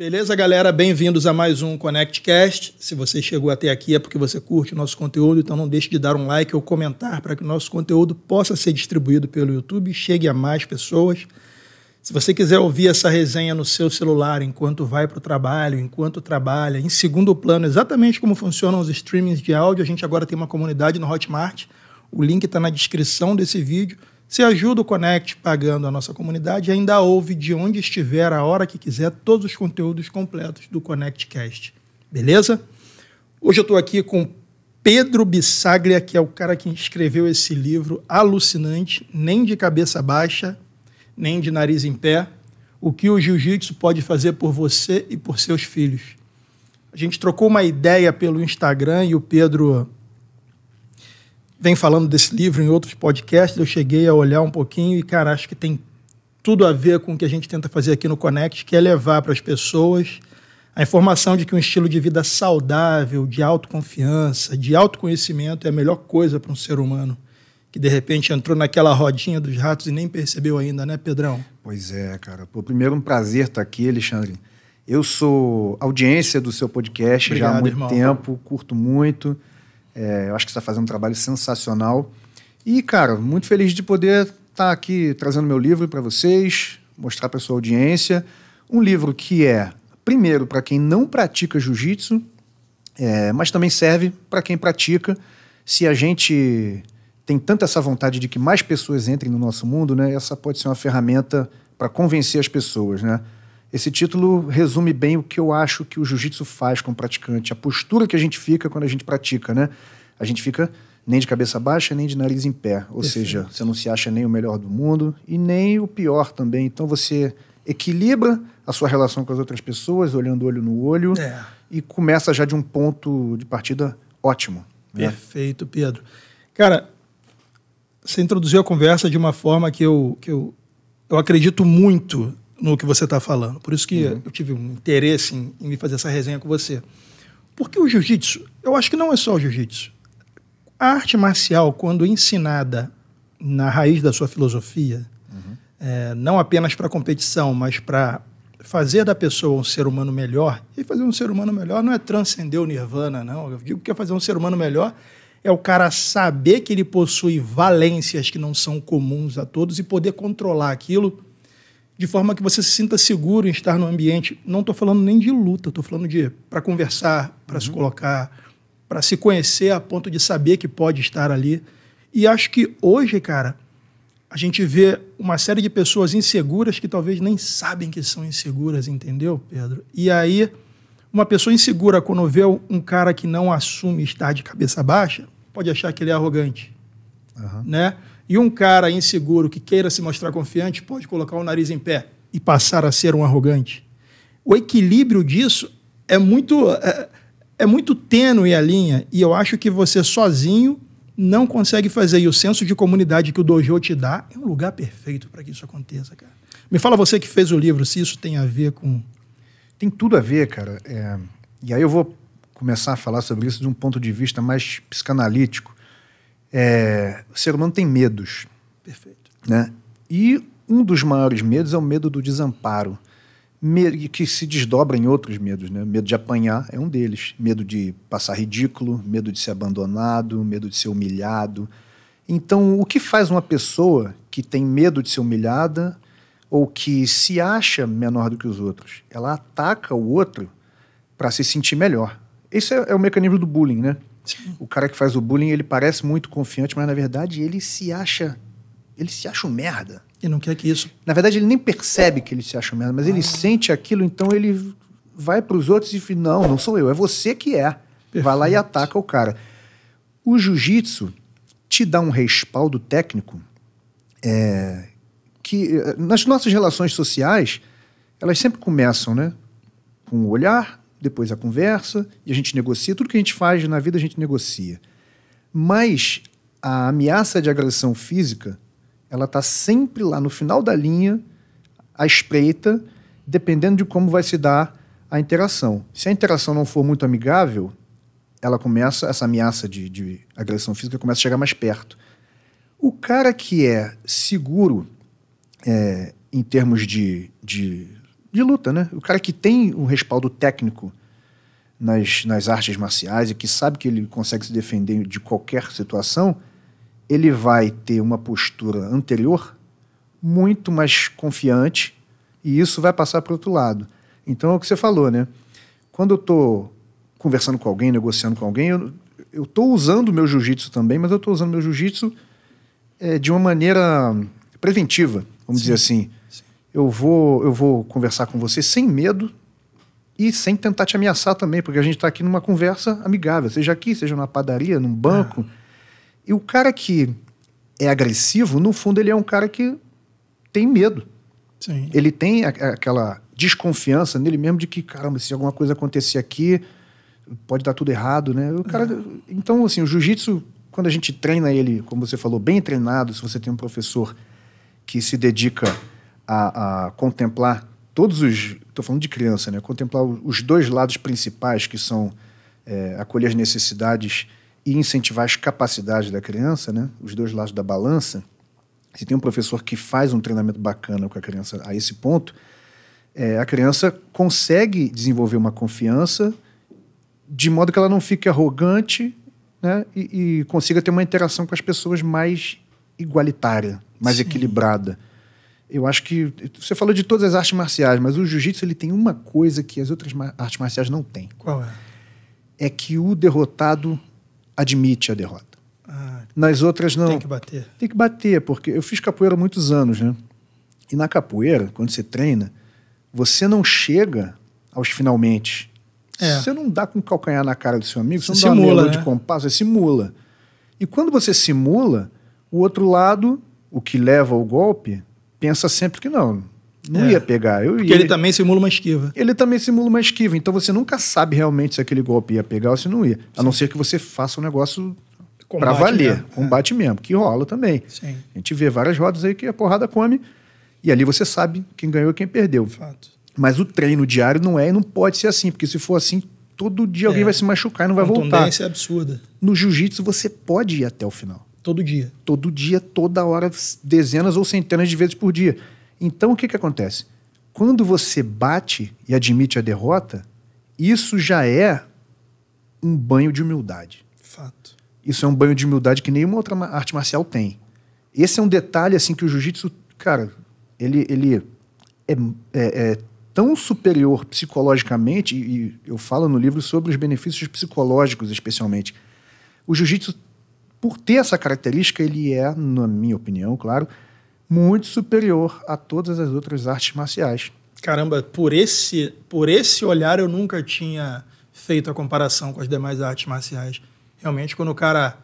Beleza, galera? Bem-vindos a mais um ConnectCast. Se você chegou até aqui é porque você curte o nosso conteúdo, então não deixe de dar um like ou comentar para que o nosso conteúdo possa ser distribuído pelo YouTube e chegue a mais pessoas. Se você quiser ouvir essa resenha no seu celular enquanto vai para o trabalho, enquanto trabalha, em segundo plano, exatamente como funcionam os streamings de áudio, a gente agora tem uma comunidade no Hotmart. O link está na descrição desse vídeo. Se ajuda o Connect pagando a nossa comunidade, ainda ouve de onde estiver, a hora que quiser, todos os conteúdos completos do ConnectCast. Beleza? Hoje eu estou aqui com Pedro Bissaglia, que é o cara que escreveu esse livro alucinante, nem de cabeça baixa, nem de nariz em pé, o que o jiu-jitsu pode fazer por você e por seus filhos. A gente trocou uma ideia pelo Instagram e o Pedro vem falando desse livro em outros podcasts, eu cheguei a olhar um pouquinho e, cara, acho que tem tudo a ver com o que a gente tenta fazer aqui no Connect, que é levar para as pessoas a informação de que um estilo de vida saudável, de autoconfiança, de autoconhecimento é a melhor coisa para um ser humano que de repente entrou naquela rodinha dos ratos e nem percebeu ainda, né, Pedrão? Pois é, cara. Pô, primeiro, um prazer estar aqui, Alexandre. Eu sou audiência do seu podcast Obrigado, já há muito irmão. tempo, curto muito. É, eu acho que está fazendo um trabalho sensacional. E, cara, muito feliz de poder estar tá aqui trazendo meu livro para vocês, mostrar para sua audiência. Um livro que é, primeiro, para quem não pratica jiu-jitsu, é, mas também serve para quem pratica. Se a gente tem tanta essa vontade de que mais pessoas entrem no nosso mundo, né, essa pode ser uma ferramenta para convencer as pessoas, né? Esse título resume bem o que eu acho que o jiu-jitsu faz com o praticante, a postura que a gente fica quando a gente pratica, né? A gente fica nem de cabeça baixa, nem de nariz em pé. Ou Perfeito. seja, você não se acha nem o melhor do mundo e nem o pior também. Então você equilibra a sua relação com as outras pessoas, olhando olho no olho, é. e começa já de um ponto de partida ótimo. Né? Perfeito, Pedro. Cara, você introduziu a conversa de uma forma que eu, que eu, eu acredito muito no que você está falando. Por isso que uhum. eu tive um interesse em, em fazer essa resenha com você. Porque o jiu-jitsu, eu acho que não é só o jiu-jitsu. A arte marcial, quando ensinada na raiz da sua filosofia, uhum. é, não apenas para competição, mas para fazer da pessoa um ser humano melhor, e fazer um ser humano melhor não é transcender o nirvana, não. Eu digo que é fazer um ser humano melhor é o cara saber que ele possui valências que não são comuns a todos e poder controlar aquilo de forma que você se sinta seguro em estar no ambiente. Não estou falando nem de luta, estou falando de para conversar, para uhum. se colocar, para se conhecer a ponto de saber que pode estar ali. E acho que hoje, cara, a gente vê uma série de pessoas inseguras que talvez nem sabem que são inseguras, entendeu, Pedro? E aí, uma pessoa insegura, quando vê um cara que não assume estar de cabeça baixa, pode achar que ele é arrogante, uhum. né? E um cara inseguro que queira se mostrar confiante pode colocar o nariz em pé e passar a ser um arrogante. O equilíbrio disso é muito é, é muito tênue a linha e eu acho que você sozinho não consegue fazer. E o senso de comunidade que o dojo te dá é um lugar perfeito para que isso aconteça, cara. Me fala você que fez o livro, se isso tem a ver com... Tem tudo a ver, cara. É... E aí eu vou começar a falar sobre isso de um ponto de vista mais psicanalítico. É, o ser humano tem medos. Perfeito. Né? E um dos maiores medos é o medo do desamparo, que se desdobra em outros medos. Né? Medo de apanhar é um deles. Medo de passar ridículo, medo de ser abandonado, medo de ser humilhado. Então, o que faz uma pessoa que tem medo de ser humilhada ou que se acha menor do que os outros? Ela ataca o outro para se sentir melhor. Esse é, é o mecanismo do bullying, né? O cara que faz o bullying, ele parece muito confiante, mas na verdade ele se acha. Ele se acha um merda. E não quer que isso. Na verdade, ele nem percebe que ele se acha um merda, mas ah. ele sente aquilo, então ele vai para os outros e fala: Não, não sou eu, é você que é. Perfeito. Vai lá e ataca o cara. O jiu-jitsu te dá um respaldo técnico é, que eh, nas nossas relações sociais elas sempre começam, né? Com o olhar, depois a conversa e a gente negocia. Tudo que a gente faz na vida a gente negocia. Mas a ameaça de agressão física, ela está sempre lá no final da linha, à espreita, dependendo de como vai se dar a interação. Se a interação não for muito amigável, ela começa, essa ameaça de, de agressão física começa a chegar mais perto. O cara que é seguro é, em termos de, de de luta, né? O cara que tem um respaldo técnico nas, nas artes marciais e que sabe que ele consegue se defender de qualquer situação, ele vai ter uma postura anterior muito mais confiante e isso vai passar para o outro lado. Então é o que você falou, né? Quando eu estou conversando com alguém, negociando com alguém, eu estou usando o meu jiu-jitsu também, mas eu estou usando meu jiu-jitsu é, de uma maneira preventiva, vamos Sim. dizer assim eu vou, eu vou conversar com você sem medo e sem tentar te ameaçar também, porque a gente está aqui numa conversa amigável, seja aqui, seja na padaria, num banco. É. E o cara que é agressivo, no fundo, ele é um cara que tem medo. Sim. Ele tem a, aquela desconfiança nele mesmo de que, caramba, se alguma coisa acontecer aqui, pode dar tudo errado, né? O cara, é. Então, assim, o jiu-jitsu, quando a gente treina ele, como você falou, bem treinado, se você tem um professor que se dedica a, a contemplar todos os. Estou falando de criança, né? Contemplar os dois lados principais, que são é, acolher as necessidades e incentivar as capacidades da criança, né? Os dois lados da balança. Se tem um professor que faz um treinamento bacana com a criança a esse ponto, é, a criança consegue desenvolver uma confiança de modo que ela não fique arrogante né? e, e consiga ter uma interação com as pessoas mais igualitária, mais Sim. equilibrada. Eu acho que você falou de todas as artes marciais, mas o jiu-jitsu ele tem uma coisa que as outras artes marciais não têm. Qual é? É que o derrotado admite a derrota. Ah, Nas outras não. Tem que bater. Tem que bater, porque eu fiz capoeira há muitos anos, né? E na capoeira, quando você treina, você não chega aos finalmente. É. Você não dá com o calcanhar na cara do seu amigo, você, você não simula, dá uma né? de compasso, você simula. E quando você simula, o outro lado, o que leva ao golpe, pensa sempre que não. Não é. ia pegar. Eu, Porque ele, ele, também simula uma esquiva. Ele também simula uma esquiva. Então você nunca sabe realmente se aquele golpe ia pegar ou se não ia. Sim. A não ser que você faça um negócio para valer. Né? Mesmo. Combate é. mesmo, que rola também. Sim. A gente vê várias rodas aí que a porrada come. E ali você sabe quem ganhou e quem perdeu. Fato. Mas o treino diário não é e não pode ser assim, porque se for assim, todo dia é. alguém vai se machucar e não vai voltar. É absurda. No jiu-jitsu você pode ir até o final. Todo dia. Todo dia, toda hora, dezenas ou centenas de vezes por dia. Então o que, que acontece? Quando você bate e admite a derrota, isso já é um banho de humildade. Fato. Isso é um banho de humildade que nenhuma outra arte marcial tem. Esse é um detalhe assim que o jiu-jitsu, cara, ele, ele é, é, é tão superior psicologicamente, e, e eu falo no livro sobre os benefícios psicológicos, especialmente. O jiu-jitsu por ter essa característica, ele é, na minha opinião, claro, muito superior a todas as outras artes marciais. Caramba, por esse, por esse olhar eu nunca tinha feito a comparação com as demais artes marciais. Realmente, quando o cara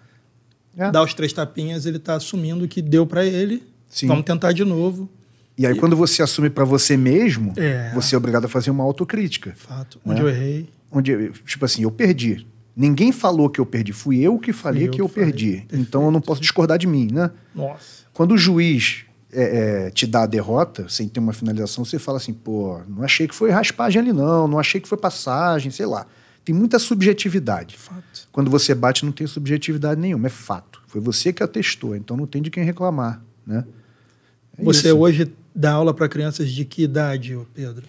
é. dá os três tapinhas, ele está assumindo que deu para ele. Sim. Vamos tentar de novo. E aí, e... quando você assume para você mesmo, é. você é obrigado a fazer uma autocrítica. Fato. Onde né? eu errei. Onde, tipo assim, eu perdi. Ninguém falou que eu perdi, fui eu que falei eu que, que, eu falei. perdi. Perfeito. Então eu não posso discordar de mim, né? Nossa. Quando o juiz é, é, te dá a derrota, sem ter uma finalização, você fala assim, pô, não achei que foi raspagem ali não, não achei que foi passagem, sei lá. Tem muita subjetividade. Fato. Quando você bate, não tem subjetividade nenhuma, é fato. Foi você que atestou, então não tem de quem reclamar, né? É você isso. hoje dá aula para crianças de que idade, Pedro?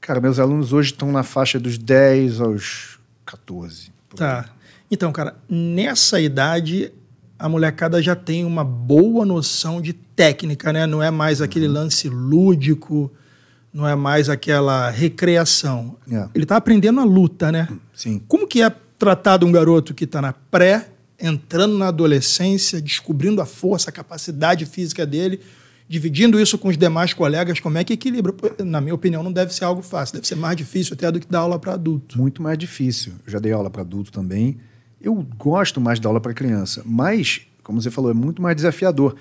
Cara, meus alunos hoje estão na faixa dos 10 aos 14. Tá. Então, cara, nessa idade a molecada já tem uma boa noção de técnica, né? Não é mais aquele uhum. lance lúdico, não é mais aquela recreação. Yeah. É. Ele tá aprendendo a luta, né? Sim. Como que é tratado um garoto que está na pré, entrando na adolescência, descobrindo a força, a capacidade física dele dividindo isso com os demais colegas, como é que equilibra? Na minha opinião, não deve ser algo fácil, deve ser mais difícil até do que dar aula para adulto. Muito mais difícil. Eu já dei aula para adulto também. Eu gosto mais da aula para criança, mas, como você falou, é muito mais desafiador.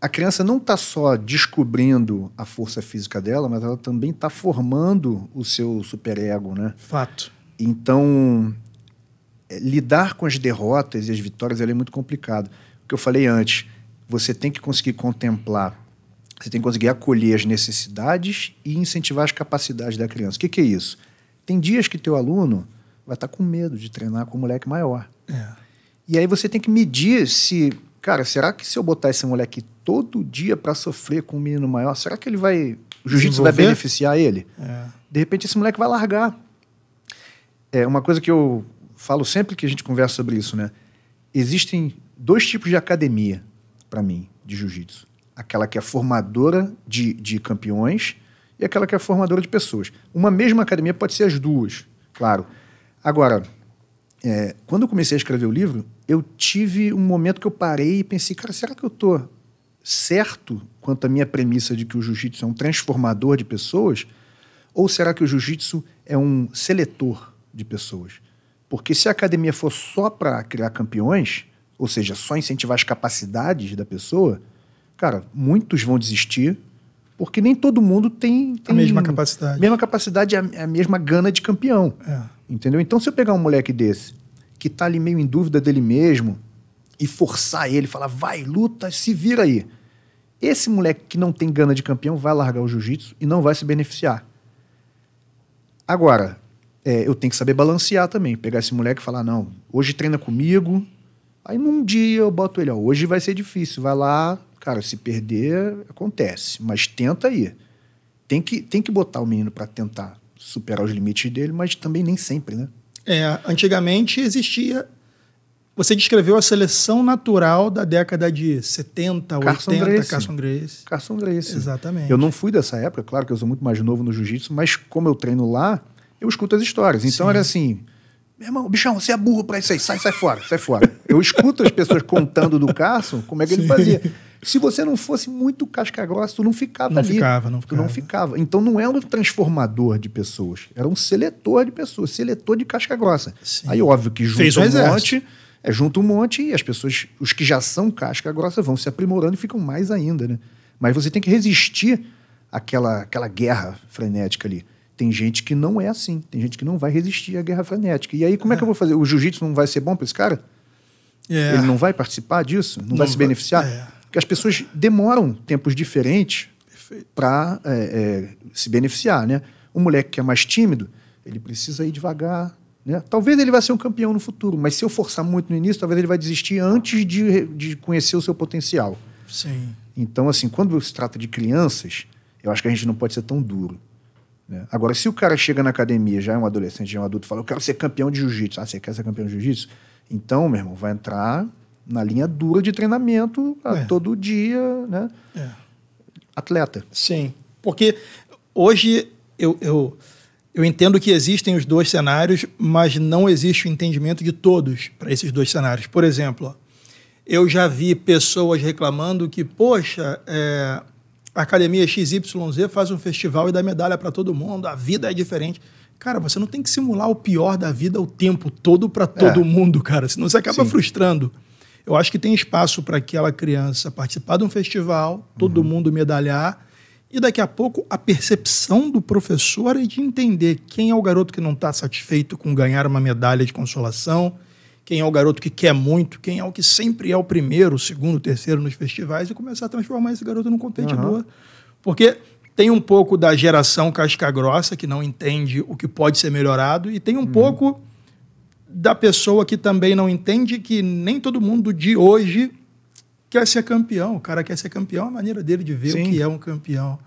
A criança não está só descobrindo a força física dela, mas ela também está formando o seu superego, né? Fato. Então, é, lidar com as derrotas e as vitórias é muito complicado. O que eu falei antes, você tem que conseguir contemplar você tem que conseguir acolher as necessidades e incentivar as capacidades da criança. O que, que é isso? Tem dias que teu aluno vai estar tá com medo de treinar com um moleque maior. É. E aí você tem que medir se, cara, será que se eu botar esse moleque todo dia para sofrer com um menino maior, será que ele vai. O jiu-jitsu vai beneficiar ele? É. De repente esse moleque vai largar. É uma coisa que eu falo sempre que a gente conversa sobre isso, né? Existem dois tipos de academia, para mim, de jiu-jitsu aquela que é formadora de, de campeões e aquela que é formadora de pessoas. Uma mesma academia pode ser as duas, claro. Agora, é, quando eu comecei a escrever o livro, eu tive um momento que eu parei e pensei, cara, será que eu estou certo quanto à minha premissa de que o jiu-jitsu é um transformador de pessoas? Ou será que o jiu-jitsu é um seletor de pessoas? Porque se a academia for só para criar campeões, ou seja, só incentivar as capacidades da pessoa, cara, muitos vão desistir, porque nem todo mundo tem, tem a mesma capacidade. Mesma capacidade, a, a mesma gana de campeão. É. Entendeu? Então, se eu pegar um moleque desse, que tá ali meio em dúvida dele mesmo, e forçar ele, falar, vai, luta, se vira aí. Esse moleque que não tem gana de campeão vai largar o jiu-jitsu e não vai se beneficiar. Agora, é, eu tenho que saber balancear também. Pegar esse moleque e falar, não, hoje treina comigo. Aí num dia eu boto ele, ó, hoje vai ser difícil, vai lá, Cara, se perder, acontece, mas tenta aí. Tem que, tem que botar o menino para tentar superar os limites dele, mas também nem sempre, né? É, antigamente existia. Você descreveu a seleção natural da década de 70, Carson 80, Gracie. Carson Grace. Carson Grace. Exatamente. Eu não fui dessa época, claro que eu sou muito mais novo no jiu-jitsu, mas como eu treino lá, eu escuto as histórias. Então Sim. era assim, meu irmão, bichão, você é burro para isso aí, sai, sai fora, sai fora. Eu escuto as pessoas contando do Carson, como é que Sim. ele fazia. Se você não fosse muito casca grossa, tu não ficava não ali. Ficava, não ficava, não ficava. Então não era é um transformador de pessoas, era um seletor de pessoas, seletor de casca grossa. Sim. Aí óbvio que junto um, monte, é junto um monte e as pessoas, os que já são casca grossa vão se aprimorando e ficam mais ainda, né? Mas você tem que resistir àquela, aquela guerra frenética ali. Tem gente que não é assim, tem gente que não vai resistir à guerra frenética. E aí como é, é que eu é. vou fazer? O jiu-jitsu não vai ser bom para esse cara? É. Ele não vai participar disso? Não, não vai se beneficiar? É. Porque as pessoas demoram tempos diferentes para é, é, se beneficiar, né? Um moleque que é mais tímido, ele precisa ir devagar, né? Talvez ele vá ser um campeão no futuro, mas se eu forçar muito no início, talvez ele vai desistir antes de, de conhecer o seu potencial. Sim. Então, assim, quando se trata de crianças, eu acho que a gente não pode ser tão duro. Né? Agora, se o cara chega na academia, já é um adolescente, já é um adulto, fala, eu quero ser campeão de jiu-jitsu. Ah, você quer ser campeão de jiu-jitsu? Então, meu irmão, vai entrar na linha dura de treinamento é. todo dia, né? É. Atleta. Sim, porque hoje eu, eu, eu entendo que existem os dois cenários, mas não existe o entendimento de todos para esses dois cenários. Por exemplo, eu já vi pessoas reclamando que, poxa, é, a academia XYZ faz um festival e dá medalha para todo mundo, a vida é diferente. Cara, você não tem que simular o pior da vida o tempo todo para é. todo é. mundo, cara, senão você acaba Sim. frustrando. Eu acho que tem espaço para aquela criança participar de um festival, todo uhum. mundo medalhar, e daqui a pouco a percepção do professor é de entender quem é o garoto que não está satisfeito com ganhar uma medalha de consolação, quem é o garoto que quer muito, quem é o que sempre é o primeiro, o segundo, o terceiro nos festivais e começar a transformar esse garoto num competidor. Uhum. Porque tem um pouco da geração casca grossa que não entende o que pode ser melhorado e tem um uhum. pouco da pessoa que também não entende que nem todo mundo de hoje quer ser campeão. O cara quer ser campeão, é a maneira dele de ver Sim. o que é um campeão.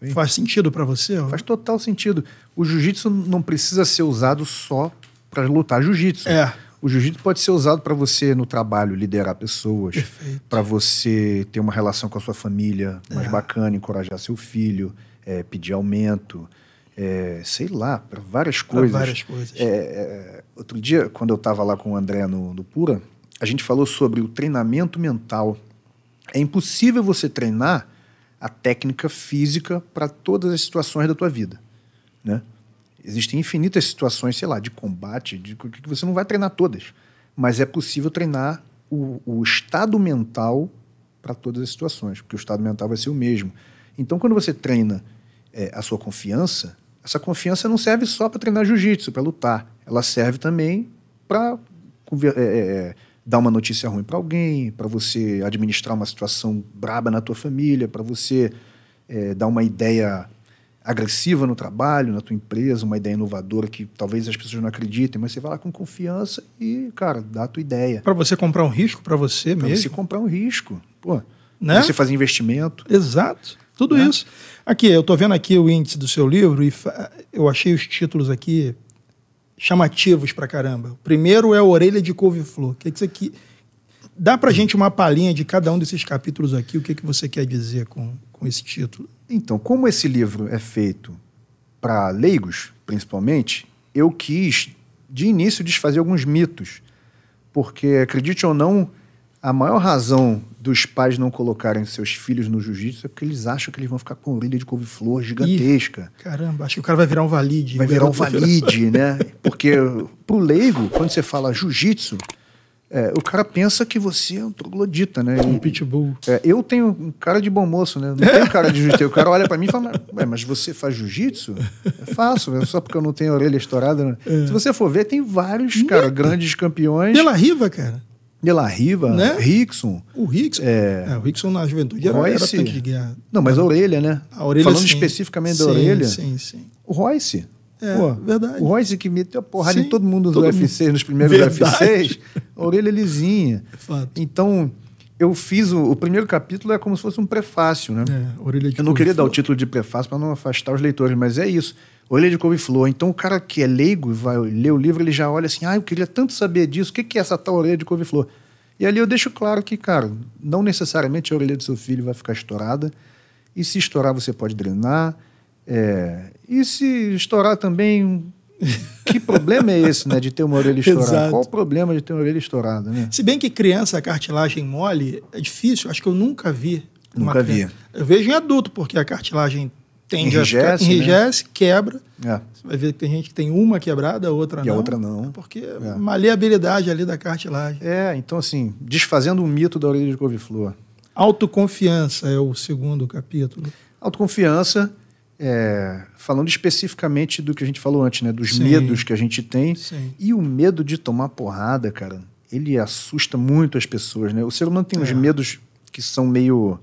Sim. Faz sentido para você? Faz total sentido. O jiu-jitsu não precisa ser usado só para lutar jiu-jitsu. É. O jiu-jitsu pode ser usado para você no trabalho liderar pessoas, para você ter uma relação com a sua família mais é. bacana, encorajar seu filho, é, pedir aumento, é, sei lá, para várias coisas. várias coisas. É, é, outro dia, quando eu estava lá com o André no, no Pura, a gente falou sobre o treinamento mental. É impossível você treinar a técnica física para todas as situações da tua vida, né? Existem infinitas situações, sei lá, de combate, de que você não vai treinar todas, mas é possível treinar o, o estado mental para todas as situações, porque o estado mental vai ser o mesmo. Então, quando você treina é, a sua confiança, essa confiança não serve só para treinar jiu-jitsu, para lutar. Ela serve também para é, é, é, dar uma notícia ruim para alguém, para você administrar uma situação braba na tua família, para você é, dar uma ideia agressiva no trabalho, na tua empresa, uma ideia inovadora que talvez as pessoas não acreditem, mas você vai lá com confiança e, cara, dá a tua ideia. Para você comprar um risco para você pra mesmo. Para você comprar um risco. Pô, né? Você fazer investimento. Exato. Tudo né? isso. Aqui, eu estou vendo aqui o índice do seu livro e eu achei os títulos aqui chamativos para caramba. O primeiro é Orelha de Couve-Flor. O que, é que você que... Dá a hum. gente uma palhinha de cada um desses capítulos aqui, o que, é que você quer dizer com, com esse título? Então, como esse livro é feito para leigos, principalmente, eu quis, de início, desfazer alguns mitos. Porque, acredite ou não, a maior razão dos pais não colocarem seus filhos no jiu-jitsu é porque eles acham que eles vão ficar com orelha de couve-flor gigantesca. Ih, caramba, acho que o cara vai virar um valide. Vai né? virar um valide, né? Porque pro leigo, quando você fala jiu-jitsu, é, o cara pensa que você é um troglodita, né? Um pitbull. É, eu tenho um cara de bom moço, né? Não tenho cara de jiu-jitsu. O cara olha para mim e fala, Ué, mas você faz jiu-jitsu? Eu é faço, né? só porque eu não tenho orelha estourada. Né? É. Se você for ver, tem vários, cara, grandes campeões. Pela Riva, cara. De La Riva, né? Rickson. O Rickson. É... é o Rickson na juventude era, Royce, de guerra. Não, mas a orelha, né? A orelha, Falando sim. especificamente da sim, orelha. Sim, sim. O Royce. É, Pô, verdade. O Royce que meteu a porrada em todo mundo nos UFC, nos primeiros UFC, a orelha é lisinha. Fato. Então, eu fiz o, o, primeiro capítulo é como se fosse um prefácio, né? É, orelha de Eu não queria dar o título de prefácio para não afastar os leitores, mas é isso orelha é de couve-flor. Então o cara que é leigo vai ler o livro, ele já olha assim, ah, eu queria tanto saber disso, o que é essa tal orelha de couve-flor? E ali eu deixo claro que, cara, não necessariamente a orelha do seu filho vai ficar estourada, e se estourar você pode drenar, é... e se estourar também... que problema é esse, né, de ter uma orelha estourada? Qual o problema de ter uma orelha estourada, né? Se bem que criança, a cartilagem mole é difícil, acho que eu nunca vi. Nunca vi. Eu vejo em adulto, porque a cartilagem tem enrijece, né? enrijece né? quebra. É. Você vai ver que tem gente que tem uma quebrada, a outra e não. E a outra não. Porque é. é maleabilidade ali da cartilagem. É, então assim, desfazendo o mito da orelha de couve-flor. Autoconfiança é o segundo capítulo. Autoconfiança, é, falando especificamente do que a gente falou antes, né? Dos Sim. medos que a gente tem. Sim. E o medo de tomar porrada, cara, ele assusta muito as pessoas, né? O ser humano tem é. uns medos que são meio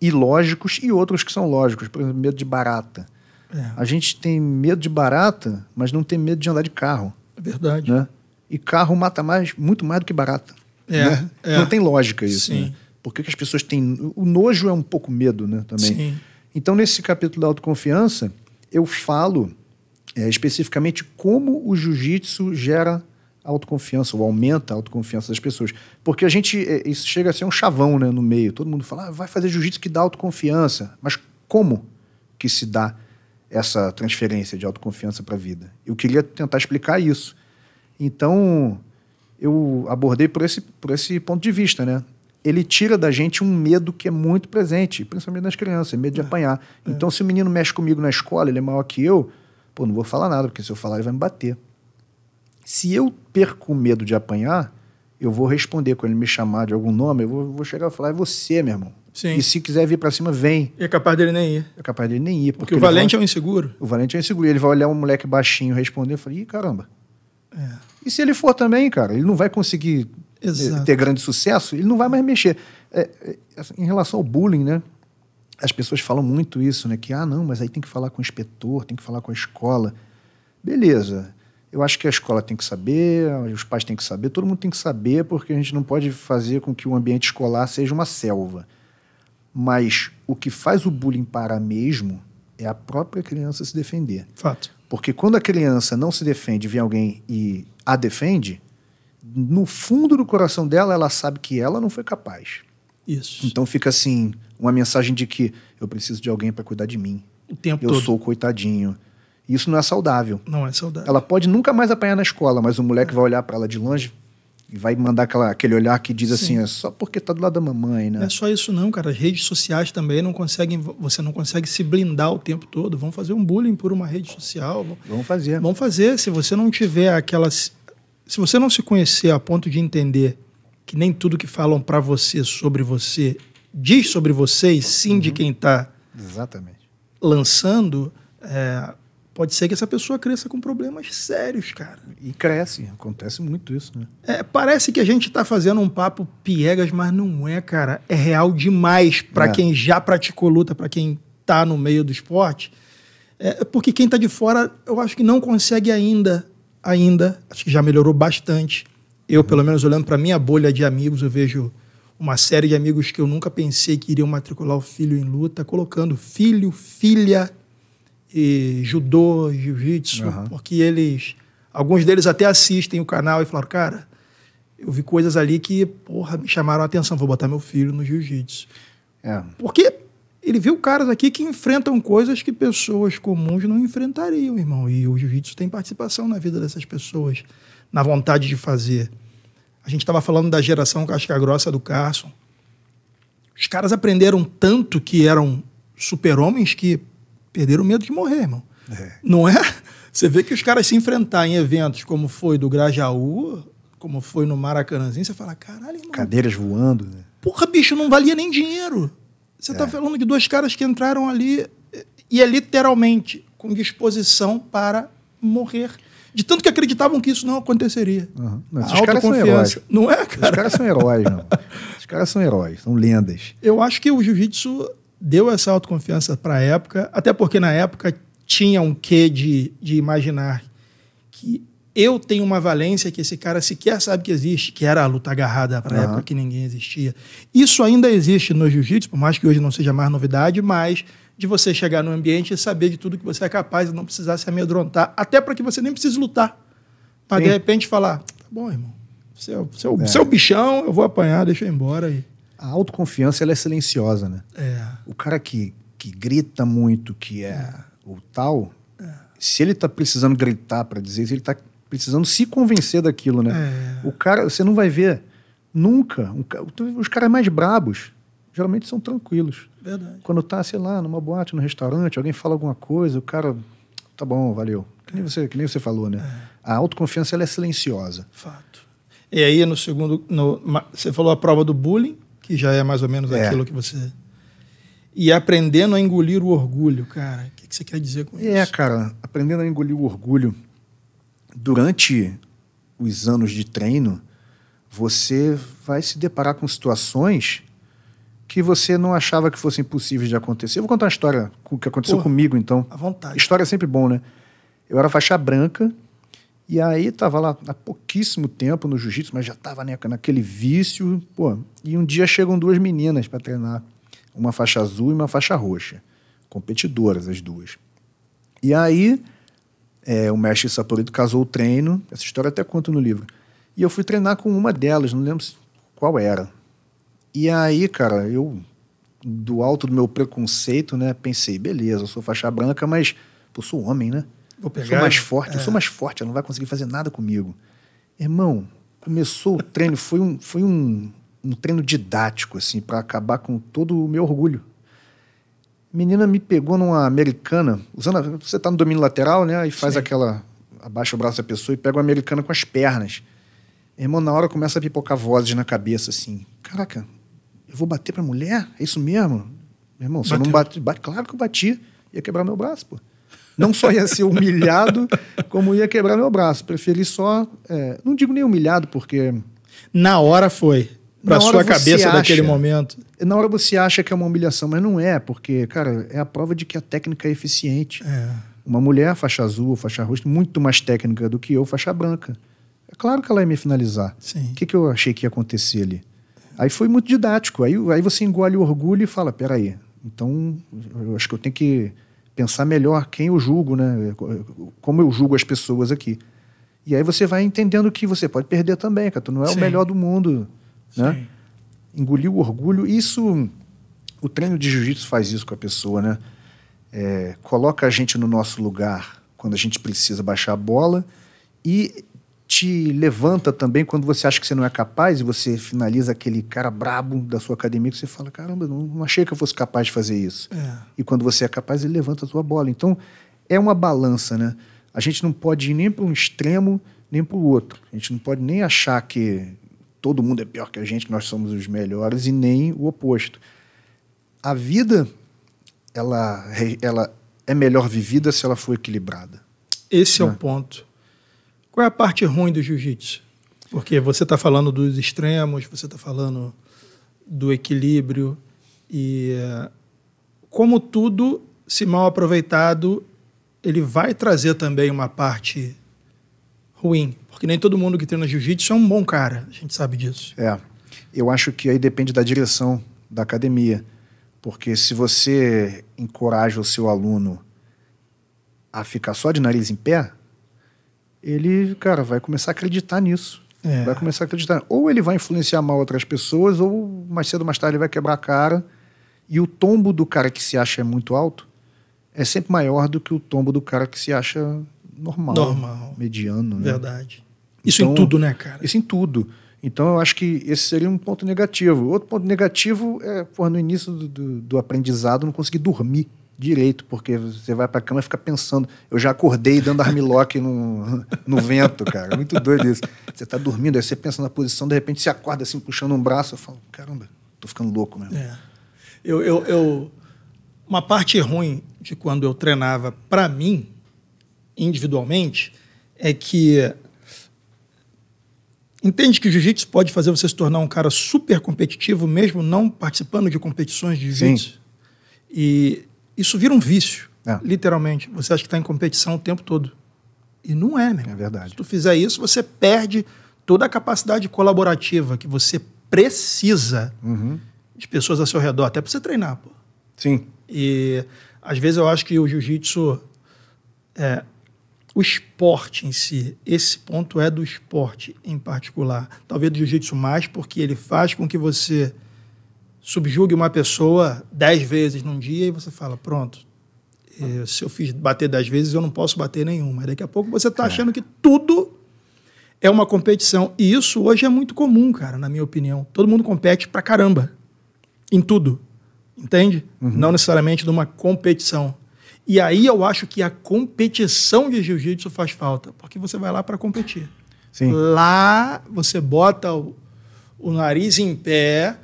ilógicos e outros que são lógicos. Por exemplo, medo de barata. É. A gente tem medo de barata, mas não tem medo de andar de carro. É verdade. Né? E carro mata mais, muito mais do que barata. É, né? é. Não tem lógica isso. Sim. Né? Por que, que, as pessoas têm. O nojo é um pouco medo, né? Também. Sim. Então, nesse capítulo da autoconfiança, eu falo é, especificamente como o jiu-jitsu gera autoconfiança, ou aumenta a autoconfiança das pessoas. Porque a gente, é, isso chega a ser um chavão né, no meio. Todo mundo fala, ah, vai fazer jiu-jitsu que dá autoconfiança. Mas como que se dá essa transferência de autoconfiança para a vida? Eu queria tentar explicar isso. Então, eu abordei por esse, por esse ponto de vista, né? Ele tira da gente um medo que é muito presente, principalmente nas crianças, medo de é, apanhar. É. Então, se o menino mexe comigo na escola, ele é maior que eu, pô, não vou falar nada, porque se eu falar ele vai me bater. Se eu perco o medo de apanhar, eu vou responder. Quando ele me chamar de algum nome, eu vou, vou chegar e falar: é você, meu irmão. Sim. E se quiser vir para cima, vem. E é capaz dele nem ir. É capaz dele nem ir. Porque, porque o Valente vai... é um inseguro. O Valente é um inseguro. E ele vai olhar um moleque baixinho responder e falar: ih, caramba. É. E se ele for também, cara, ele não vai conseguir eh, Exato. ter grande sucesso, ele não vai mais mexer. É, é, assim, em relação ao bullying, né? As pessoas falam muito isso, né? Que, ah, não, mas aí tem que falar com o inspetor, tem que falar com a escola. Beleza. Eu acho que a escola tem que saber, os pais têm que saber, todo mundo tem que saber, porque a gente não pode fazer com que o ambiente escolar seja uma selva. Mas o que faz o bullying parar mesmo é a própria criança se defender. Fato. Porque quando a criança não se defende, vem alguém e a defende, no fundo do coração dela, ela sabe que ela não foi capaz. Isso. Então fica assim, uma mensagem de que eu preciso de alguém para cuidar de mim. O tempo eu todo. sou o coitadinho. Isso não é saudável. Não é saudável. Ela pode nunca mais apanhar na escola, mas o moleque é. vai olhar para ela de longe e vai mandar aquela, aquele olhar que diz assim, Sim. assim, é só porque tá do lado da mamãe, né? Não é só isso não, cara. As redes sociais também não conseguem, você não consegue se blindar o tempo todo. Vão fazer um bullying por uma rede social. Vão fazer. Vão fazer. Se você não tiver aquelas... Se você não se conhecer a ponto de entender que nem tudo que falam para você sobre você diz sobre você e sim uhum. de quem tá... Exatamente. Lançando... É, Pode ser que essa pessoa cresça com problemas sérios, cara. E cresce, acontece muito isso, né? É, parece que a gente está fazendo um papo piegas, mas não é, cara. É real demais para é. quem já praticou luta, para quem está no meio do esporte. É, porque quem está de fora, eu acho que não consegue ainda, ainda, acho que já melhorou bastante. Eu, pelo menos, olhando para minha bolha de amigos, eu vejo uma série de amigos que eu nunca pensei que iriam matricular o filho em luta, colocando filho, filha e judô, jiu-jitsu, uhum. porque eles, alguns deles até assistem o canal e falaram, cara, eu vi coisas ali que, porra, me chamaram a atenção, vou botar meu filho no jiu-jitsu. É. Porque ele viu caras aqui que enfrentam coisas que pessoas comuns não enfrentariam, irmão. E o jiu-jitsu tem participação na vida dessas pessoas, na vontade de fazer. A gente estava falando da geração casca grossa do Carson. Os caras aprenderam tanto que eram super-homens que perderam medo de morrer, irmão. É. Não é? Você vê que os caras se enfrentar em eventos como foi do Grajaú, como foi no Maracanãzinho, você fala, caralho, irmão. Cadeiras voando, né? Porra, bicho, não valia nem dinheiro. Você está é. falando de dois caras que entraram ali e é literalmente com disposição para morrer. De tanto que acreditavam que isso não aconteceria. Uhum. Não, esses é, caras são heróis. Não é, cara? Os caras são heróis, não. Os caras são heróis, são lendas. Eu acho que o jiu-jitsu deu essa autoconfiança para a época, até porque na época tinha um quê de, de imaginar que eu tenho uma valência que esse cara sequer sabe que existe, que era a luta agarrada para uhum. época que ninguém existia. Isso ainda existe no jiu-jitsu, por mais que hoje não seja mais novidade, mas de você chegar no ambiente e saber de tudo que você é capaz e não precisar se amedrontar, até para que você nem precise lutar. Para de repente falar, tá bom, irmão, seu, seu, é. seu é é. é bichão, eu vou apanhar, deixa eu ir embora. E a autoconfiança ela é silenciosa, né? É. O cara que, que grita muito, que é, é. o tal, é. se ele tá precisando gritar para dizer, isso, ele tá precisando se convencer daquilo, né? É. O cara, você não vai ver nunca. Um, os caras mais brabos geralmente são tranquilos. Verdade. Quando tá, sei lá, numa boate, num restaurante, alguém fala alguma coisa, o cara, tá bom, valeu. Que nem você, que nem você falou, né? É. A autoconfiança ela é silenciosa. Fato. E aí, no segundo, no, você falou a prova do bullying, que já é mais ou menos é. aquilo que você. E aprendendo a engolir o orgulho, cara. O que, que você quer dizer com é, isso? É, cara, aprendendo a engolir o orgulho. Durante os anos de treino, você vai se deparar com situações que você não achava que fossem possíveis de acontecer. Eu vou contar uma história que aconteceu Porra, comigo, então. À vontade. História é sempre bom, né? Eu era faixa branca e aí estava lá há pouquíssimo tempo no jiu-jitsu, mas já estava né, naquele vício. Pô, e um dia chegam duas meninas para treinar, uma faixa azul e uma faixa roxa, competidoras as duas. E aí é, o mestre Saporito casou o treino, essa história até conto no livro. E eu fui treinar com uma delas, não lembro qual era. E aí, cara, eu do alto do meu preconceito, né, pensei, beleza, eu sou faixa branca, mas eu sou homem, né? Vou pegar, eu sou mais forte, é. eu sou mais forte, ela não vai conseguir fazer nada comigo. Irmão, começou o treino, foi um, foi um, um treino didático, assim, para acabar com todo o meu orgulho. Menina me pegou numa americana, usando. A, você tá no domínio lateral, né? E faz Sim. aquela. abaixa o braço da pessoa e pega uma americana com as pernas. Irmão, na hora começa a pipocar vozes na cabeça, assim. Caraca, eu vou bater pra mulher? É isso mesmo? Meu irmão, se eu não Bate, Claro que eu bati. Ia quebrar meu braço, pô não só ia ser humilhado, como ia quebrar meu braço. Preferi só. É, não digo nem humilhado, porque. Na hora foi. Pra na sua cabeça acha, daquele momento. Na hora você acha que é uma humilhação, mas não é, porque, cara, é a prova de que a técnica é eficiente. É. Uma mulher, faixa azul, faixa roxa, muito mais técnica do que eu, faixa branca. É claro que ela ia me finalizar. Sim. O que, que eu achei que ia acontecer ali? Aí foi muito didático. Aí, aí você engole o orgulho e fala: peraí, então eu acho que eu tenho que pensar melhor quem eu julgo, né? Como eu julgo as pessoas aqui. E aí você vai entendendo que você pode perder também, que tu não é Sim. o melhor do mundo, né? Sim. Engolir o orgulho, isso o treino de jiu-jitsu faz isso com a pessoa, né? É, coloca a gente no nosso lugar quando a gente precisa baixar a bola e te levanta também quando você acha que você não é capaz e você finaliza aquele cara brabo da sua academia que você fala, caramba, não, achei que eu fosse capaz de fazer isso. É. E quando você é capaz, ele levanta a tua bola. Então, é uma balança, né? A gente não pode ir nem para um extremo, nem para o outro. A gente não pode nem achar que todo mundo é pior que a gente, que nós somos os melhores, e nem o oposto. A vida, ela, ela é melhor vivida se ela for equilibrada. Esse né? é o né? ponto qual é a parte ruim do jiu-jitsu? Porque você está falando dos extremos, você está falando do equilíbrio e é, como tudo, se mal aproveitado, ele vai trazer também uma parte ruim, porque nem todo mundo que treina jiu-jitsu é um bom cara, a gente sabe disso. É. Eu acho que aí depende da direção da academia, porque se você encoraja o seu aluno a ficar só de nariz em pé, ele, cara, vai começar a acreditar nisso. É. Vai começar a acreditar. Ou ele vai influenciar mal outras pessoas, ou mais cedo ou mais tarde ele vai quebrar a cara. E o tombo do cara que se acha é muito alto é sempre maior do que o tombo do cara que se acha normal. Normal. Mediano. Né? Verdade. Isso então, em tudo, né, cara? Isso em tudo. Então, eu acho que esse seria um ponto negativo. Outro ponto negativo é, porra, no início do, do, do aprendizado, não conseguir dormir direito, porque você vai pra cama e fica pensando. Eu já acordei dando armilock no, no vento, cara. Muito doido isso. Você tá dormindo, aí você pensa na posição, de repente você acorda assim, puxando um braço. Eu falo, caramba, tô ficando louco mesmo. É. Eu, eu, eu, Uma parte ruim de quando eu treinava para mim, individualmente, é que. Entende que o jiu-jitsu pode fazer você se tornar um cara super competitivo, mesmo não participando de competições de jiu-jitsu? E isso vira um vício, é. literalmente. Você acha que está em competição o tempo todo. E não é, né? É verdade. Se tu fizer isso, você perde toda a capacidade colaborativa que você precisa uhum. de pessoas ao seu redor, até para você treinar, pô. Sim. E às vezes eu acho que o jiu-jitsu, é, o esporte em si, esse ponto é do esporte em particular. Talvez do jiu-jitsu mais, porque ele faz com que você subjugue uma pessoa dez vezes num dia e você fala, pronto, eh, se eu fiz bater dez vezes, eu não posso bater nenhuma. Daqui a pouco você está é. achando que tudo é uma competição. E isso hoje é muito comum, cara, na minha opinião. Todo mundo compete pra caramba. Em tudo. Entende? Uhum. Não necessariamente numa competição. E aí eu acho que a competição de jiu-jitsu faz falta, porque você vai lá para competir. Sim. Lá você bota o, o nariz em pé,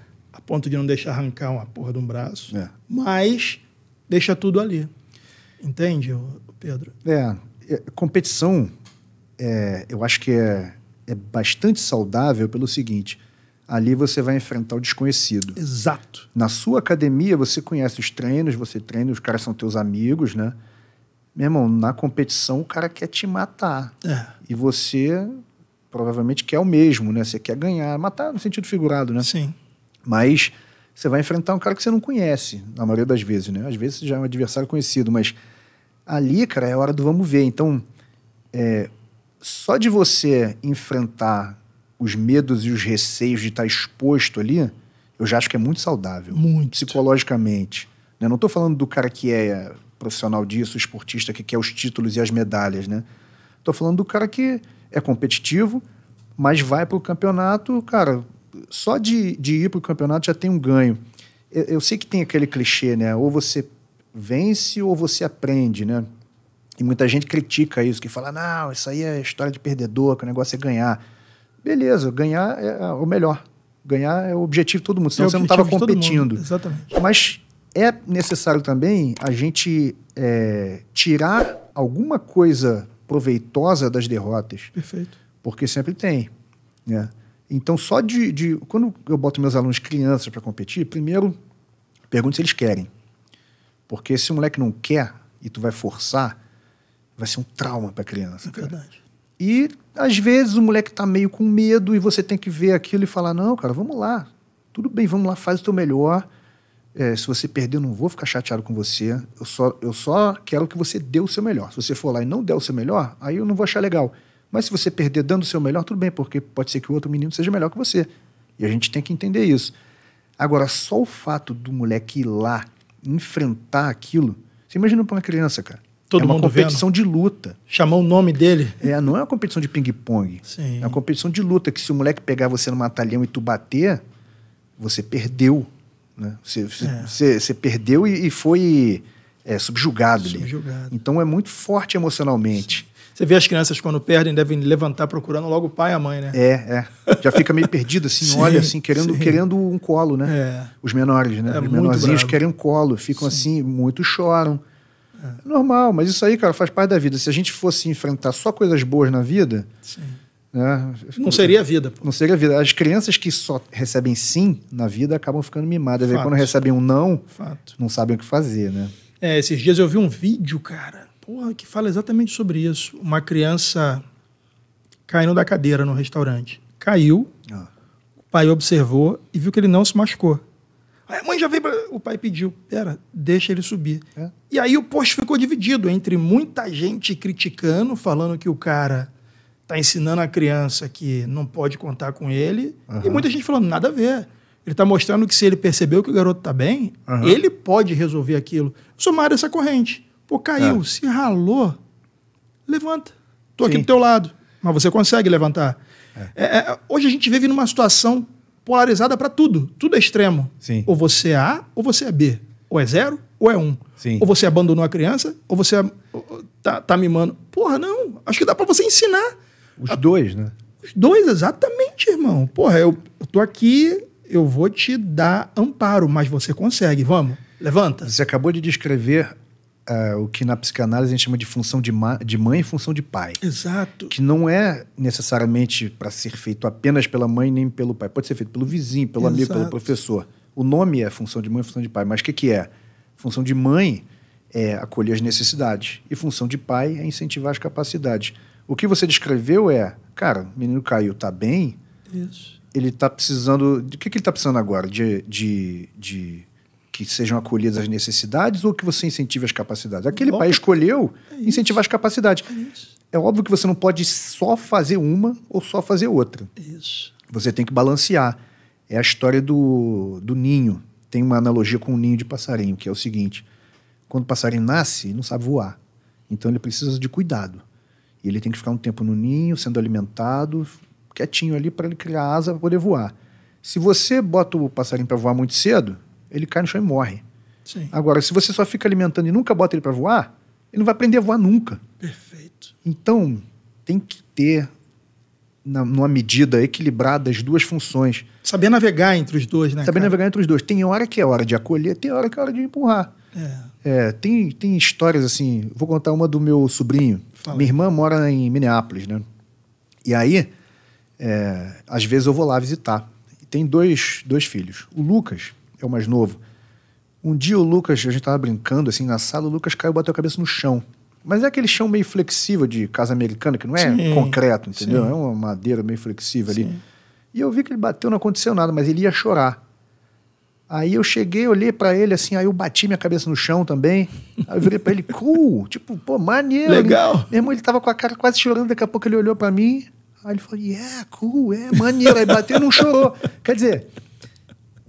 ponto de não deixar arrancar uma porra de um braço, é. mas deixa tudo ali. Entende, Pedro? É, é, competição, é, eu acho que é, é bastante saudável pelo seguinte: ali você vai enfrentar o desconhecido. Exato. Na sua academia, você conhece os treinos, você treina, os caras são teus amigos, né? Meu irmão, na competição o cara quer te matar. É. E você provavelmente quer o mesmo, né? Você quer ganhar, matar no sentido figurado, né? Sim. Mas você vai enfrentar um cara que você não conhece, na maioria das vezes, né? Às vezes já é um adversário conhecido, mas ali, cara, é a hora do vamos ver. Então, é, só de você enfrentar os medos e os receios de estar exposto ali, eu já acho que é muito saudável. Muito. Psicologicamente. Né? Não estou falando do cara que é profissional disso, esportista que quer os títulos e as medalhas, né? Estou falando do cara que é competitivo, mas vai para o campeonato, cara, só de, de ir para o campeonato já tem um ganho. Eu, eu, sei que tem aquele clichê, né? Ou você vence ou você aprende, né? E muita gente critica isso, que fala, não, isso aí é história de perdedor, que o negócio é ganhar. Beleza, ganhar é, é o melhor. Ganhar é o objetivo de todo mundo, é senão é você não estava competindo. exatamente. Mas é necessário também a gente é, tirar alguma coisa proveitosa das derrotas. Perfeito. Porque sempre tem, né? Então, só de, de Quando eu boto meus alunos crianças para competir, primeiro, pergunto se eles querem. Porque se o moleque não quer e tu vai forçar, vai ser um trauma para a criança. É verdade. E às vezes o moleque está meio com medo e você tem que ver aquilo e falar: não, cara, vamos lá. Tudo bem, vamos lá, faz o teu melhor. É, se você perder, eu não vou ficar chateado com você. Eu só, eu só quero que você dê o seu melhor. Se você for lá e não der o seu melhor, aí eu não vou achar legal. Mas se você perder dando o seu melhor, tudo bem, porque pode ser que o outro menino seja melhor que você. E a gente tem que entender isso. Agora, só o fato do moleque ir lá enfrentar aquilo. Você imagina para uma criança, cara. Todo é uma competição vendo. de luta. Chamar o nome dele. É, não é uma competição de ping-pong. É uma competição de luta, que se o moleque pegar você no matalhão e tu bater, você perdeu. Né? Você, é. você, você perdeu e, e foi é, subjugado, subjugado, ali. Então é muito forte emocionalmente. Sim. Você vê as crianças quando perdem, devem levantar procurando logo o pai e a mãe, né? É, é. Já fica meio perdido, assim, sim, olha, assim, querendo, querendo um colo, né? É. Os menores, né? É, Os menorzinhos querem um colo, ficam sim. assim, muitos choram. É. é. Normal, mas isso aí, cara, faz parte da vida. Se a gente fosse enfrentar só coisas boas na vida. Né? Não seria vida. Pô. Não seria vida. As crianças que só recebem sim na vida acabam ficando mimadas. Fato. quando recebem um não, Fato. não sabem o que fazer, né? É, esses dias eu vi um vídeo, cara, porra, que fala exatamente sobre isso. Uma criança caindo da cadeira no restaurante. Caiu, ah. o pai observou e viu que ele não se machucou. Aí a mãe já veio pra... O pai pediu, pera, deixa ele subir. É. E aí o post ficou dividido entre muita gente criticando, falando que o cara tá ensinando a criança que não pode contar com ele, uhum. e muita gente falando, nada a ver. Ele está mostrando que se ele percebeu que o garoto está bem, uhum. ele pode resolver aquilo. Somar essa corrente. Pô, caiu, é. se ralou, levanta. Tô Sim. aqui do teu lado, mas você consegue levantar. É. é, é hoje a gente vive numa situação polarizada para tudo. Tudo é extremo. Sim. Ou você é A ou você é B. Ou é zero ou é um. Sim. Ou você abandonou a criança ou você é, tá, tá mimando. Porra, não. Acho que dá para você ensinar. Os a... dois, né? Os dois, exatamente, irmão. Porra, eu, eu tô aqui, eu vou te dar amparo, mas você consegue. Vamos, levanta. Você acabou de descrever uh, o que na psicanálise a gente chama de função de, de mãe e função de pai. Exato. Que não é necessariamente para ser feito apenas pela mãe nem pelo pai. Pode ser feito pelo vizinho, pelo Exato. amigo, pelo professor. O nome é função de mãe e função de pai, mas o que, que é? Função de mãe é acolher as necessidades e função de pai é incentivar as capacidades. O que você descreveu é, cara, o menino caiu, tá bem? Isso. Ele tá precisando. De que, que ele tá precisando agora? De, de, de que sejam acolhidas as necessidades ou que você incentive as capacidades. Aquele país escolheu é incentivar as capacidades. É, é, óbvio que você não pode só fazer uma ou só fazer outra. Isso. Você tem que balancear. É a história do, do ninho. Tem uma analogia com o um ninho de passarinho, que é o seguinte: quando o passarinho nasce, ele não sabe voar. Então ele precisa de cuidado. E ele tem que ficar um tempo no ninho, sendo alimentado, quietinho ali para ele criar asa para poder voar. Se você bota o passarinho para voar muito cedo, ele cai no chão e morre. Sim. Agora, se você só fica alimentando e nunca bota ele para voar, ele não vai aprender a voar nunca. Perfeito. Então, tem que ter, na, numa medida equilibrada, as duas funções. Saber navegar entre os dois, né? Saber cara? navegar entre os dois. Tem hora que é hora de acolher, tem hora que é hora de empurrar. É. é tem, tem histórias assim. Vou contar uma do meu sobrinho. Fala. Minha irmã mora em Minneapolis, né? E aí, é, às vezes eu vou lá visitar. E tem dois, dois filhos. O Lucas, é o mais novo. Um dia o Lucas, a gente tava brincando assim na sala, o Lucas caiu e bateu a cabeça no chão. Mas é aquele chão meio flexível de casa americana, que não é sim, concreto, entendeu? Sim. É uma madeira meio flexível sim. ali. E eu vi que ele bateu, não aconteceu nada, mas ele ia chorar. Aí eu cheguei, olhei para ele assim, aí eu bati minha cabeça no chão também. Aí eu virei pra ele, cool, tipo, pô, maneiro. Legal. Meu irmão, ele tava com a cara quase chorando, daqui a pouco ele olhou para mim. Aí ele falou, yeah, cool, é maneiro. Aí bateu e não chorou. Quer dizer,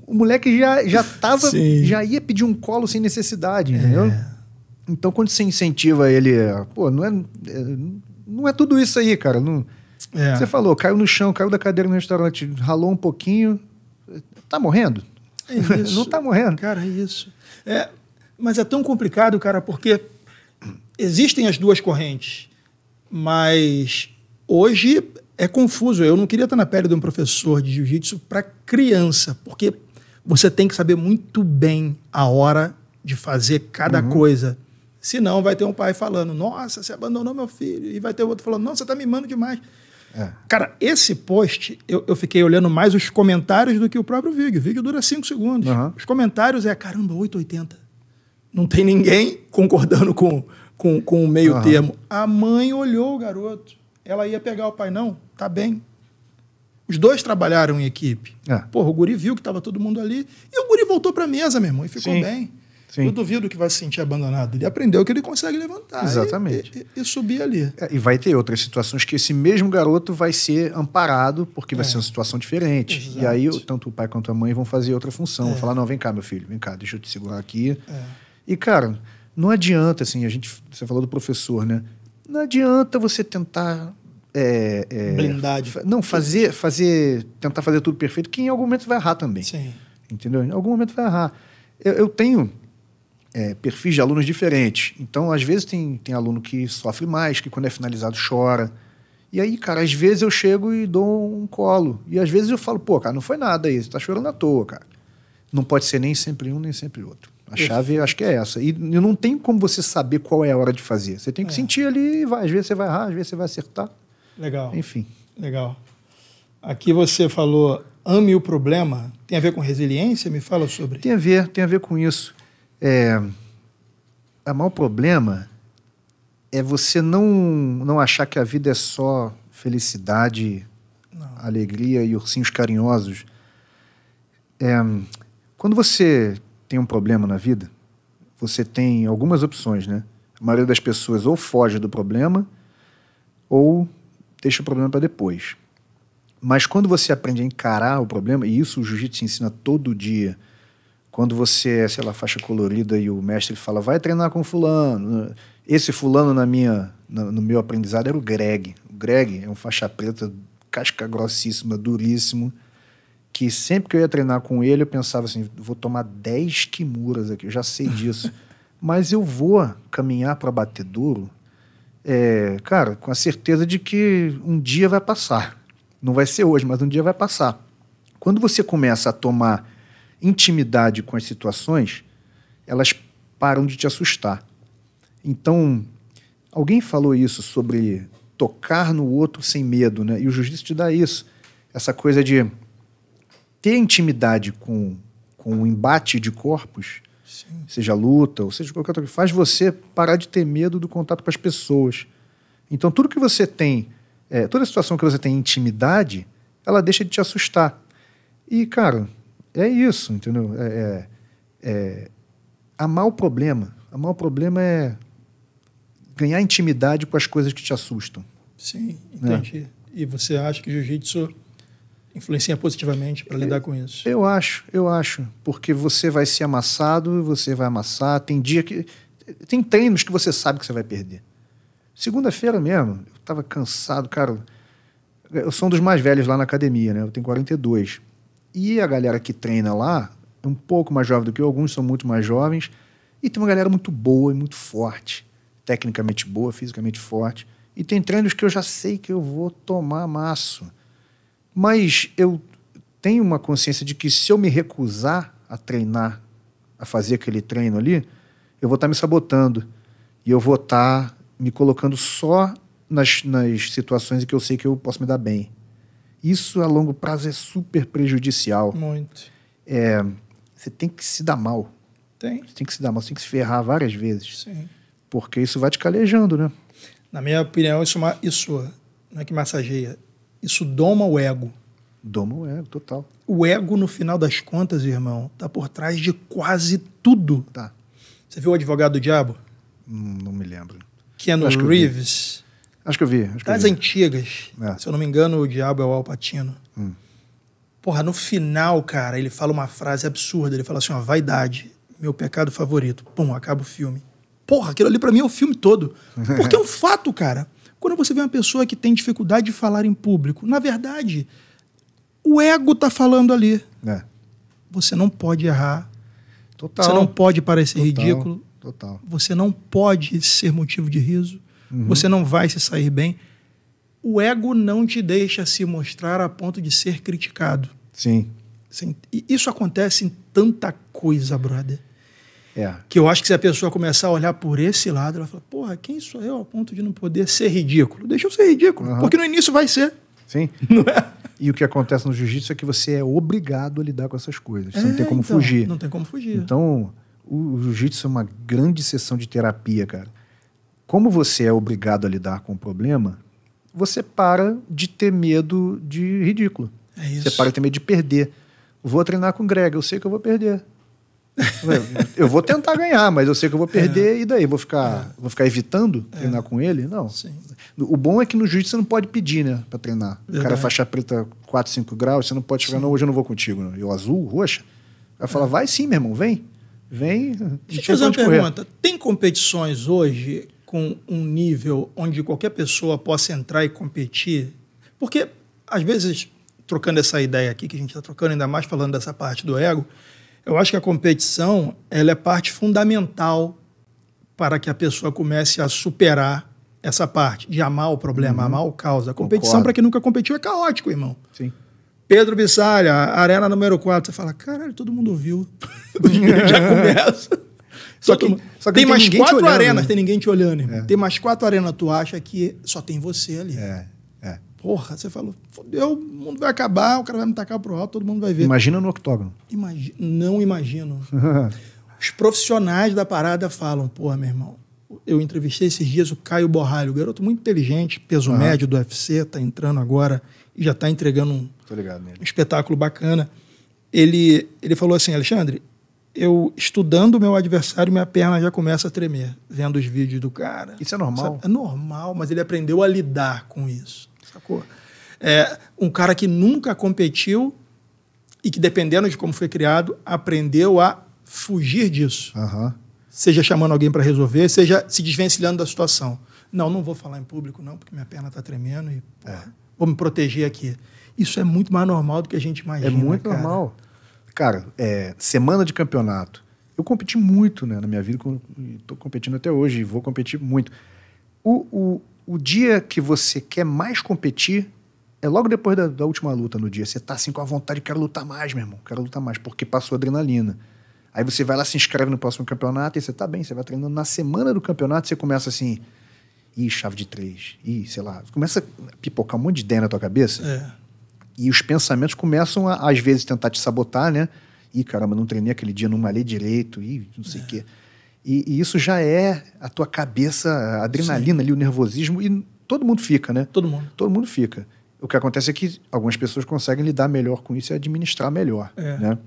o moleque já, já tava, Sim. já ia pedir um colo sem necessidade, é. entendeu? É. Então, quando você incentiva ele, pô, não é, é, não é tudo isso aí, cara. Não, é. Você falou, caiu no chão, caiu da cadeira no restaurante, ralou um pouquinho, tá morrendo? É isso. não tá morrendo. Cara, é isso. É, mas é tão complicado, cara, porque existem as duas correntes, mas hoje é confuso. Eu não queria estar na pele de um professor de jiu-jitsu para criança, porque você tem que saber muito bem a hora de fazer cada uhum. coisa. Senão vai ter um pai falando, nossa, você abandonou meu filho. E vai ter outro falando, nossa, você tá mimando demais. É. Cara, esse post, eu, eu, fiquei olhando mais os comentários do que o próprio vídeo. O vídeo dura cinco segundos. Uhum. Os comentários é, caramba, 880. Não tem ninguém concordando com, com, com o meio uhum. termo. A mãe olhou o garoto. Ela ia pegar o pai, não, tá bem, os dois trabalharam em equipe. É. Porra, o Guri viu que estava todo mundo ali e o Guri voltou para a mesa, meu irmão, e ficou Sim. bem. Sim. Eu duvido que vai se sentir abandonado. Ele aprendeu que ele consegue levantar. Exatamente. E, e, e subir ali. É, e vai ter outras situações que esse mesmo garoto vai ser amparado, porque vai é. ser uma situação diferente. Exato. E aí, tanto o pai quanto a mãe vão fazer outra função. É. Vão falar: não, vem cá, meu filho, vem cá, deixa eu te segurar aqui. É. E, cara, não adianta, assim, a gente. Você falou do professor, né? Não adianta você tentar é, é, Não, fazer, fazer, tentar fazer tudo perfeito, que em algum momento vai errar também. Sim. Entendeu? Em algum momento vai errar. Eu, eu tenho é, perfis de alunos diferentes. Então, às vezes, tem, tem aluno que sofre mais, que quando é finalizado chora. E aí, cara, às vezes eu chego e dou um colo. E às vezes eu falo, pô, cara, não foi nada isso, tá chorando à toa, cara. Não pode ser nem sempre um, nem sempre outro. A chave, chave, acho que é essa. E não tem como você saber qual é a hora de fazer. Você tem que é. sentir ali e vai. Às vezes você vai errar, às vezes você vai acertar. Legal. Enfim. Legal. Aqui você falou ame o problema. Tem a ver com resiliência? Me fala sobre. Tem a ver, tem a ver com isso. É, amar o problema é você não, não achar que a vida é só felicidade, não. alegria e ursinhos carinhosos. É, quando você tem um problema na vida, você tem algumas opções, né? A maioria das pessoas ou foge do problema ou deixa o problema para depois. Mas quando você aprende a encarar o problema, e isso o jiu-jitsu ensina todo dia, quando você é, sei lá, faixa colorida e o mestre fala, vai treinar com fulano. Né? Esse fulano na minha, no meu aprendizado era o Greg. O Greg é um faixa preta, casca grossíssima, duríssimo, que sempre que eu ia treinar com ele, eu pensava assim, vou tomar 10 kimuras aqui, eu já sei disso. Mas eu vou caminhar para bater duro é, cara, com a certeza de que um dia vai passar. Não vai ser hoje, mas um dia vai passar. Quando você começa a tomar intimidade com as situações, elas param de te assustar. Então, alguém falou isso sobre tocar no outro sem medo, né? E o jiu te dá isso. Essa coisa de ter intimidade com, com o embate de corpos Sim. seja luta, ou seja qualquer outra coisa, faz você parar de ter medo do contato com as pessoas. Então, tudo que você tem, é, toda situação que você tem intimidade, ela deixa de te assustar. E, cara, é isso, entendeu? É, é, é amar o problema. Amar o problema é ganhar intimidade com as coisas que te assustam. Sim, entendi. Né? E você acha que jiu-jitsu influencia positivamente para lidar é, com isso? Eu acho, eu acho. Porque você vai ser amassado, você vai amassar. Tem dia que. Tem treinos que você sabe que você vai perder. Segunda-feira mesmo, eu estava cansado, cara. Eu sou um dos mais velhos lá na academia, né? Eu tenho 42. E a galera que treina lá é um pouco mais jovem do que eu, alguns são muito mais jovens. E tem uma galera muito boa e muito forte. Tecnicamente boa, fisicamente forte. E tem treinos que eu já sei que eu vou tomar maço. Mas eu tenho uma consciência de que se eu me recusar a treinar, a fazer aquele treino ali, eu vou estar tá me sabotando. E eu vou estar tá me colocando só nas, nas situações em que eu sei que eu posso me dar bem. Isso a longo prazo é super prejudicial. Muito. É, você tem que se dar mal. Tem. Você tem que se dar mal, você tem que se ferrar várias vezes. Sim. Porque isso vai te calejando, né? Na minha opinião, isso, é isso não é que massageia, isso doma o ego. Doma o ego, total. O ego, no final das contas, irmão, tá por trás de quase tudo. Tá. Você viu o advogado do diabo? Hum, não me lembro. Keanu acho Reeves. acho que eu vi. Acho das antigas. É. Se eu não me engano, o diabo é o Alpatino. Hum. Porra, no final, cara, ele fala uma frase absurda. Ele fala assim: ó, vaidade, meu pecado favorito. Pum, acaba o filme. Porra, aquilo ali pra mim é o filme todo. Porque é um fato, cara. Quando você vê uma pessoa que tem dificuldade de falar em público, na verdade, o ego está falando ali. É. Você não pode errar. Total. Você não pode parecer Total. ridículo. Total. Você não pode ser motivo de riso. Uhum. Você não vai se sair bem. O ego não te deixa se mostrar a ponto de ser criticado. Sim. Isso acontece em tanta coisa, brother. É. Que eu acho que se a pessoa começar a olhar por esse lado, ela fala, porra, quem sou eu a ponto de não poder ser ridículo? Deixa eu ser ridículo, uhum. porque no início vai ser. Sim. Não é? E o que acontece no jiu-jitsu é que você é obrigado a lidar com essas coisas. Você é, não tem como então, fugir. Não tem como fugir. Então, o jiu-jitsu é uma grande sessão de terapia, cara. Como você é obrigado a lidar com o problema, você para de ter medo de ridículo. É isso. Você para de ter medo de perder. Vou treinar com o Greg, eu sei que eu vou perder eu vou tentar ganhar, mas eu sei que eu vou perder, é. e daí? Vou ficar, é. vou ficar evitando é. treinar com ele? Não. Sim. O bom é que no jiu-jitsu você não pode pedir, né? Pra treinar. Verdade. O cara faixa preta 4, 5 graus, você não pode chegar, sim. não, hoje eu não vou contigo. Não. E o azul, roxa. Vai falar, é. vai sim, meu irmão, vem. Vem. Deixa eu fazer uma pergunta. Tem competições hoje com um nível onde qualquer pessoa possa entrar e competir? Porque, às vezes, trocando essa ideia aqui que a gente está trocando, ainda mais falando dessa parte do ego, eu acho que a competição ela é parte fundamental para que a pessoa comece a superar essa parte de amar o problema, uhum. amar o causa. A competição para quem nunca competiu é caótico, irmão. Sim. Pedro Bissalha, arena número 4. Você fala, caralho, todo mundo viu. Já começa. Só que, só que tem, tem mais quatro olhando, arenas, né? tem ninguém te olhando, irmão. É. Tem mais quatro arenas, tu acha que só tem você ali. É. Porra, você falou, fodeu, o mundo vai acabar, o cara vai me tacar pro alto, todo mundo vai ver. Imagina no octógono. Imagina, não imagino. Os profissionais da parada falam, porra, meu irmão, eu entrevistei esses dias o Caio Borralho, garoto muito inteligente, peso uhum. médio do UFC, tá entrando agora e já tá entregando um, um espetáculo bacana. Ele, ele falou assim, Alexandre, eu estudando o meu adversário, minha perna já começa a tremer, vendo os vídeos do cara. Isso é normal? Sabe? É, é normal, mas ele aprendeu a lidar com isso sacou? É, um cara que nunca competiu e que, dependendo de como foi criado, aprendeu a fugir disso. Uhum. Seja chamando alguém para resolver, seja se desvencilhando da situação. Não, não vou falar em público, não, porque minha perna está tremendo e porra, é. vou me proteger aqui. Isso é muito mais normal do que a gente é imagina. É muito cara. normal. Cara, é, semana de campeonato. Eu competi muito né, na minha vida, estou competindo até hoje e vou competir muito. O, o, o dia que você quer mais competir é logo depois da, da, última luta no dia. Você tá assim com a vontade, quero lutar mais, meu irmão, quero lutar mais, porque passou adrenalina. Aí você vai lá, se inscreve no próximo campeonato e você tá bem, você vai treinando. Na semana do campeonato, você começa assim, ih, chave de três, ih, sei lá. Começa a pipocar um monte de ideia na tua cabeça. É. E os pensamentos começam, a, às vezes, tentar te sabotar, né? Ih, caramba, não treinei aquele dia, não malhei direito, ih, não sei o é. quê. E, e isso já é a tua cabeça, a adrenalina Sim. ali, o nervosismo, e todo mundo fica, né? Todo mundo. Todo mundo fica. O que acontece é que algumas pessoas conseguem lidar melhor com isso e administrar melhor, é. né?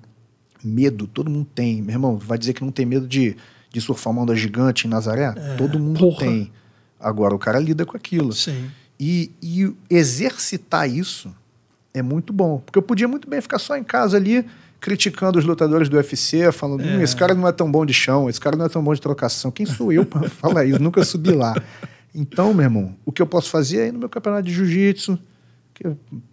Medo, todo mundo tem. Meu irmão, vai dizer que não tem medo de, de surfar uma onda gigante em Nazaré? É. Todo mundo Porra. tem. Agora, o cara lida com aquilo. Sim. E, e exercitar isso é muito bom. Porque eu podia muito bem ficar só em casa ali criticando os lutadores do UFC, falando: hum, é. esse cara não é tão bom de chão, esse cara não é tão bom de trocação. Quem sou eu para falar isso? Nunca subi lá. Então, meu irmão, o que eu posso fazer é ir no meu campeonato de jiu-jitsu, que,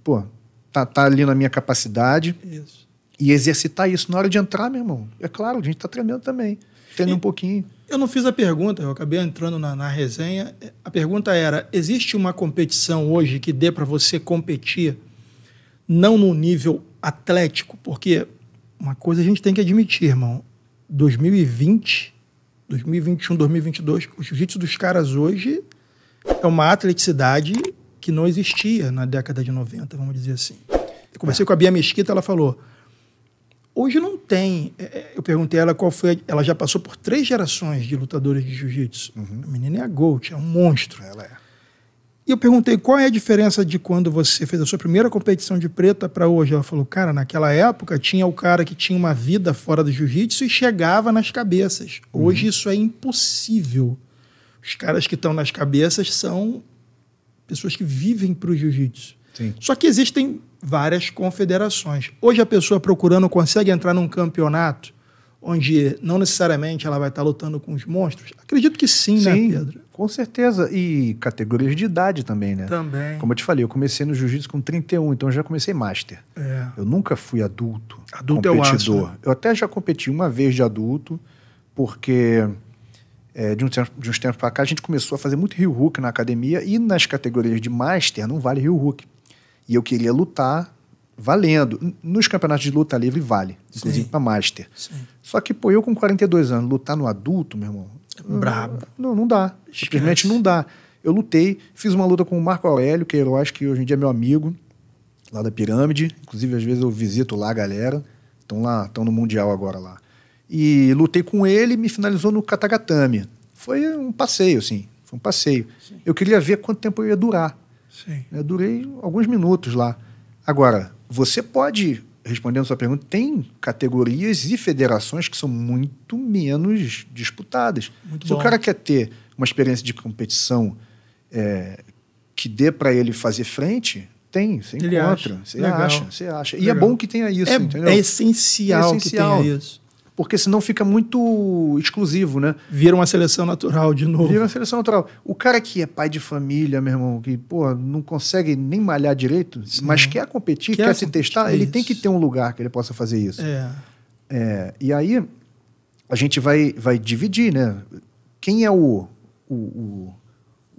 pô, tá, tá ali na minha capacidade. Isso. E exercitar isso na hora de entrar, meu irmão. É claro, a gente tá tremendo também. tendo um pouquinho. Eu não fiz a pergunta, eu acabei entrando na, na resenha. A pergunta era: existe uma competição hoje que dê para você competir não no nível atlético? Porque uma coisa a gente tem que admitir, irmão. 2020, 2021, 2022, o jiu-jitsu dos caras hoje é uma atleticidade que não existia na década de 90, vamos dizer assim. Eu conversei é. com a Bia Mesquita, ela falou: hoje não tem. É, é, eu perguntei a ela qual foi. A... Ela já passou por três gerações de lutadores de jiu-jitsu. Uhum. A menina é a Gold, é um monstro. Ela é. E eu perguntei qual é a diferença de quando você fez a sua primeira competição de preta para hoje. Ela falou, cara, naquela época tinha o cara que tinha uma vida fora do jiu-jitsu e chegava nas cabeças. Uhum. Hoje uhum. isso é impossível. Os caras que estão nas cabeças são pessoas que vivem para o jiu-jitsu. Só que existem várias confederações. Hoje a pessoa procurando consegue entrar num campeonato onde não necessariamente ela vai estar lutando com os monstros? Acredito que sim, né, sim, né, Pedro? Com certeza. E categorias de idade também, né? Também. Como eu te falei, eu comecei no jiu-jitsu com 31, então eu já comecei master. É. Eu nunca fui adulto. Adulto é competidor. eu acho. Né? Eu até já competi uma vez de adulto, porque é, de, um tempo, de uns tempos para cá a gente começou a fazer muito Rio Hook na academia e nas categorias de master não vale Rio Hook. E eu queria lutar valendo. Nos campeonatos de luta livre vale, inclusive para Master. Sim. Só que, pô, eu com 42 anos, lutar no adulto, meu irmão. Hum, Brabo. Não, não dá. Esquece. Simplesmente não dá. Eu lutei, fiz uma luta com o Marco Aurélio, que é eu acho que hoje em dia é meu amigo, lá da Pirâmide. Inclusive, às vezes eu visito lá a galera. Estão lá, estão no Mundial agora lá. E lutei com ele me finalizou no Katagatame. Foi um passeio, assim. Foi um passeio. Sim. Eu queria ver quanto tempo eu ia durar. Sim. Eu durei alguns minutos lá. Agora, você pode, respondendo a sua pergunta, tem categorias e federações que são muito menos disputadas. Muito Se bom. o cara quer ter uma experiência de competição é, que dê para ele fazer frente, tem, você encontra, acha. você Legal. acha, você acha. E é bom que tenha isso, é, entendeu? É essencial, é essencial que tenha isso porque senão fica muito exclusivo, né? Vira uma seleção natural de novo. Vira uma seleção natural. O cara que é pai de família, meu irmão, que, pô, não consegue nem malhar direito, Sim. mas quer competir, quer, quer se testar, ele tem que ter um lugar que ele possa fazer isso. É. é e aí, a gente vai, vai dividir, né? Quem é o, o, o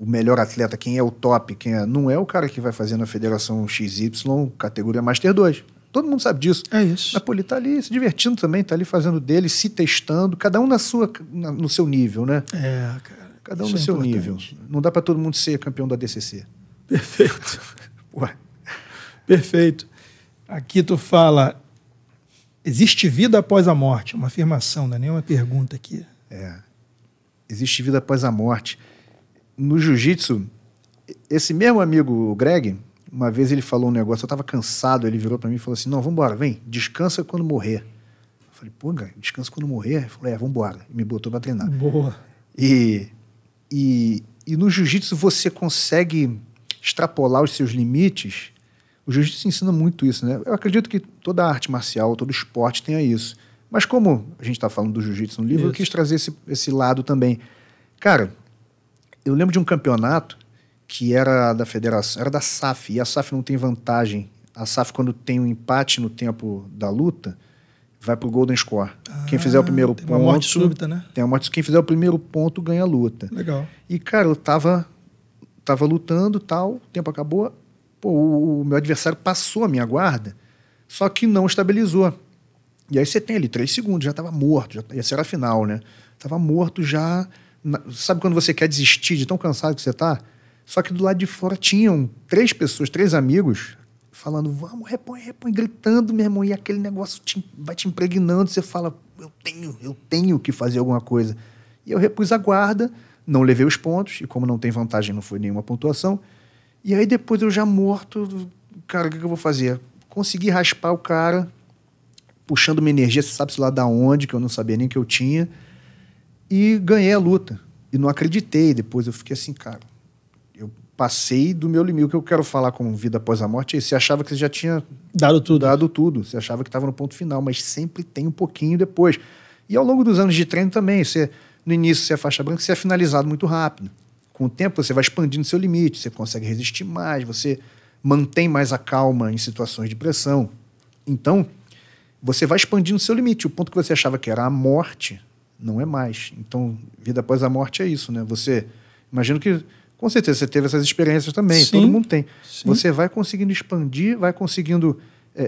o melhor atleta, quem é o top, quem é, não é o cara que vai fazer na Federação XY categoria Master 2. Todo mundo sabe disso. É isso. Napoli está tá ali se divertindo também, tá ali fazendo dele, se testando, cada um na sua, na, no seu nível, né? É, cara. Cada um no é seu importante. nível. Não dá para todo mundo ser campeão da DCC. Perfeito. Ué. Perfeito. Aqui tu fala, existe vida após a morte? Uma afirmação, não é nenhuma pergunta aqui. É. Existe vida após a morte. No jiu-jitsu, esse mesmo amigo, o Greg, uma vez ele falou um negócio, eu estava cansado, ele virou para mim e falou assim: Não, vamos embora, vem, descansa quando morrer. Eu falei: Pô, cara, descansa quando morrer? Ele falou: É, vamos embora. me botou para treinar. Boa. E, e, e no jiu-jitsu você consegue extrapolar os seus limites. O jiu-jitsu ensina muito isso, né? Eu acredito que toda arte marcial, todo esporte tenha isso. Mas como a gente está falando do jiu-jitsu no livro, isso. eu quis trazer esse, esse lado também. Cara, eu lembro de um campeonato que era da federação, era da SAF, e a SAF não tem vantagem. A SAF, quando tem um empate no tempo da luta, vai pro Golden Score. Ah, quem fizer o ah, primeiro tem ponto. Uma morte súbita, né? Tem uma morte. Quem fizer o primeiro ponto ganha a luta. Legal. E, cara, eu tava, tava lutando tal, o tempo acabou. Pô, o, o meu adversário passou a minha guarda, só que não estabilizou. E aí você tem ali três segundos, já tava morto, já, ia ser a final, né? Tava morto já. Na, sabe quando você quer desistir de tão cansado que você tá? Só que do lado de fora tinham três pessoas, três amigos, falando, vamos, repõe, repõe, gritando, meu irmão, e aquele negócio te, vai te impregnando, você fala, eu tenho, eu tenho que fazer alguma coisa. E eu repus a guarda, não levei os pontos, e como não tem vantagem, não foi nenhuma pontuação. E aí depois eu já morto, cara, o que, eu vou fazer? Consegui raspar o cara, puxando uma energia, você sabe-se lá da onde, que eu não sabia nem que eu tinha, e ganhei a luta. E não acreditei, depois eu fiquei assim, cara, passei do meu limite. O que eu quero falar com vida após a morte é isso. Você achava que você já tinha dado tudo. Dado tudo. Você achava que estava no ponto final, mas sempre tem um pouquinho depois. E ao longo dos anos de treino também, você, no início você é faixa branca, você é finalizado muito rápido. Com o tempo você vai expandindo seu limite, você consegue resistir mais, você mantém mais a calma em situações de pressão. Então, você vai expandindo seu limite. O ponto que você achava que era a morte, não é mais. Então, vida após a morte é isso, né? Você, imagino que com certeza, você teve essas experiências também, sim, todo mundo tem. Sim. Você vai conseguindo expandir, vai conseguindo é,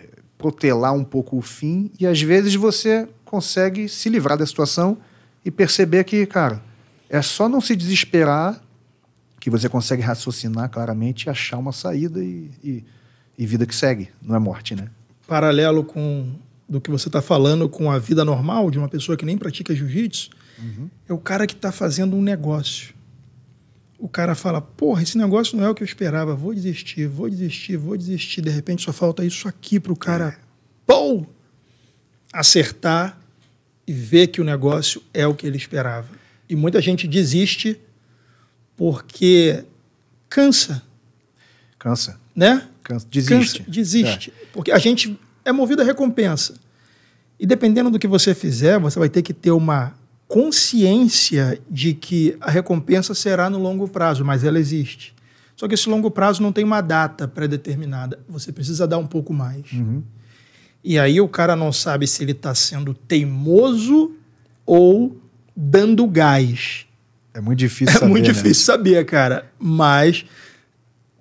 é, protelar um pouco o fim, e às vezes você consegue se livrar da situação e perceber que, cara, é só não se desesperar que você consegue raciocinar claramente, e achar uma saída e, e, e vida que segue, não é morte, né? Paralelo com do que você está falando com a vida normal de uma pessoa que nem pratica jiu-jitsu, uhum. é o cara que está fazendo um negócio o cara fala, porra, esse negócio não é o que eu esperava, vou desistir, vou desistir, vou desistir. De repente só falta isso aqui para o cara, é. acertar e ver que o negócio é o que ele esperava. E muita gente desiste porque cansa. Cansa. Né? Cansa. Desiste. Cansa, desiste. É. Porque a gente é movido a recompensa. E dependendo do que você fizer, você vai ter que ter uma consciência de que a recompensa será no longo prazo, mas ela existe. Só que esse longo prazo não tem uma data pré-determinada. Você precisa dar um pouco mais. Uhum. E aí o cara não sabe se ele está sendo teimoso ou dando gás. É muito difícil é saber. É muito né? difícil né? saber, cara. Mas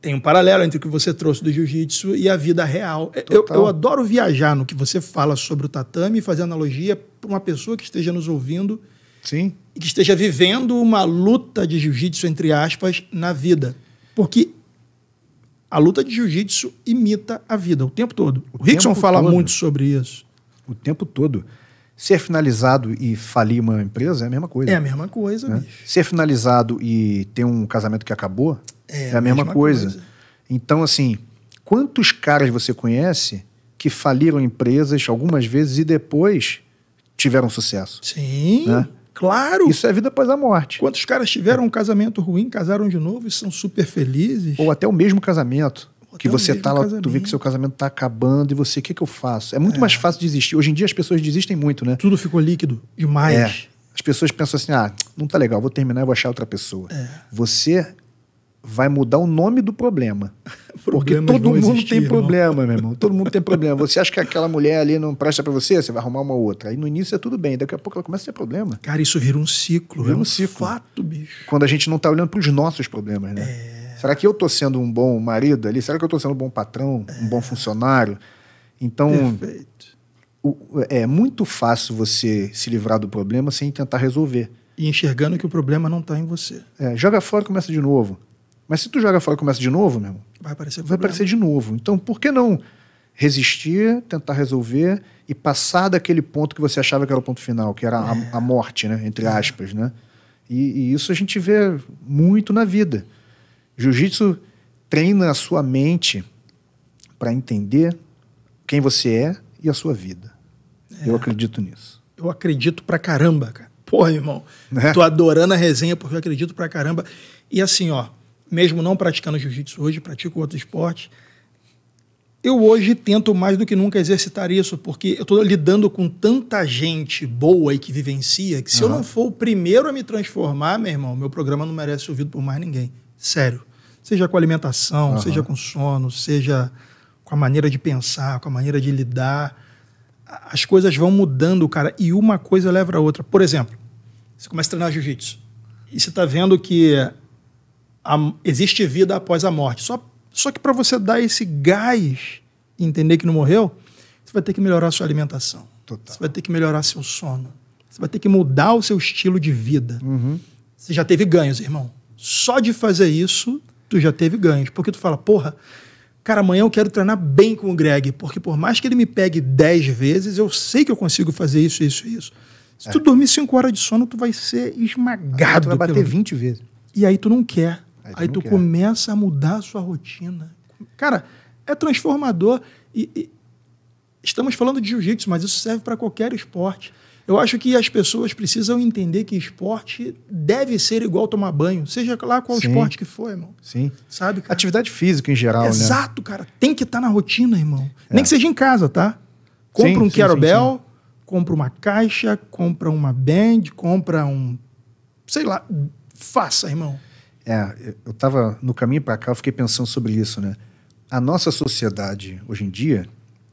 tem um paralelo entre o que você trouxe do jiu-jitsu e a vida real. É, eu, eu, adoro viajar no que você fala sobre o tatame e fazer analogia para uma pessoa que esteja nos ouvindo Sim. E que esteja vivendo uma luta de jiu-jitsu, entre aspas, na vida. Porque a luta de jiu-jitsu imita a vida o tempo todo. O, o Rickson fala todo. muito sobre isso. O tempo todo. Ser finalizado e falir uma empresa é a mesma coisa. É a mesma coisa, né? Ser finalizado e ter um casamento que acabou é, é a mesma, mesma coisa. coisa. Então, assim, quantos caras você conhece que faliram empresas algumas vezes e depois tiveram sucesso? Sim. Né? Claro. Isso é vida após a morte. Quantos caras tiveram um casamento ruim, casaram de novo e são super felizes? Ou até o mesmo casamento. que você tá lá, casamento. tu vê que seu casamento tá acabando e você, o que que eu faço? É muito é. mais fácil desistir. Hoje em dia as pessoas desistem muito, né? Tudo ficou líquido demais. É. As pessoas pensam assim, ah, não tá legal, vou terminar e vou achar outra pessoa. É. Você vai mudar o nome do problema. Porque todo mundo existir, tem problema, meu irmão. Todo mundo tem problema. Você acha que aquela mulher ali não presta para você? Você vai arrumar uma outra. Aí no início é tudo bem, daqui a pouco ela começa a ter problema. Cara, isso vira um ciclo. Vira é um, um ciclo. fato, bicho. Quando a gente não tá olhando para os nossos problemas, né? É... Será que eu tô sendo um bom marido ali? Será que eu tô sendo um bom patrão? É... Um bom é. funcionário? Então... Perfeito. O, é muito fácil você se livrar do problema sem tentar resolver e enxergando que o problema não está em você. É, joga fora e começa de novo. Mas se tu joga fora e começa de novo, meu irmão, vai aparecer, vai problema. aparecer de novo. Então, por que não resistir, tentar resolver e passar daquele ponto que você achava que era o ponto final, que era é. a, a, morte, né? entre é. aspas, né? E, e, isso a gente vê muito na vida. Jiu-jitsu treina a sua mente para entender quem você é e a sua vida. É. Eu acredito nisso. Eu acredito pra caramba, cara. Porra, irmão. Né? Tô adorando a resenha porque eu acredito pra caramba. E assim, ó, mesmo não praticando jiu-jitsu hoje, pratico outro esporte. Eu hoje tento mais do que nunca exercitar isso, porque eu estou lidando com tanta gente boa e que vivencia, que se uhum. eu não for o primeiro a me transformar, meu irmão, meu programa não merece ser ouvido por mais ninguém. Sério. Seja com alimentação, uhum. seja com sono, seja com a maneira de pensar, com a maneira de lidar. As coisas vão mudando, cara, e uma coisa leva a outra. Por exemplo, você começa a treinar jiu-jitsu e você está vendo que a, existe vida após a morte. Só, só que para você dar esse gás e entender que não morreu, você vai ter que melhorar a sua alimentação. Total. Você vai ter que melhorar seu sono. Você vai ter que mudar o seu estilo de vida. Uhum. Você já teve ganhos, irmão. Só de fazer isso, tu já teve ganhos. Porque tu fala, porra, cara, amanhã eu quero treinar bem com o Greg. Porque por mais que ele me pegue 10 vezes, eu sei que eu consigo fazer isso, isso e isso. Se é. tu dormir 5 horas de sono, tu vai ser esmagado. Ah, tu vai bater pelo... 20 vezes. E aí tu não quer. Aí tu, Aí tu começa a mudar a sua rotina. Cara, é transformador. E, e estamos falando de jiu-jitsu, mas isso serve para qualquer esporte. Eu acho que as pessoas precisam entender que esporte deve ser igual tomar banho, seja lá qual Sim. esporte que for, irmão. Sim. Sabe? Cara? Atividade física em geral, Exato, né? Exato, cara. Tem que estar tá na rotina, irmão. É. Nem que seja em casa, tá? Compra sim, um sim, kettlebell, compra uma caixa, compra uma band, compra um. Sei lá, faça, irmão. É, eu estava no caminho para cá, eu fiquei pensando sobre isso, né? A nossa sociedade hoje em dia,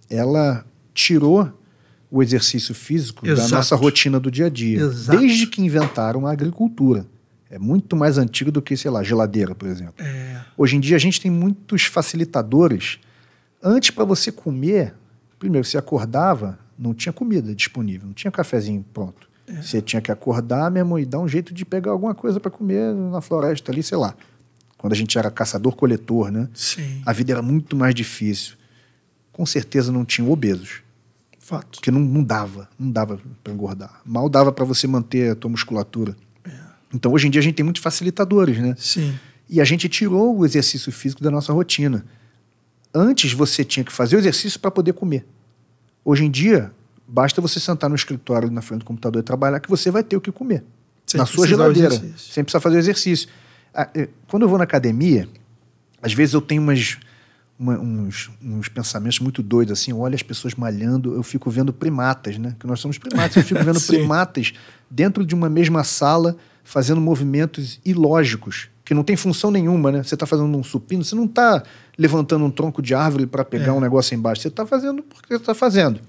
ela tirou o exercício físico Exato. da nossa rotina do dia a dia, Exato. desde que inventaram a agricultura. É muito mais antigo do que, sei lá, geladeira, por exemplo. É. Hoje em dia a gente tem muitos facilitadores. Antes para você comer, primeiro você acordava, não tinha comida disponível, não tinha cafezinho pronto. Você tinha que acordar mesmo e dar um jeito de pegar alguma coisa para comer na floresta ali, sei lá. Quando a gente era caçador-coletor, né? Sim. A vida era muito mais difícil. Com certeza não tinham obesos. Fato. Porque não, não dava, não dava para engordar. Mal dava para você manter a tua musculatura. É. Então hoje em dia a gente tem muitos facilitadores, né? Sim. E a gente tirou o exercício físico da nossa rotina. Antes você tinha que fazer o exercício para poder comer. Hoje em dia, Basta você sentar no escritório na frente do computador e trabalhar que você vai ter o que comer. Sem na sua geladeira. Sem precisar fazer exercício. Ah, eh, quando eu vou na academia, às vezes eu tenho umas, uma, uns, uns, pensamentos muito doidos, assim, olha as pessoas malhando, eu fico vendo primatas, né? Que nós somos primatas, eu fico vendo primatas dentro de uma mesma sala fazendo movimentos ilógicos, que não tem função nenhuma, né? Você está fazendo um supino, você não está levantando um tronco de árvore para pegar é. um negócio embaixo, você está fazendo porque você está fazendo.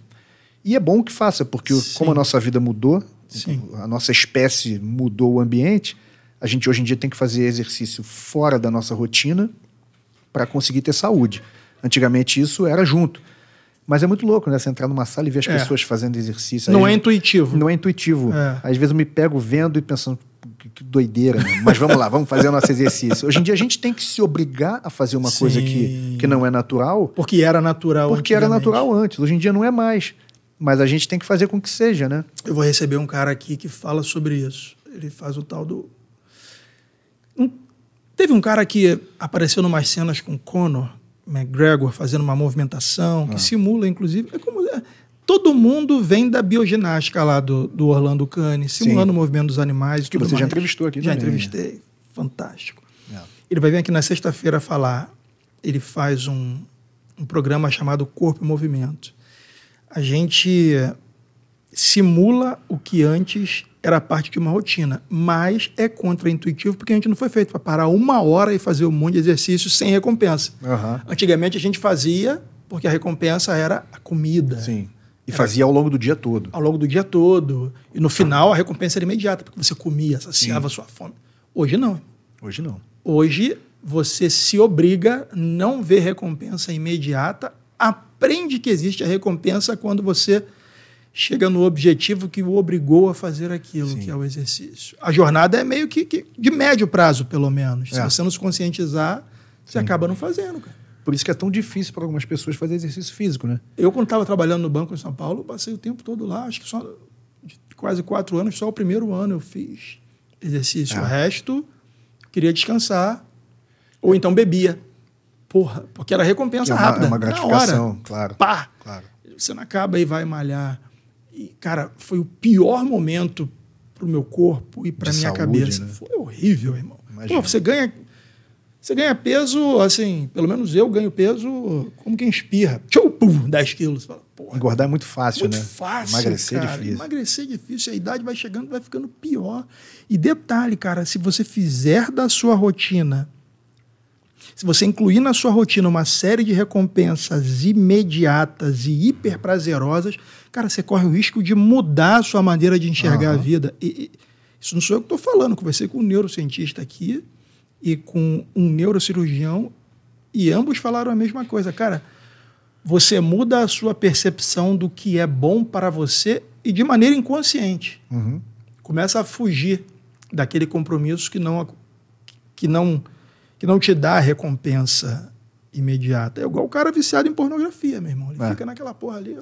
E é bom que faça, porque Sim. como a nossa vida mudou, Sim. a nossa espécie mudou o ambiente, a gente hoje em dia tem que fazer exercício fora da nossa rotina para conseguir ter saúde. Antigamente isso era junto. Mas é muito louco, né? Você entrar numa sala e ver as é. pessoas fazendo exercício. Não Aí, é intuitivo. Não é intuitivo. É. Às vezes eu me pego vendo e pensando, que, doideira, né? mas vamos lá, vamos fazer o nosso exercício. Hoje em dia a gente tem que se obrigar a fazer uma Sim. coisa que, que não é natural. Porque era natural Porque era natural antes, hoje em dia não é mais. Mas a gente tem que fazer com que seja, né? Eu vou receber um cara aqui que fala sobre isso. Ele faz o tal do. Um... Teve um cara que apareceu numa cenas com Conor McGregor fazendo uma movimentação, que ah. simula, inclusive. É como... É, todo mundo vem da bioginástica lá do, do Orlando Cane, simulando Sim. o movimento dos animais. Que você mais. já entrevistou aqui, Já também. Né? entrevistei. Fantástico. É. Ele vai vir aqui na sexta-feira falar. Ele faz um, um programa chamado Corpo e Movimento a gente simula o que antes era parte de uma rotina, mas é contraintuitivo porque a gente não foi feito para parar uma hora e fazer um monte de exercício sem recompensa. Uhum. Antigamente a gente fazia porque a recompensa era a comida. Sim. E era fazia ao longo do dia todo. Ao longo do dia todo. E no final a recompensa era imediata, porque você comia, saciava a sua fome. Hoje não. Hoje não. Hoje você se obriga a não ver recompensa imediata aprende que existe a recompensa quando você chega no objetivo que o obrigou a fazer aquilo, Sim. que é o exercício. A jornada é meio que, que de médio prazo, pelo menos. É. Se você não se conscientizar, você acaba não fazendo, cara. Por isso que é tão difícil para algumas pessoas fazer exercício físico, né? Eu, quando estava trabalhando no banco em São Paulo, passei o tempo todo lá, acho que só de quase quatro anos, só o primeiro ano eu fiz exercício. É. O resto, queria descansar, ou então bebia. Porra, porque era recompensa é uma, é rápida. É uma gratificação, hora, claro. Pá! Claro. Você não acaba e vai malhar. E, cara, foi o pior momento pro meu corpo e pra De minha saúde, cabeça. Né? Foi horrível, irmão. Imagina. Pô, você ganha. Você ganha peso, assim, pelo menos eu ganho peso como quem espirra. Tchau, pum, 10 quilos. Fala, Engordar é muito fácil, muito né? fácil. Emagrecer é cara. é difícil. Emagrecer é difícil, a idade vai chegando, vai ficando pior. E detalhe, cara, se você fizer da sua rotina se você incluir na sua rotina uma série de recompensas imediatas e hiper prazerosas, cara, você corre o risco de mudar a sua maneira de enxergar uhum. a vida. E, e, isso não sou eu que estou falando, conversei com um neurocientista aqui e com um neurocirurgião e ambos falaram a mesma coisa. Cara, você muda a sua percepção do que é bom para você e de maneira inconsciente. Uhum. Começa a fugir daquele compromisso que não, que não que não te dá recompensa imediata. É igual o cara viciado em pornografia, meu irmão. Ele é. fica naquela porra ali, ó,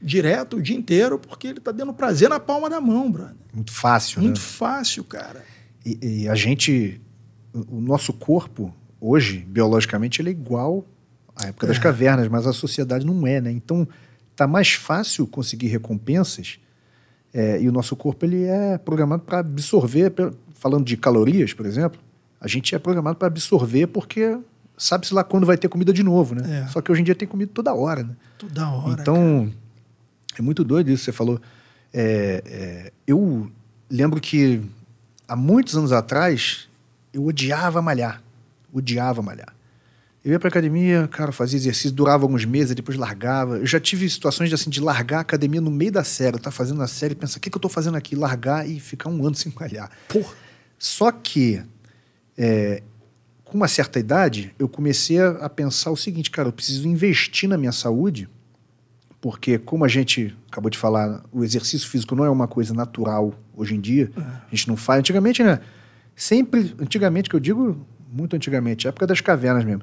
direto o dia inteiro, porque ele tá dando prazer na palma da mão, brother. Muito fácil, Muito né? fácil, cara. E, e, a gente, o nosso corpo, hoje, biologicamente, ele é igual à época é. das cavernas, mas a sociedade não é, né? Então, tá mais fácil conseguir recompensas. É, e o nosso corpo ele é programado para absorver, falando de calorias, por exemplo, a gente é programado para absorver porque sabe-se lá quando vai ter comida de novo, né? É. Só que hoje em dia tem comida toda hora, né? Toda hora. Então, cara. é muito doido isso que você falou. É, é, eu lembro que há muitos anos atrás eu odiava malhar. Odiava malhar. Eu ia pra academia, cara, fazia exercício, durava alguns meses, depois largava. Eu já tive situações de, assim, de largar a academia no meio da série. Tá fazendo a série, pensa, o que, que eu tô fazendo aqui? Largar e ficar um ano sem malhar. Porra. Só que é, com uma certa idade, eu comecei a pensar o seguinte, cara, eu preciso investir na minha saúde, porque como a gente acabou de falar, o exercício físico não é uma coisa natural hoje em dia. É. A gente não faz. Antigamente, né? Sempre, antigamente que eu digo, muito antigamente, época das cavernas mesmo.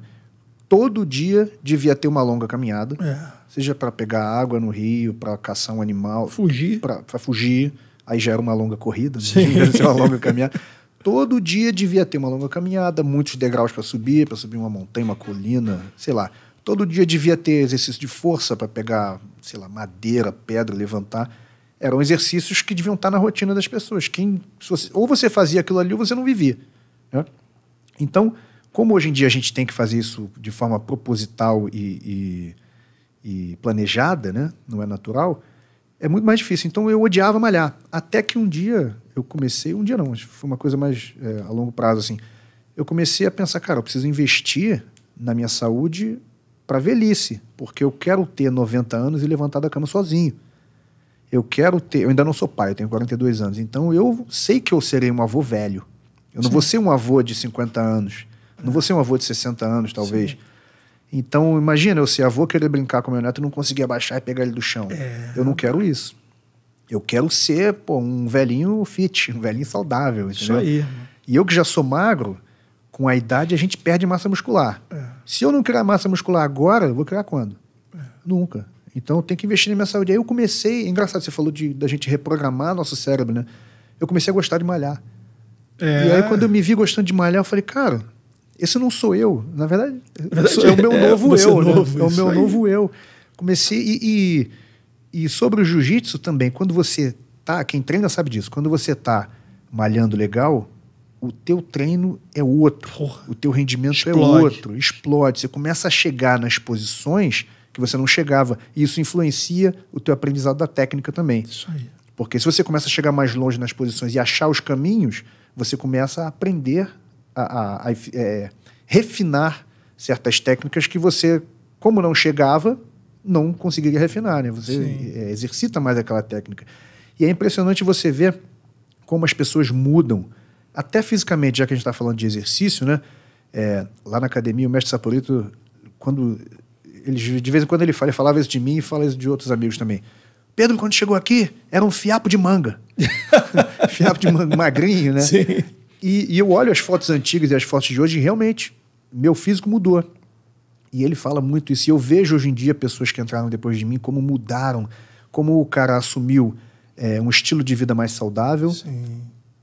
Todo dia devia ter uma longa caminhada, é. seja para pegar água no rio, para caçar um animal, fugir, para fugir. Aí já era uma longa corrida, né? uma longa caminhada todo dia devia ter uma longa caminhada, muitos degraus para subir, para subir uma montanha, uma colina, sei lá. Todo dia devia ter exercício de força para pegar, sei lá, madeira, pedra, levantar. Eram exercícios que deviam estar tá na rotina das pessoas. Quem, você, ou você fazia aquilo ali ou você não vivia. Né? Então, como hoje em dia a gente tem que fazer isso de forma proposital e, e, e planejada, né? não é natural, é muito mais difícil. Então eu odiava malhar. Até que um dia eu comecei, um dia não, foi uma coisa mais é, a longo prazo, assim. Eu comecei a pensar, cara, eu preciso investir na minha saúde para velhice, porque eu quero ter 90 anos e levantar da cama sozinho. Eu quero ter, eu ainda não sou pai, eu tenho 42 anos, então eu sei que eu serei um avô velho. Eu não Sim. vou ser um avô de 50 anos, não vou ser um avô de 60 anos, talvez. Sim. Então, imagina eu ser avô querer brincar com meu neto e não conseguir abaixar e pegar ele do chão. É. Eu não quero isso. Eu quero ser pô, um velhinho fit, um velhinho saudável, entendeu? Isso aí. E eu que já sou magro, com a idade a gente perde massa muscular. É. Se eu não criar massa muscular agora, eu vou criar quando? É. Nunca. Então tem que investir na minha saúde. Aí eu comecei, é engraçado, você falou de da gente reprogramar nosso cérebro, né? Eu comecei a gostar de malhar. É. E aí quando eu me vi gostando de malhar, eu falei, cara, esse não sou eu, na verdade, verdade sou, é o meu é, novo é eu, né? novo, né? é o meu aí. novo eu. Comecei e, e, e sobre o jiu-jitsu também, quando você tá, quem treina sabe disso, quando você tá malhando legal, o teu treino é outro, Porra, o teu rendimento é explode. é outro, explode, você começa a chegar nas posições que você não chegava, e isso influencia o teu aprendizado da técnica também. Isso aí. Porque se você começa a chegar mais longe nas posições e achar os caminhos, você começa a aprender a, a, a é, refinar certas técnicas que você, como não chegava, não conseguiria refinar, né? Você Sim. É, exercita mais aquela técnica. E é impressionante você ver como as pessoas mudam, até fisicamente, já que a gente está falando de exercício, né? É, lá na academia, o mestre Saporito, quando ele, de vez em quando ele fala, ele falava isso de mim e fala isso de outros amigos também. Pedro, quando chegou aqui, era um fiapo de manga. fiapo de manga, magrinho, né? Sim. E, e eu olho as fotos antigas e as fotos de hoje e realmente meu físico mudou. E ele fala muito isso. E eu vejo hoje em dia pessoas que entraram depois de mim como mudaram, como o cara assumiu é, um estilo de vida mais saudável. Sim.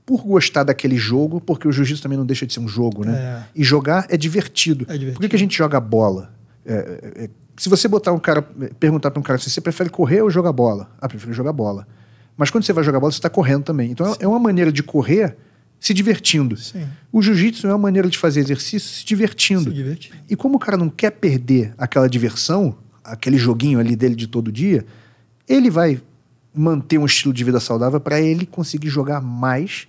Por gostar daquele jogo, porque o jiu-jitsu também não deixa de ser um jogo, né? É. E jogar é divertido. É divertido. Por que, que a gente joga bola? É, é, é, se você botar um cara, é, perguntar para um cara se você prefere correr ou jogar bola, ah, prefiro jogar bola. Mas quando você vai jogar bola, você está correndo também. Então é uma maneira de correr se divertindo. Sim. O jiu-jitsu é uma maneira de fazer exercício se divertindo. se divertindo. E como o cara não quer perder aquela diversão, aquele joguinho ali dele de todo dia, ele vai manter um estilo de vida saudável para ele conseguir jogar mais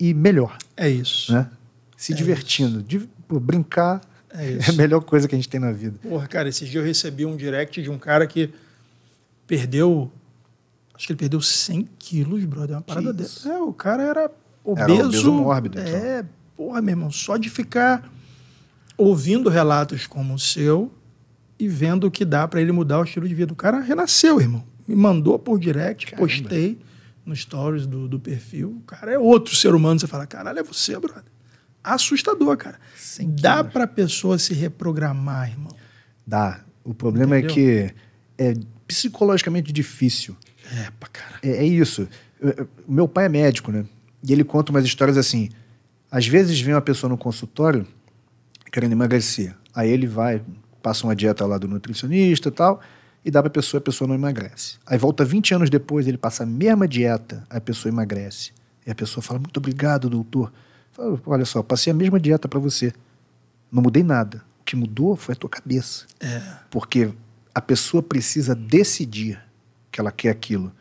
e melhor. É isso. Né? Se é divertindo. Isso. brincar é, é, a melhor coisa que a gente tem na vida. Porra, cara, esses dias eu recebi um direct de um cara que perdeu. Acho que ele perdeu 100 quilos, brother. Uma parada dessa. É, o cara era obeso. Era obeso mórbido. É, então. É, porra, meu irmão, só de ficar ouvindo relatos como o seu e vendo o que dá para ele mudar o estilo de vida. O cara renasceu, irmão. Me mandou por direct, Caramba. postei no stories do, do perfil. O cara é outro ser humano. Você fala, caralho, é você, brother. Assustador, cara. Sem Dá para pessoa se reprogramar, irmão. Dá. O problema é Entendeu? é que é psicologicamente difícil. É, pra cara. É, é isso. Eu, eu, meu pai é médico, né? E ele conta umas histórias assim. Às vezes vem uma pessoa no consultório querendo emagrecer. Aí ele vai, passa uma dieta lá do nutricionista e tal, e dá para a pessoa, a pessoa não emagrece. Aí volta 20 anos depois, ele passa a mesma dieta, a pessoa emagrece. E a pessoa fala: Muito obrigado, doutor. Fala, Olha só, passei a mesma dieta para você. Não mudei nada. O que mudou foi a tua cabeça. É. Porque a pessoa precisa decidir que ela quer aquilo.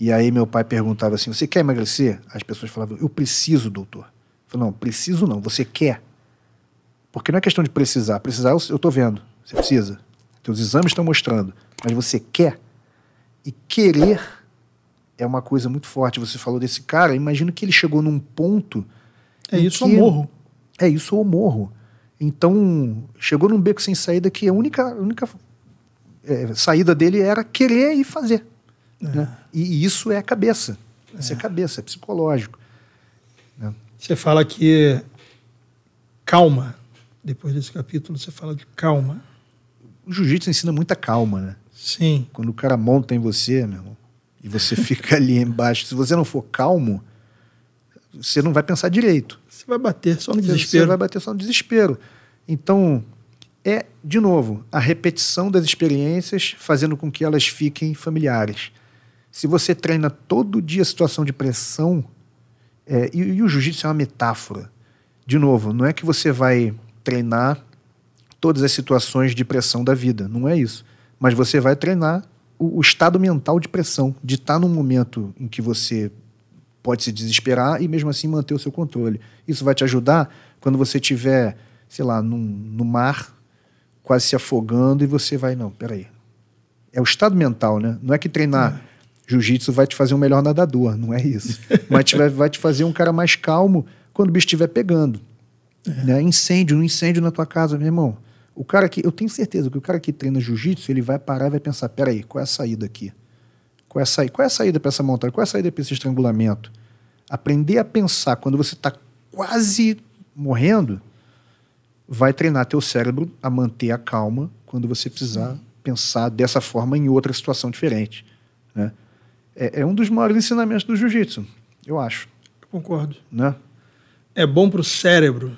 E aí meu pai perguntava assim: Você quer emagrecer? As pessoas falavam: Eu preciso, doutor. Eu falava, não, preciso não, você quer. Porque não é questão de precisar. Precisar eu estou vendo, você precisa. Teus então, exames estão mostrando. Mas você quer. E querer é uma coisa muito forte. Você falou desse cara, imagino que ele chegou num ponto. É isso que... ou morro. É isso ou morro. Então, chegou num beco sem saída que a única, única é, saída dele era querer e fazer. É. Né? E, isso é a cabeça. Isso é, é cabeça, é psicológico. Né? Você fala que calma. Depois desse capítulo, você fala de calma. O jiu-jitsu ensina muita calma, né? Sim. Quando o cara monta em você, meu irmão, e você fica ali embaixo, se você não for calmo, você não vai pensar direito. Você vai bater só no desespero. Você vai bater só no desespero. Então, é, de novo, a repetição das experiências fazendo com que elas fiquem familiares. Se você treina todo dia a situação de pressão, é, e, e o jiu-jitsu é uma metáfora. De novo, não é que você vai treinar todas as situações de pressão da vida, não é isso. Mas você vai treinar o, o estado mental de pressão, de estar tá num momento em que você pode se desesperar e mesmo assim manter o seu controle. Isso vai te ajudar quando você tiver, sei lá, num, no mar, quase se afogando e você vai, não, peraí. É o estado mental, né? Não é que treinar é. Jiu-jitsu vai te fazer um melhor nadador, não é isso. Mas te vai, vai, te fazer um cara mais calmo quando o bicho estiver pegando. É. Né? Incêndio, um incêndio na tua casa, meu irmão. O cara que, eu tenho certeza que o cara que treina jiu-jitsu, ele vai parar e vai pensar: peraí, qual é a saída aqui? Qual é a saída, qual é a saída para essa montanha? Qual é a saída para esse estrangulamento? Aprender a pensar quando você está quase morrendo vai treinar teu cérebro a manter a calma quando você precisar Sim. pensar dessa forma em outra situação diferente. Né? é, é um dos maiores ensinamentos do jiu-jitsu, eu acho. Eu concordo. Né? É bom para o cérebro.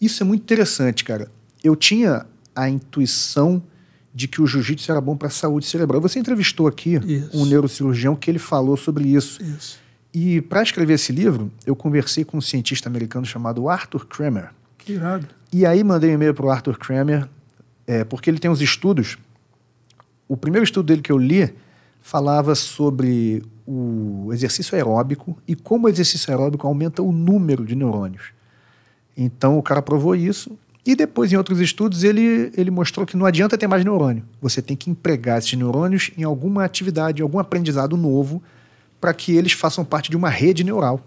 Isso é muito interessante, cara. Eu tinha a intuição de que o jiu-jitsu era bom para a saúde cerebral. Você entrevistou aqui isso. um neurocirurgião que ele falou sobre isso. isso. E para escrever esse livro, eu conversei com um cientista americano chamado Arthur Kramer. Que irado. E aí mandei um e-mail para o Arthur Kramer, é, porque ele tem uns estudos. O primeiro estudo dele que eu li falava sobre o exercício aeróbico e como o exercício aeróbico aumenta o número de neurônios. Então o cara provou isso e depois em outros estudos ele, ele mostrou que não adianta ter mais neurônio. Você tem que empregar esses neurônios em alguma atividade, em algum aprendizado novo para que eles façam parte de uma rede neural.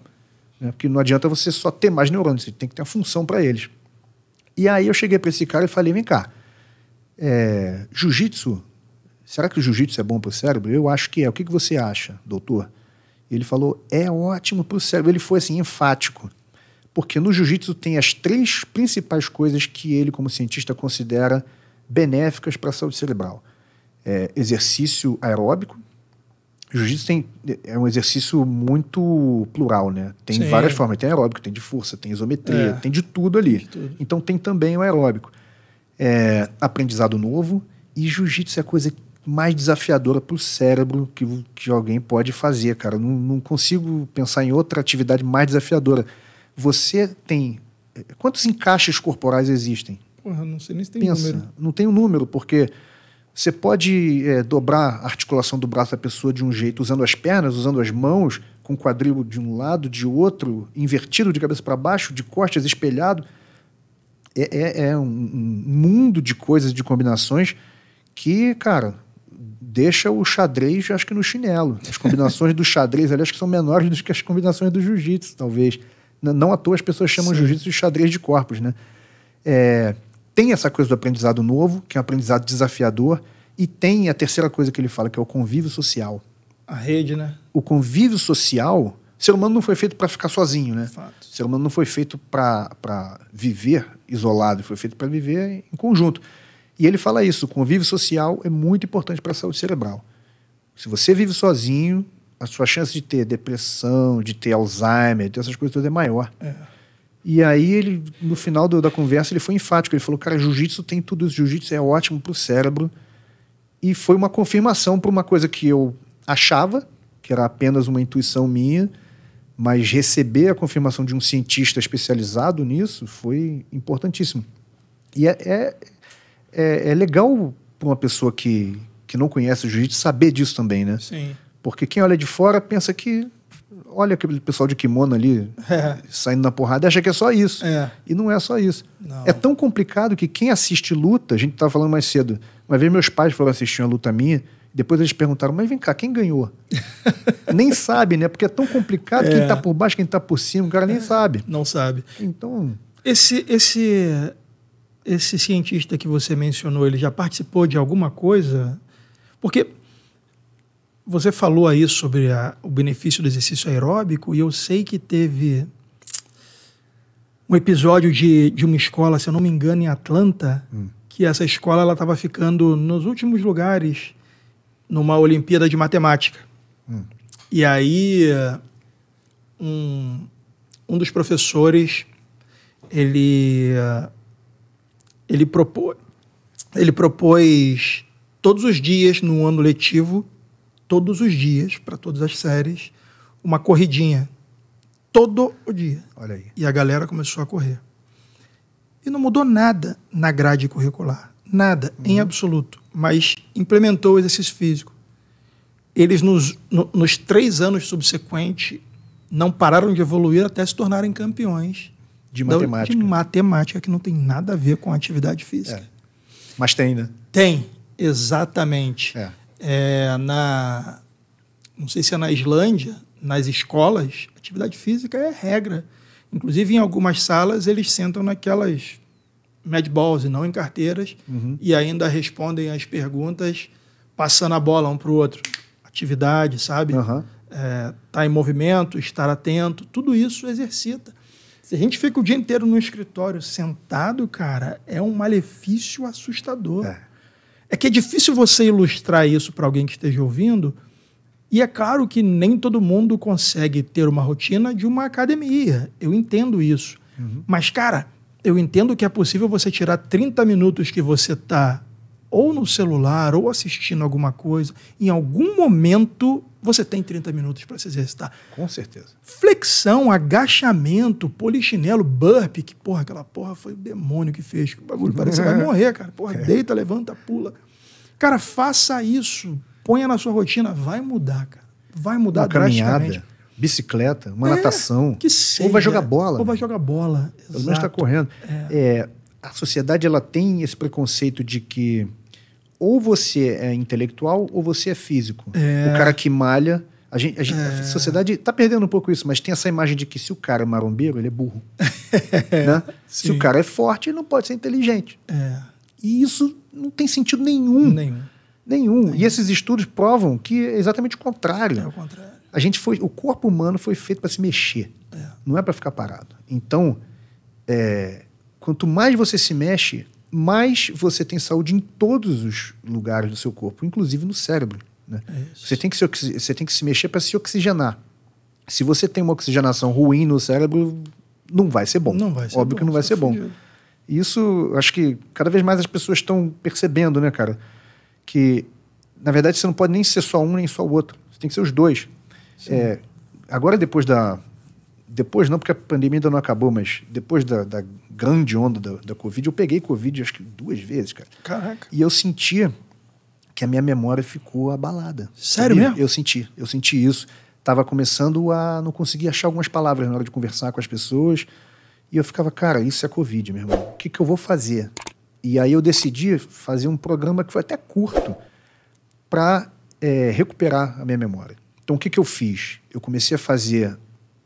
Né? Porque não adianta você só ter mais neurônios, você tem que ter uma função para eles. E aí eu cheguei para esse cara e falei, vem cá, é, jiu-jitsu será que o jiu-jitsu é bom para o cérebro? Eu acho que é. O que, que você acha, doutor? Ele falou, é ótimo para o cérebro. Ele foi assim, enfático. Porque no jiu-jitsu tem as três principais coisas que ele, como cientista, considera benéficas para a saúde cerebral. É, exercício aeróbico. Jiu-jitsu tem, é um exercício muito plural, né? Tem Sim. várias formas. Tem aeróbico, tem de força, tem isometria, é. tem de tudo ali. De tudo. Então tem também o aeróbico. É, aprendizado novo. E jiu-jitsu é a coisa mais desafiadora para o cérebro que, que alguém pode fazer, cara. Não, não consigo pensar em outra atividade mais desafiadora. Você tem. Quantos encaixes corporais existem? Porra, não sei nem se tem Pensa, número. Não tem um número, porque você pode é, dobrar a articulação do braço da pessoa de um jeito, usando as pernas, usando as mãos, com o quadril de um lado, de outro, invertido de cabeça para baixo, de costas, espelhado. É, é, é um, um mundo de coisas, de combinações que, cara, deixa o xadrez, acho que no chinelo. As combinações do xadrez ali acho que são menores do que as combinações do jiu-jitsu, talvez. Não à toa as pessoas chamam jiu-jitsu de xadrez de corpos, né? É, tem essa coisa do aprendizado novo, que é um aprendizado desafiador, e tem a terceira coisa que ele fala, que é o convívio social. A rede, né? O convívio social, ser humano não foi feito para ficar sozinho, né? Fato. ser humano não foi feito para viver isolado, foi feito para viver em conjunto. E ele fala isso: o convívio social é muito importante para a saúde cerebral. Se você vive sozinho, a sua chance de ter depressão, de ter Alzheimer, de ter essas coisas todas é maior. É. E aí ele, no final do, da conversa, ele foi enfático. Ele falou, cara, jiu-jitsu tem tudo isso. Jiu-jitsu é ótimo para o cérebro. E foi uma confirmação para uma coisa que eu achava, que era apenas uma intuição minha, mas receber a confirmação de um cientista especializado nisso foi importantíssimo. E é, é é, é legal para uma pessoa que, que não conhece o jiu-jitsu saber disso também, né? Sim. Porque quem olha de fora pensa que. Olha aquele pessoal de kimono ali é. saindo na porrada acha que é só isso. É. E não é só isso. Não. É tão complicado que quem assiste luta, a gente estava falando mais cedo, uma vez meus pais foram assistir uma luta minha, depois eles perguntaram, mas vem cá, quem ganhou? nem sabe, né? Porque é tão complicado é. quem está por baixo, quem está por cima, o cara nem é. sabe. Não sabe. Então. Esse, esse, esse cientista que você mencionou, ele já participou de alguma coisa? Porque você falou aí sobre a, o benefício do exercício aeróbico e eu sei que teve um episódio de, de uma escola, se eu não me engano, em Atlanta, hum. que essa escola ela estava ficando nos últimos lugares numa Olimpíada de Matemática. Hum. E aí um, um dos professores ele uh, ele, propôs, ele propôs todos os dias no ano letivo, todos os dias, para todas as séries, uma corridinha. Todo o dia. Olha aí. E a galera começou a correr. E não mudou nada na grade curricular. Nada, uhum. em absoluto. Mas implementou o exercício físico. Eles, nos, no, nos três anos subsequentes, não pararam de evoluir até se tornarem campeões de matemática. de matemática que não tem nada a ver com atividade física. É. Mas tem, né? Tem, exatamente. É. É, na, não sei se é na Islândia, nas escolas, atividade física é regra. Inclusive, em algumas salas, eles sentam naquelas medballs e não em carteiras uhum. e ainda respondem as perguntas passando a bola um para o outro. Atividade, sabe? Uhum. É, tá em movimento, estar atento, tudo isso exercita. Se a gente fica o dia inteiro no escritório sentado, cara, é um malefício assustador. É, é que é difícil você ilustrar isso para alguém que esteja ouvindo. E é claro que nem todo mundo consegue ter uma rotina de uma academia. Eu entendo isso. Uhum. Mas, cara, eu entendo que é possível você tirar 30 minutos que você está ou no celular ou assistindo alguma coisa. Em algum momento você tem 30 minutos para se exercitar. Com certeza. Flexão, agachamento, polichinelo, burp, que porra, aquela porra foi o demônio que fez. Que bagulho parece que vai morrer, cara. Porra, é. deita, levanta, pula. Cara, faça isso. Ponha na sua rotina. Vai mudar, cara. Vai mudar uma drasticamente. Caminhada bicicleta, uma é, natação. Que seja. Ou vai jogar bola. Ou vai jogar bola. Pelo menos está correndo. É. É, a sociedade ela tem esse preconceito de que ou você é intelectual ou você é físico. É... O cara que malha. A, gente, a, gente, é... a sociedade está perdendo um pouco isso, mas tem essa imagem de que se o cara é marombeiro, ele é burro. né? Se o cara é forte, ele não pode ser inteligente. É. E isso não tem sentido nenhum. Nenhum. Nenhum. nenhum. E esses estudos provam que é exatamente o contrário. É o contrário. A gente foi, o corpo humano foi feito para se mexer, é. não é para ficar parado. Então, é, quanto mais você se mexe, mas você tem saúde em todos os lugares do seu corpo, inclusive no cérebro. Né? É você, tem que se, você tem que se mexer para se oxigenar. Se você tem uma oxigenação ruim no cérebro, não vai ser bom. Não vai ser Óbvio bom, que não vai ser bom. E isso, acho que cada vez mais as pessoas estão percebendo, né, cara? Que, na verdade, você não pode nem ser só um nem só o outro. Você tem que ser os dois. É, agora, depois da, depois não, porque a pandemia ainda não acabou, mas depois da, da grande onda da, da Covid, eu peguei Covid acho que duas vezes, cara. Caraca. E eu sentia que a minha memória ficou abalada. Sério sabia? mesmo? Eu senti, eu senti isso. Tava começando a não conseguir achar algumas palavras na hora de conversar com as pessoas. E eu ficava, cara, isso é Covid, meu irmão. O que, que eu vou fazer? E aí eu decidi fazer um programa que foi até curto para é, eh, recuperar a minha memória. Então o que, que eu fiz? Eu comecei a fazer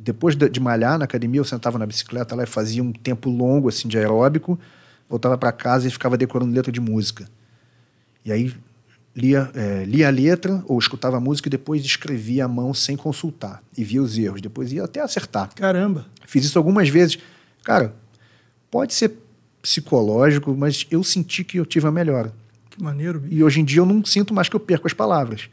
depois de, de malhar na academia, eu sentava na bicicleta lá e fazia um tempo longo assim de aeróbico, voltava para casa e ficava decorando letra de música. E aí lia, é, lia a letra ou escutava a música e depois escrevia à mão sem consultar e via os erros. Depois ia até acertar. Caramba! Fiz isso algumas vezes. Cara, pode ser psicológico, mas eu senti que eu tive a melhora. Que maneiro. Bicho. E hoje em dia eu não sinto mais que eu perco as palavras.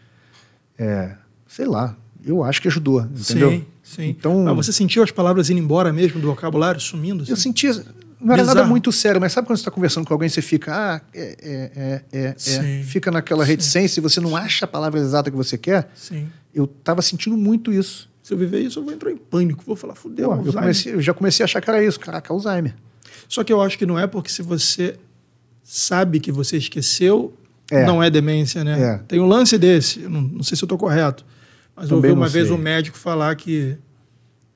É, sei lá, eu acho que ajudou, entendeu? Sim. Sim. Então, mas você sentiu as palavras indo embora mesmo do vocabulário, sumindo? Assim? Eu sentia. Não era Bizarro. nada muito sério, mas sabe quando você está conversando com alguém, e você fica, ah, é, é, é, é fica naquela Sim. reticência e você não acha a palavra exata que você quer? Sim. Eu estava sentindo muito isso. Se eu viver isso, eu vou entrar em pânico, vou falar, fudeu, eu, comecei, eu já comecei a achar que era isso, caraca, Alzheimer. Só que eu acho que não é porque se você sabe que você esqueceu, é. não é demência, né? É. Tem um lance desse, não, não, sei se eu estou correto. Mas ouvi uma vez sei. um médico falar que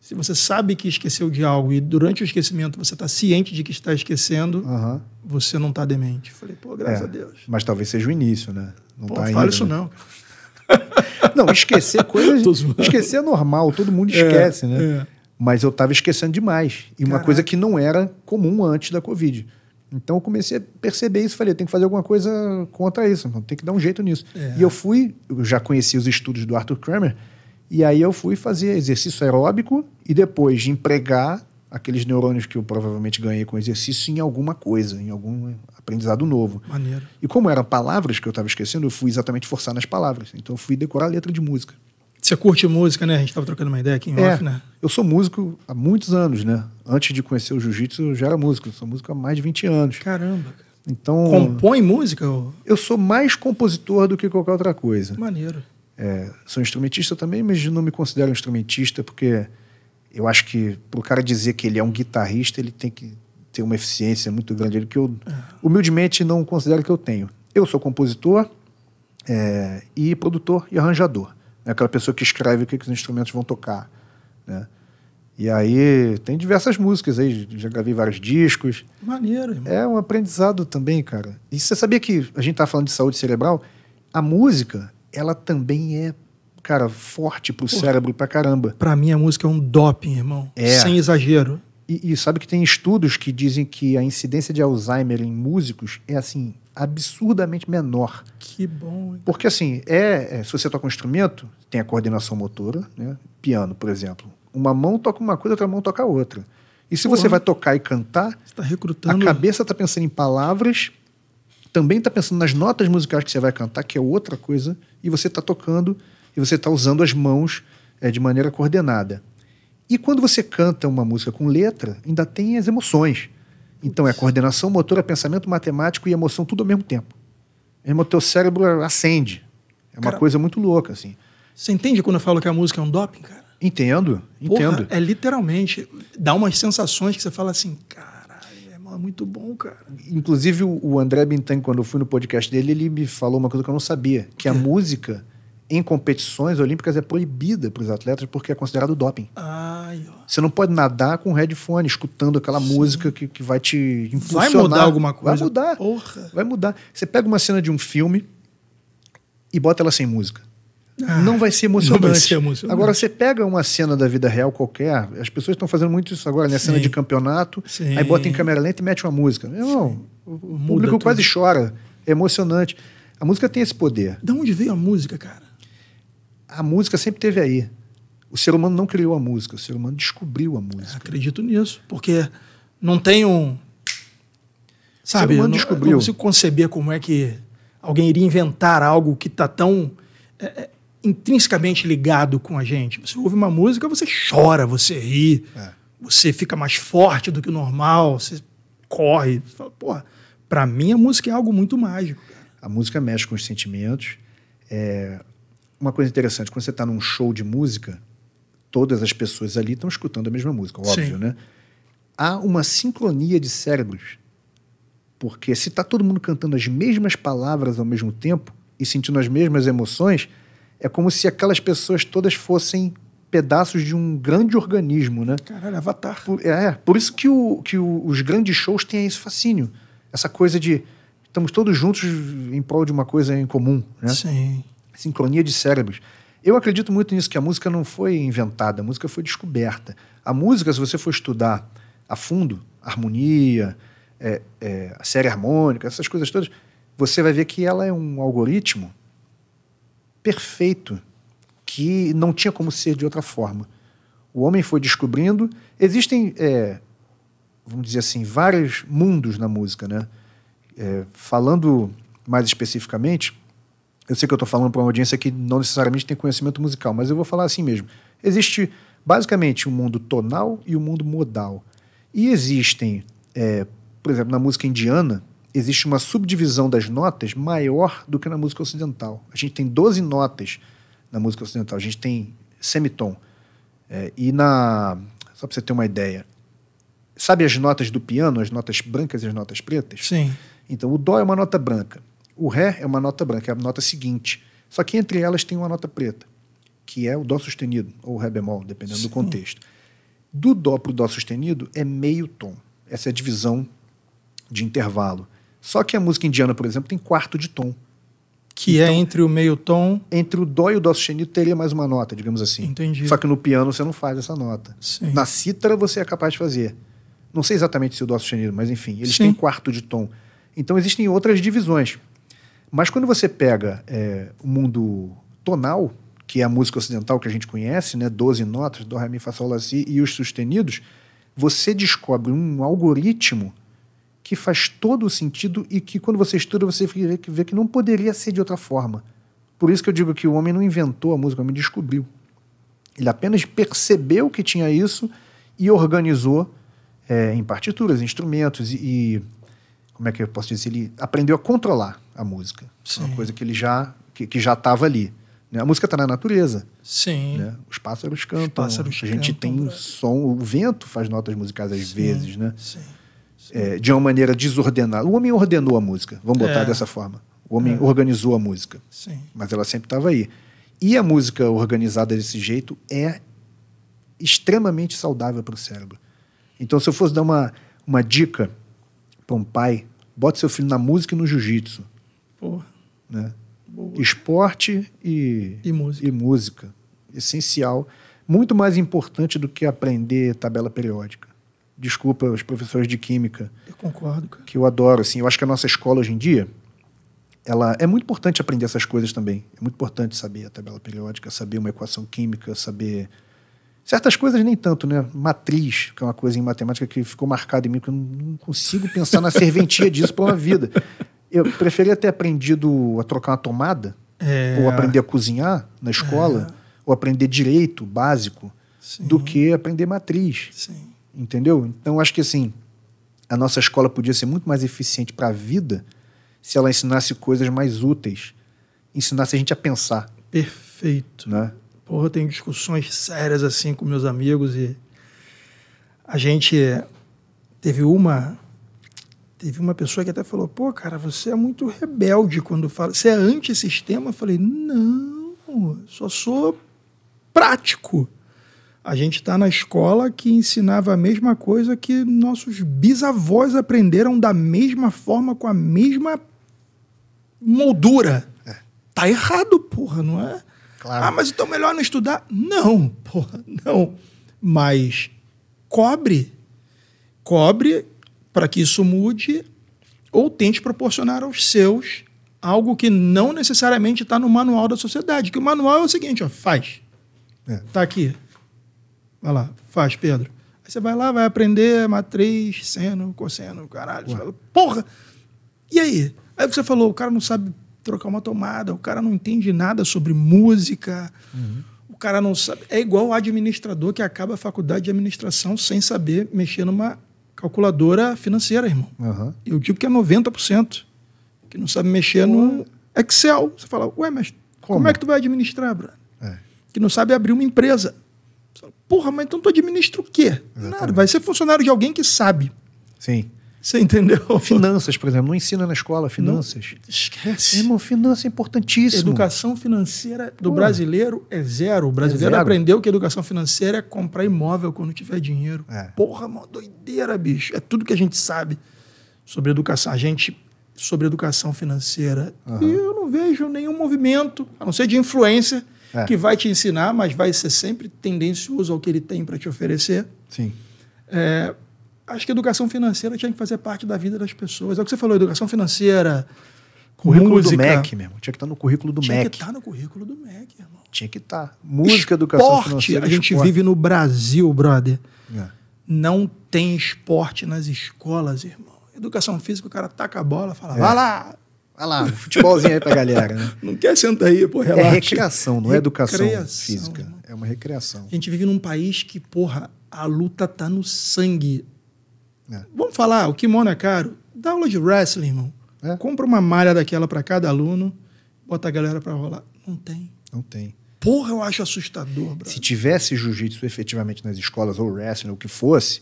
se você sabe que esqueceu de algo e durante o esquecimento você está ciente de que está esquecendo, uhum. você não está demente. Falei, pô, graças é, a Deus. Mas talvez seja o início, né? Não pô, tá ainda, isso né? não. não, esquecer coisas. esquecer é normal, todo mundo é, esquece, é, né? É. Mas eu estava esquecendo demais. E Caraca. uma coisa que não era comum antes da Covid. Então eu comecei a perceber isso, falei, eu tenho que fazer alguma coisa contra isso, então tem que dar um jeito nisso. É. E eu fui, eu já conhecia os estudos do Arthur Kramer, e aí eu fui fazer exercício aeróbico e depois empregar aqueles neurônios que eu provavelmente ganhei com exercício em alguma coisa, em algum aprendizado novo. Maneiro. E como eram palavras que eu estava esquecendo, eu fui exatamente forçar nas palavras. Então eu fui decorar a letra de música. Você curte música, né? A gente estava trocando uma ideia aqui em é, off, né? Eu sou músico há muitos anos, né? Antes de conhecer o jiu-jitsu, eu já era músico. Eu sou músico há mais de 20 anos. Caramba. Então. Compõe música? Ou... Eu sou mais compositor do que qualquer outra coisa. Maneiro. É, sou instrumentista também, mas não me considero instrumentista, porque eu acho que para o cara dizer que ele é um guitarrista, ele tem que ter uma eficiência muito grande, que eu é. humildemente não considero que eu tenho. Eu sou compositor é, e produtor e arranjador. É aquela pessoa que escreve o que, que os instrumentos vão tocar, né? E aí tem diversas músicas aí, já gravei vários discos. Maneiro, irmão. É um aprendizado também, cara. E você sabia que a gente tá falando de saúde cerebral? A música, ela também é, cara, forte pro Porra, cérebro pra caramba. Pra mim a música é um doping, irmão. É. Sem exagero. E, e sabe que tem estudos que dizem que a incidência de Alzheimer em músicos é assim, absurdamente menor. Que bom. Hein? Porque assim, é, é, se você toca um instrumento, tem a coordenação motora, né? Piano, por exemplo. Uma mão toca uma coisa, outra mão toca outra. E se Pô, você vai tocar e cantar, tá recrutando... a cabeça está pensando em palavras, também está pensando nas notas musicais que você vai cantar, que é outra coisa, e você está tocando e você está usando as mãos é, de maneira coordenada. E quando você canta uma música com letra, ainda tem as emoções. Então é coordenação motora, é pensamento matemático e emoção tudo ao mesmo tempo. É mesmo teu cérebro acende. É uma cara, coisa muito louca, assim. Você entende quando eu falo que a música é um doping, cara? Entendo, Porra, entendo. é literalmente. Dá umas sensações que você fala assim, caralho, é muito bom, cara. Inclusive, o André Bintan, quando eu fui no podcast dele, ele me falou uma coisa que eu não sabia: que a é. música em competições olímpicas é proibida para os atletas porque é considerado doping. Ai, ó. Você não pode nadar com headphone, escutando aquela Sim. música que, que vai te impulsionar. Vai mudar alguma coisa? Vai mudar. Porra. Vai mudar. Você pega uma cena de um filme e bota ela sem música. Ah, não vai ser emocionante. Não vai ser emocionante. Agora, você pega uma cena da vida real qualquer, as pessoas estão fazendo muito isso agora, né? Sim. Cena de campeonato, Sim. aí bota em câmera lenta e mete uma música. irmão, o Muda público tudo. quase chora. É emocionante. A música tem esse poder. De onde veio a música, cara? A música sempre teve aí. O ser humano não criou a música, o ser humano descobriu a música. Acredito nisso, porque não tem um. Sabe, eu não, descobriu. não consigo conceber como é que alguém iria inventar algo que está tão é, é, intrinsecamente ligado com a gente. Você ouve uma música, você chora, você ri, é. você fica mais forte do que o normal, você corre. Você porra, mim a música é algo muito mágico. A música mexe com os sentimentos. É... Uma coisa interessante, quando você está num show de música, todas as pessoas ali estão escutando a mesma música, óbvio, Sim. né? Há uma sincronia de cérebros. Porque se está todo mundo cantando as mesmas palavras ao mesmo tempo e sentindo as mesmas emoções, é como se aquelas pessoas todas fossem pedaços de um grande organismo, né? Caralho, avatar. Por, é, por isso que, o, que o, os grandes shows têm esse fascínio. Essa coisa de estamos todos juntos em prol de uma coisa em comum, né? Sim. Sincronia de cérebros. Eu acredito muito nisso, que a música não foi inventada, a música foi descoberta. A música, se você for estudar a fundo, harmonia, é, é, a série harmônica, essas coisas todas, você vai ver que ela é um algoritmo perfeito, que não tinha como ser de outra forma. O homem foi descobrindo. Existem, é, vamos dizer assim, vários mundos na música, né? É, falando mais especificamente, eu sei que eu estou falando para uma audiência que não necessariamente tem conhecimento musical, mas eu vou falar assim mesmo. Existe basicamente um mundo tonal e um mundo modal. E existem, é, por exemplo, na música indiana, existe uma subdivisão das notas maior do que na música ocidental. A gente tem 12 notas na música ocidental, a gente tem semitom. É, e na. Só para você ter uma ideia. Sabe as notas do piano, as notas brancas e as notas pretas? Sim. Então o Dó é uma nota branca. O Ré é uma nota branca, é a nota seguinte. Só que entre elas tem uma nota preta, que é o Dó sustenido, ou Ré bemol, dependendo Sim. do contexto. Do Dó para o Dó sustenido é meio tom. Essa é a divisão de intervalo. Só que a música indiana, por exemplo, tem quarto de tom. Que é então, é entre o meio tom. Entre o Dó e o Dó sustenido teria mais uma nota, digamos assim. Entendi. Só que no piano você não faz essa nota. Sim. Na cítara você é capaz de fazer. Não sei exatamente se o Dó sustenido, mas enfim, eles Sim. têm quarto de tom. Então existem outras divisões. Mas quando você pega é, o mundo tonal, que é a música ocidental que a gente conhece, né, 12 notas, do, ré, mi, fá, sol, lá, si e os sustenidos, você descobre um algoritmo que faz todo o sentido e que quando você estuda você vê que não poderia ser de outra forma. Por isso que eu digo que o homem não inventou a música, o homem descobriu. Ele apenas percebeu que tinha isso e organizou é, em partituras, instrumentos e, e como é que eu posso dizer? Ele aprendeu a controlar a música. É sim. Uma coisa que ele já que, que já estava ali. Né? A música está na natureza. Sim. Né? Os pássaros cantam. Os pássaros a gente cantam, tem som. O vento faz notas musicais às Sim. vezes, né? Sim. Sim. É, de uma maneira desordenada. O homem ordenou a música. Vamos botar é. dessa forma. O homem é. organizou a música. Sim. Mas ela sempre estava aí. E a música organizada desse jeito é extremamente saudável para o cérebro. Então, se eu fosse dar uma, uma dica para um pai, bota seu filho na música e no jiu-jitsu. Porra. Né? Esporte e, e, música. e música. Essencial. Muito mais importante do que aprender tabela periódica. Desculpa os professores de química. Eu concordo, cara. Que eu adoro. Assim, eu acho que a nossa escola hoje em dia, ela é muito importante aprender essas coisas também. É muito importante saber a tabela periódica, saber uma equação química, saber Certas coisas nem tanto, né? Matriz, que é uma coisa em matemática que ficou marcada em mim, que eu não consigo pensar na serventia disso para uma vida. Eu preferia ter aprendido a trocar uma tomada, é... ou aprender a cozinhar na é. escola, é... ou aprender direito básico, Sim. do que aprender matriz. Sim. Entendeu? Então, acho que assim, a nossa escola podia ser muito mais eficiente para a vida se ela ensinasse coisas mais úteis, ensinasse a gente a pensar. Perfeito. Né? Porra, eu tenho discussões sérias assim com meus amigos e a gente eh, teve uma teve uma pessoa que até falou: "Pô, cara, você é muito rebelde quando fala, você é anti-sistema Eu falei: "Não, só sou prático". A gente está na escola que ensinava a mesma coisa que nossos bisavós aprenderam da mesma forma, com a mesma moldura. É. Tá errado, porra, não é? Claro. Ah, mas então melhor não estudar? Não, porra, não. Mas cobre. Cobre para que isso mude ou tente proporcionar aos seus algo que não necessariamente está no manual da sociedade. Que o manual é o seguinte, ó, faz. Está é. Tá aqui. Vai lá, faz, Pedro. Aí você vai lá, vai aprender matriz, seno, cosseno, caralho. Fala, porra! E aí? Aí você falou, o cara não sabe trocar uma tomada. O cara não entende nada sobre música. Uhum. O cara não sabe. É igual o administrador que acaba a faculdade de administração sem saber mexer numa calculadora financeira, irmão. Uhum. Eu digo que é 90%. Que não sabe mexer uhum. no Excel. Você fala, ué, mas como, como é que tu vai administrar, Bruno? É. Que não sabe abrir uma empresa. Fala, Porra, mas então tu administra o quê? Exatamente. Nada, vai ser funcionário de alguém que sabe. Sim. Você entendeu? Finanças, por exemplo. Não ensina na escola finanças. Não, esquece. Irmão, finança é importantíssimo. Educação financeira do Pô. brasileiro é zero. O brasileiro é zero. aprendeu que educação financeira é comprar imóvel quando tiver dinheiro. É. Porra, mó doideira, bicho. É tudo que a gente sabe sobre educação. A gente sobre educação financeira. Uhum. E eu não vejo nenhum movimento, a não ser de influência, é. que vai te ensinar, mas vai ser sempre tendencioso ao que ele tem para te oferecer. Sim. É, acho que a educação financeira tinha que fazer parte da vida das pessoas. É o que você falou, educação financeira. Currículo música. do MEC, meu irmão. Tinha que estar no currículo do tinha MEC. Tinha que estar no currículo do MEC, irmão. Tinha que estar. Música, esporte, educação financeira. A gente esporte. vive no Brasil, brother. É. Não tem esporte nas escolas, irmão. Educação física, o cara taca a bola, fala, é. vai lá, Vai lá, futebolzinho aí pra galera, né? Não quer sentar aí, pô, relaxa. É recreação, não é educação recreação, física. É uma recreação. A gente vive num país que, porra, a luta tá no sangue é. Vamos falar, o kimono é caro. Dá aula de wrestling, irmão. É. Compra uma malha daquela para cada aluno, bota a galera para rolar. Não tem. Não tem. Porra, eu acho assustador, brother. Se tivesse jiu-jitsu efetivamente nas escolas ou wrestling, ou o que fosse,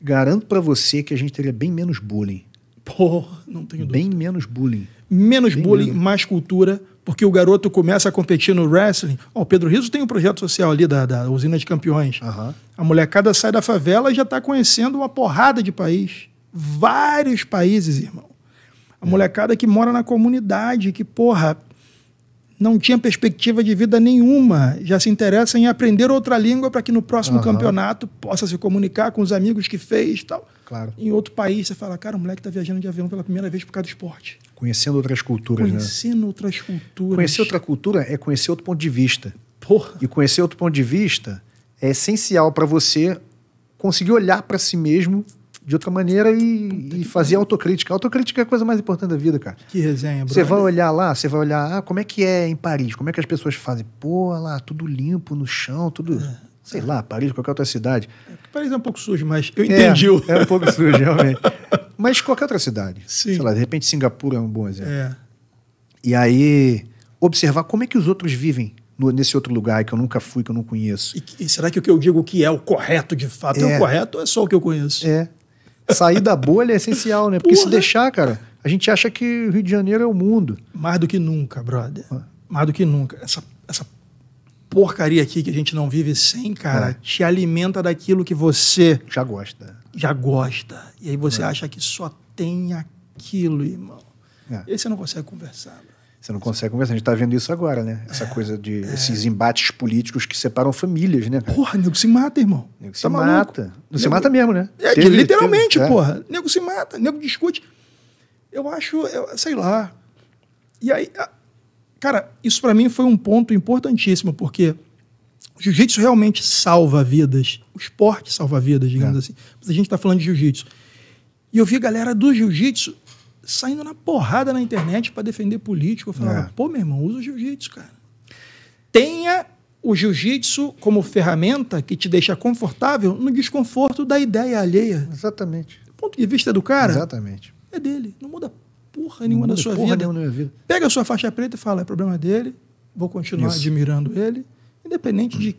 garanto para você que a gente teria bem menos bullying. Porra, não tenho dúvida. Bem menos bullying. Menos bem bullying, menos. mais cultura, porque o garoto começa a competir no wrestling. Oh, o Pedro Riso tem um projeto social ali da, da Usina de Campeões. Uhum. A molecada sai da favela e já está conhecendo uma porrada de país. Vários países, irmão. A é. molecada que mora na comunidade, que, porra, não tinha perspectiva de vida nenhuma, já se interessa em aprender outra língua para que no próximo uhum. campeonato possa se comunicar com os amigos que fez tal. Claro. Em outro país, você fala, cara, o moleque está viajando de avião pela primeira vez por causa do esporte. Conhecendo outras culturas, Conhecendo né? Conhecendo outras culturas. Conhecer outra cultura é conhecer outro ponto de vista. Porra. E conhecer outro ponto de vista é essencial para você conseguir olhar para si mesmo de outra maneira e, e fazer autocrítica. Autocrítica é a coisa mais importante da vida, cara. Que resenha, Você vai olhar lá, você vai olhar, ah, como é que é em Paris? Como é que as pessoas fazem? Pô, lá, tudo limpo no chão, tudo. É. Sei é. lá, Paris, qualquer outra cidade. É, Paris é um pouco sujo, mas eu é, entendi. É, é um pouco sujo, realmente. Mas qualquer outra cidade. Sim. Sei lá, de repente Singapura é um bom exemplo. É. E aí, observar como é que os outros vivem nesse outro lugar que eu nunca fui, que eu não conheço. E, e, será que o que eu digo que é o correto de fato é, é o correto ou é só o que eu conheço? É sair da bolha é essencial, né? Porque Porra. se deixar, cara, a gente acha que o Rio de Janeiro é o mundo. Mais do que nunca, brother. Ah. Mais do que nunca. Essa, essa porcaria aqui que a gente não vive sem, cara, é. te alimenta daquilo que você. Já gosta. Já gosta. E aí você é. acha que só tem aquilo, irmão. É. E aí você não consegue conversar. Você não consegue conversar. A gente está vendo isso agora, né? Essa é, coisa de é. esses embates políticos que separam famílias, né? Cara? Porra, nego se mata, irmão. Nego tá se tá mata. Não Se mata mesmo, né? É, teve, literalmente, teve, é. porra. Nego se mata, nego discute. Eu acho, eu, sei lá. E aí, cara, isso para mim foi um ponto importantíssimo, porque o jiu-jitsu realmente salva vidas. O esporte salva vidas, digamos é. assim. Mas a gente está falando de jiu-jitsu. E eu vi a galera do jiu-jitsu saindo na porrada na internet para defender político. Eu falava, é. pô, meu irmão, usa o jiu-jitsu, cara. Tenha o jiu-jitsu como ferramenta que te deixa confortável no desconforto da ideia alheia. Exatamente. Do ponto de vista do cara, Exatamente. é dele. Não muda porra nenhuma da sua porra vida. Nenhuma na minha vida. Pega a sua faixa preta e fala, é problema dele, vou continuar Isso. admirando ele, independente de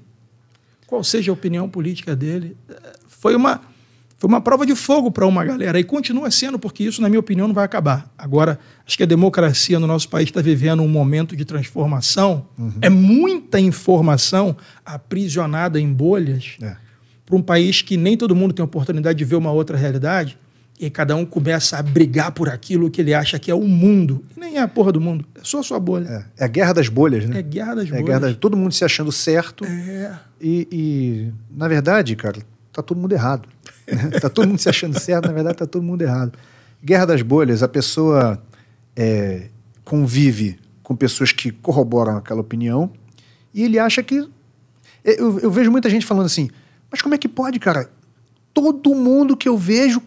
qual seja a opinião política dele. É, foi uma foi uma prova de fogo para uma galera e continua sendo, porque isso, na minha opinião, não vai acabar. Agora, acho que a democracia no nosso país está vivendo um momento de transformação. Uhum. É muita informação aprisionada em bolhas é. para um país que nem todo mundo tem oportunidade de ver uma outra realidade. E cada um começa a brigar por aquilo que ele acha que é o mundo. E nem é a porra do mundo, é só a sua bolha. É, é a guerra das bolhas, né? É a guerra das é bolhas. Guerra da... Todo mundo se achando certo. É. E, e, na verdade, cara, tá todo mundo errado. tá todo mundo se achando certo, na verdade tá todo mundo errado. Guerra das bolhas, a pessoa é, convive com pessoas que corroboram aquela opinião e ele acha que. É, eu, eu, vejo muita gente falando assim, mas como é que pode, cara? Todo mundo que eu vejo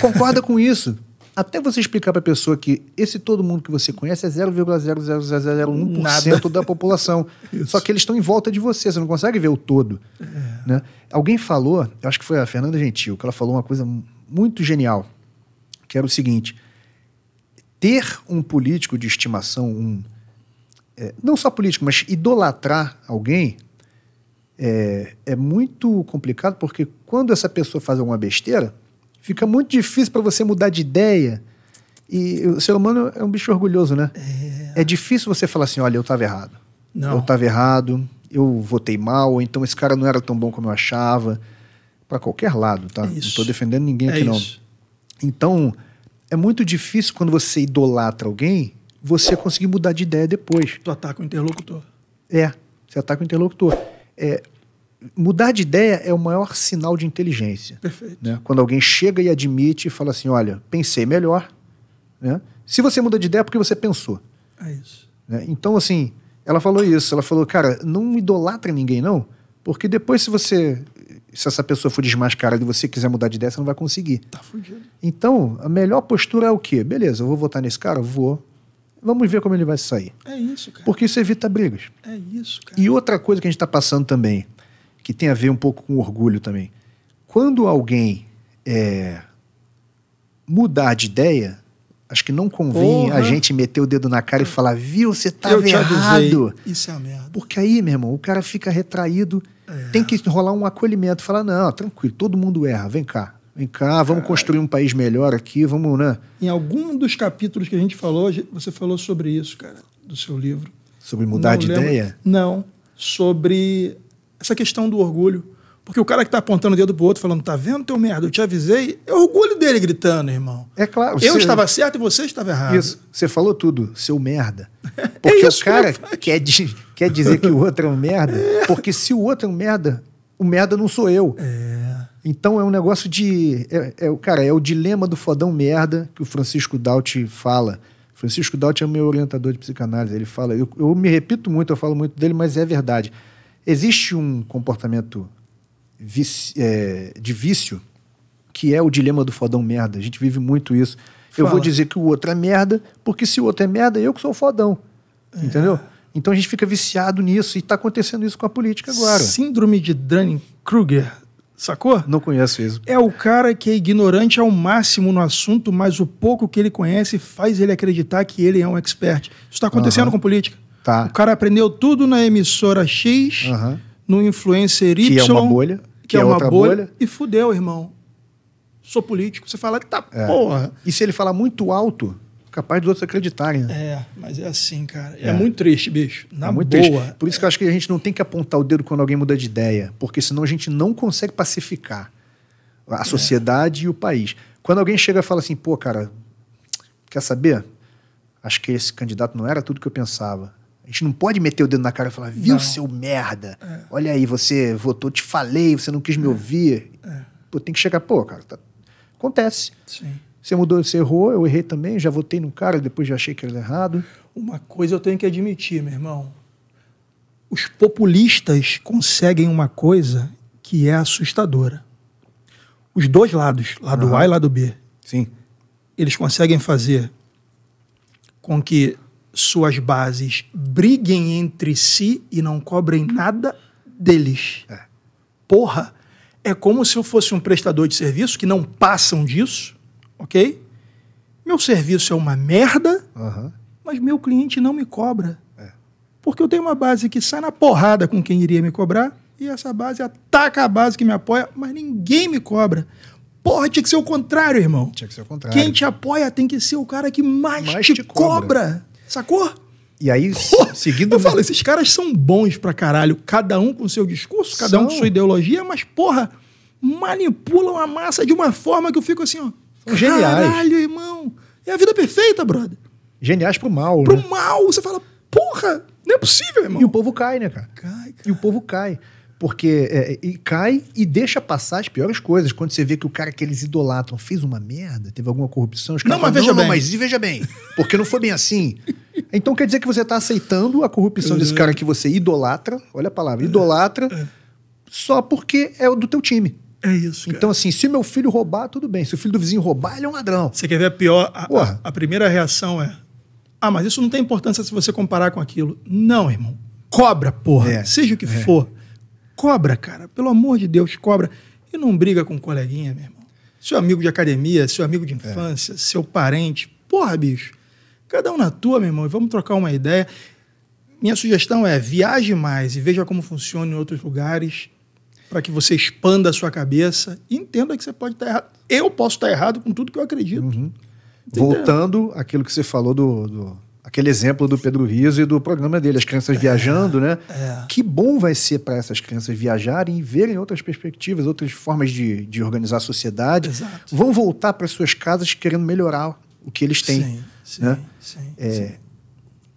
concorda com isso. Até você explicar para a pessoa que esse todo mundo que você conhece é 0,00001% da população. Só que eles estão em volta de você, você não consegue ver o todo. É. Né? Alguém falou, eu acho que foi a Fernanda Gentil, que ela falou uma coisa muito genial, que era o seguinte: ter um político de estimação, um, é, não só político, mas idolatrar alguém é, é, muito complicado porque quando essa pessoa faz alguma besteira, fica muito difícil para você mudar de ideia. E o ser humano é um bicho orgulhoso, né? É, é difícil você falar assim: olha, eu estava errado. Não. Eu estava errado, eu votei mal, ou então esse cara não era tão bom como eu achava. Para qualquer lado, tá? É não estou defendendo ninguém é aqui, é não. Isso. Então, é muito difícil quando você idolatra alguém, você conseguir mudar de ideia depois. Tu ataca o interlocutor. É, você ataca o interlocutor. É, mudar de ideia é o maior sinal de inteligência. Perfeito. Né? Quando alguém chega e admite e fala assim: olha, pensei melhor. Né? Se você muda de ideia é porque você pensou. É isso. Né? Então, assim, ela falou isso. Ela falou: cara, não idolatra ninguém, não, porque depois, se você. Se essa pessoa for desmascarada e você quiser mudar de ideia, você não vai conseguir. Tá fugindo. Então, a melhor postura é o quê? Beleza, eu vou votar nesse cara? Vou. Vamos ver como ele vai sair. É isso, cara. Porque isso evita brigas. É isso, cara. E outra coisa que a gente está passando também que tem a ver um pouco com orgulho também. Quando alguém é, mudar de ideia, acho que não convém Porra. a gente meter o dedo na cara e falar, viu, você estava errado. Isso é a merda. Porque aí, meu irmão, o cara fica retraído, é. tem que rolar um acolhimento, falar, não, tranquilo, todo mundo erra, vem cá. Vem cá, vamos é. construir um país melhor aqui, vamos, né? Em algum dos capítulos que a gente falou, você falou sobre isso, cara, do seu livro. Sobre mudar não de lembro. ideia? Não, sobre essa questão do orgulho. Porque o cara que está apontando o dedo pro outro, falando, tá vendo teu merda, eu te avisei, é orgulho dele gritando, irmão. É claro. Eu você... estava certo e você estava errado. Isso, você falou tudo, seu merda. É porque é o cara que quer, quer dizer que o outro é um merda, é. porque se o outro é um merda, o merda não sou eu. É. Então é um negócio de. É, é, cara, é o dilema do fodão merda que o Francisco Daut fala. Francisco Daut é meu orientador de psicanálise. Ele fala, eu, eu me repito muito, eu falo muito dele, mas é verdade Existe um comportamento é, de vício que é o dilema do fodão merda. A gente vive muito isso. Fala. Eu vou dizer que o outro é merda, porque se o outro é merda, eu que sou fodão. É. Entendeu? Então a gente fica viciado nisso e está acontecendo isso com a política agora. Síndrome de Dunning-Kruger, sacou? Não conheço isso. É o cara que é ignorante ao máximo no assunto, mas o pouco que ele conhece faz ele acreditar que ele é um expert. Isso está acontecendo uhum. com política. Tá. O cara aprendeu tudo na emissora X, uhum. no influencer Y. Que é uma bolha. Que, que é, é, uma bolha, bolha, E fudeu, irmão. Sou político. Você fala, tá é. porra. E se ele falar muito alto, capaz dos outros acreditarem. Né? É, mas é assim, cara. É, é muito triste, bicho. Na é muito boa. Triste. Por isso que eu acho que a gente não tem que apontar o dedo quando alguém muda de ideia, porque senão a gente não consegue pacificar a é. sociedade e o país. Quando alguém chega e fala assim, pô, cara, quer saber? Acho que esse candidato não era tudo que eu pensava a gente não pode meter o dedo na cara e falar, viu, não. seu merda? É. Olha aí, você votou, te falei, você não quis me é. ouvir. É. Pô, tem que chegar, pô, cara, tá... acontece. Sim. Você mudou, você errou, eu errei também, já votei no cara, depois já achei que era errado. Uma coisa eu tenho que admitir, meu irmão. Os populistas conseguem uma coisa que é assustadora. Os dois lados, lado uhum. A e lado B. Sim. Eles conseguem fazer com que suas bases briguem entre si e não cobrem nada deles. É. Porra, é como se eu fosse um prestador de serviço que não passam disso, ok? Meu serviço é uma merda, uhum. mas meu cliente não me cobra. É. Porque eu tenho uma base que sai na porrada com quem iria me cobrar, e essa base ataca a base que me apoia, mas ninguém me cobra. Porra, tinha que ser o contrário, irmão. Tinha que ser o contrário. Quem te apoia tem que ser o cara que mais, mais te, te, cobra. cobra. Sacou? E aí, Pô, seguindo. Eu falo, esses caras são bons pra caralho, cada um com seu discurso, cada são. um com sua ideologia, mas, porra, manipulam a massa de uma forma que eu fico assim, ó. São geniais. Caralho, irmão. É a vida perfeita, brother. Geniais pro mal, pro né? Pro mal. Você fala, porra, não é possível, irmão. E o povo cai, né, cara? Cai, cara. E o povo cai porque é, e cai e deixa passar as piores coisas. Quando você vê que o cara que eles idolatram fez uma merda, teve alguma corrupção, os caras não, mas veja não, bem. Não, mas e veja bem, porque não foi bem assim. Então quer dizer que você está aceitando a corrupção uhum. desse cara que você idolatra, olha a palavra, idolatra, uhum. só porque é do teu time. É isso. Então, cara. Então, assim, se meu filho roubar, tudo bem. Se o filho do vizinho roubar, ele é um ladrão. Você quer ver a pior? A, a, a primeira reação é: ah, mas isso não tem importância se você comparar com aquilo. Não, irmão. Cobra, porra. É. Seja o que é. for. Cobra, cara. Pelo amor de Deus, cobra. E não briga com coleguinha, meu irmão. Seu amigo de academia, seu amigo de é. infância, é. seu parente. Porra, bicho. Cada um na tua, meu irmão, e vamos trocar uma ideia. Minha sugestão é viaje mais e veja como funciona em outros lugares para que você expanda a sua cabeça e entenda que você pode estar tá errado. Eu posso estar tá errado com tudo que eu acredito. Uhum. Voltando àquilo que você falou do, do aquele exemplo do Pedro Riso e do programa dele, as crianças é, viajando, né? É, é. Que bom vai ser para essas crianças viajarem e verem outras perspectivas, outras formas de, de organizar a sociedade. Exato. Vão voltar para suas casas querendo melhorar o que eles têm. Sim, né? sim, né? sim, é, sim,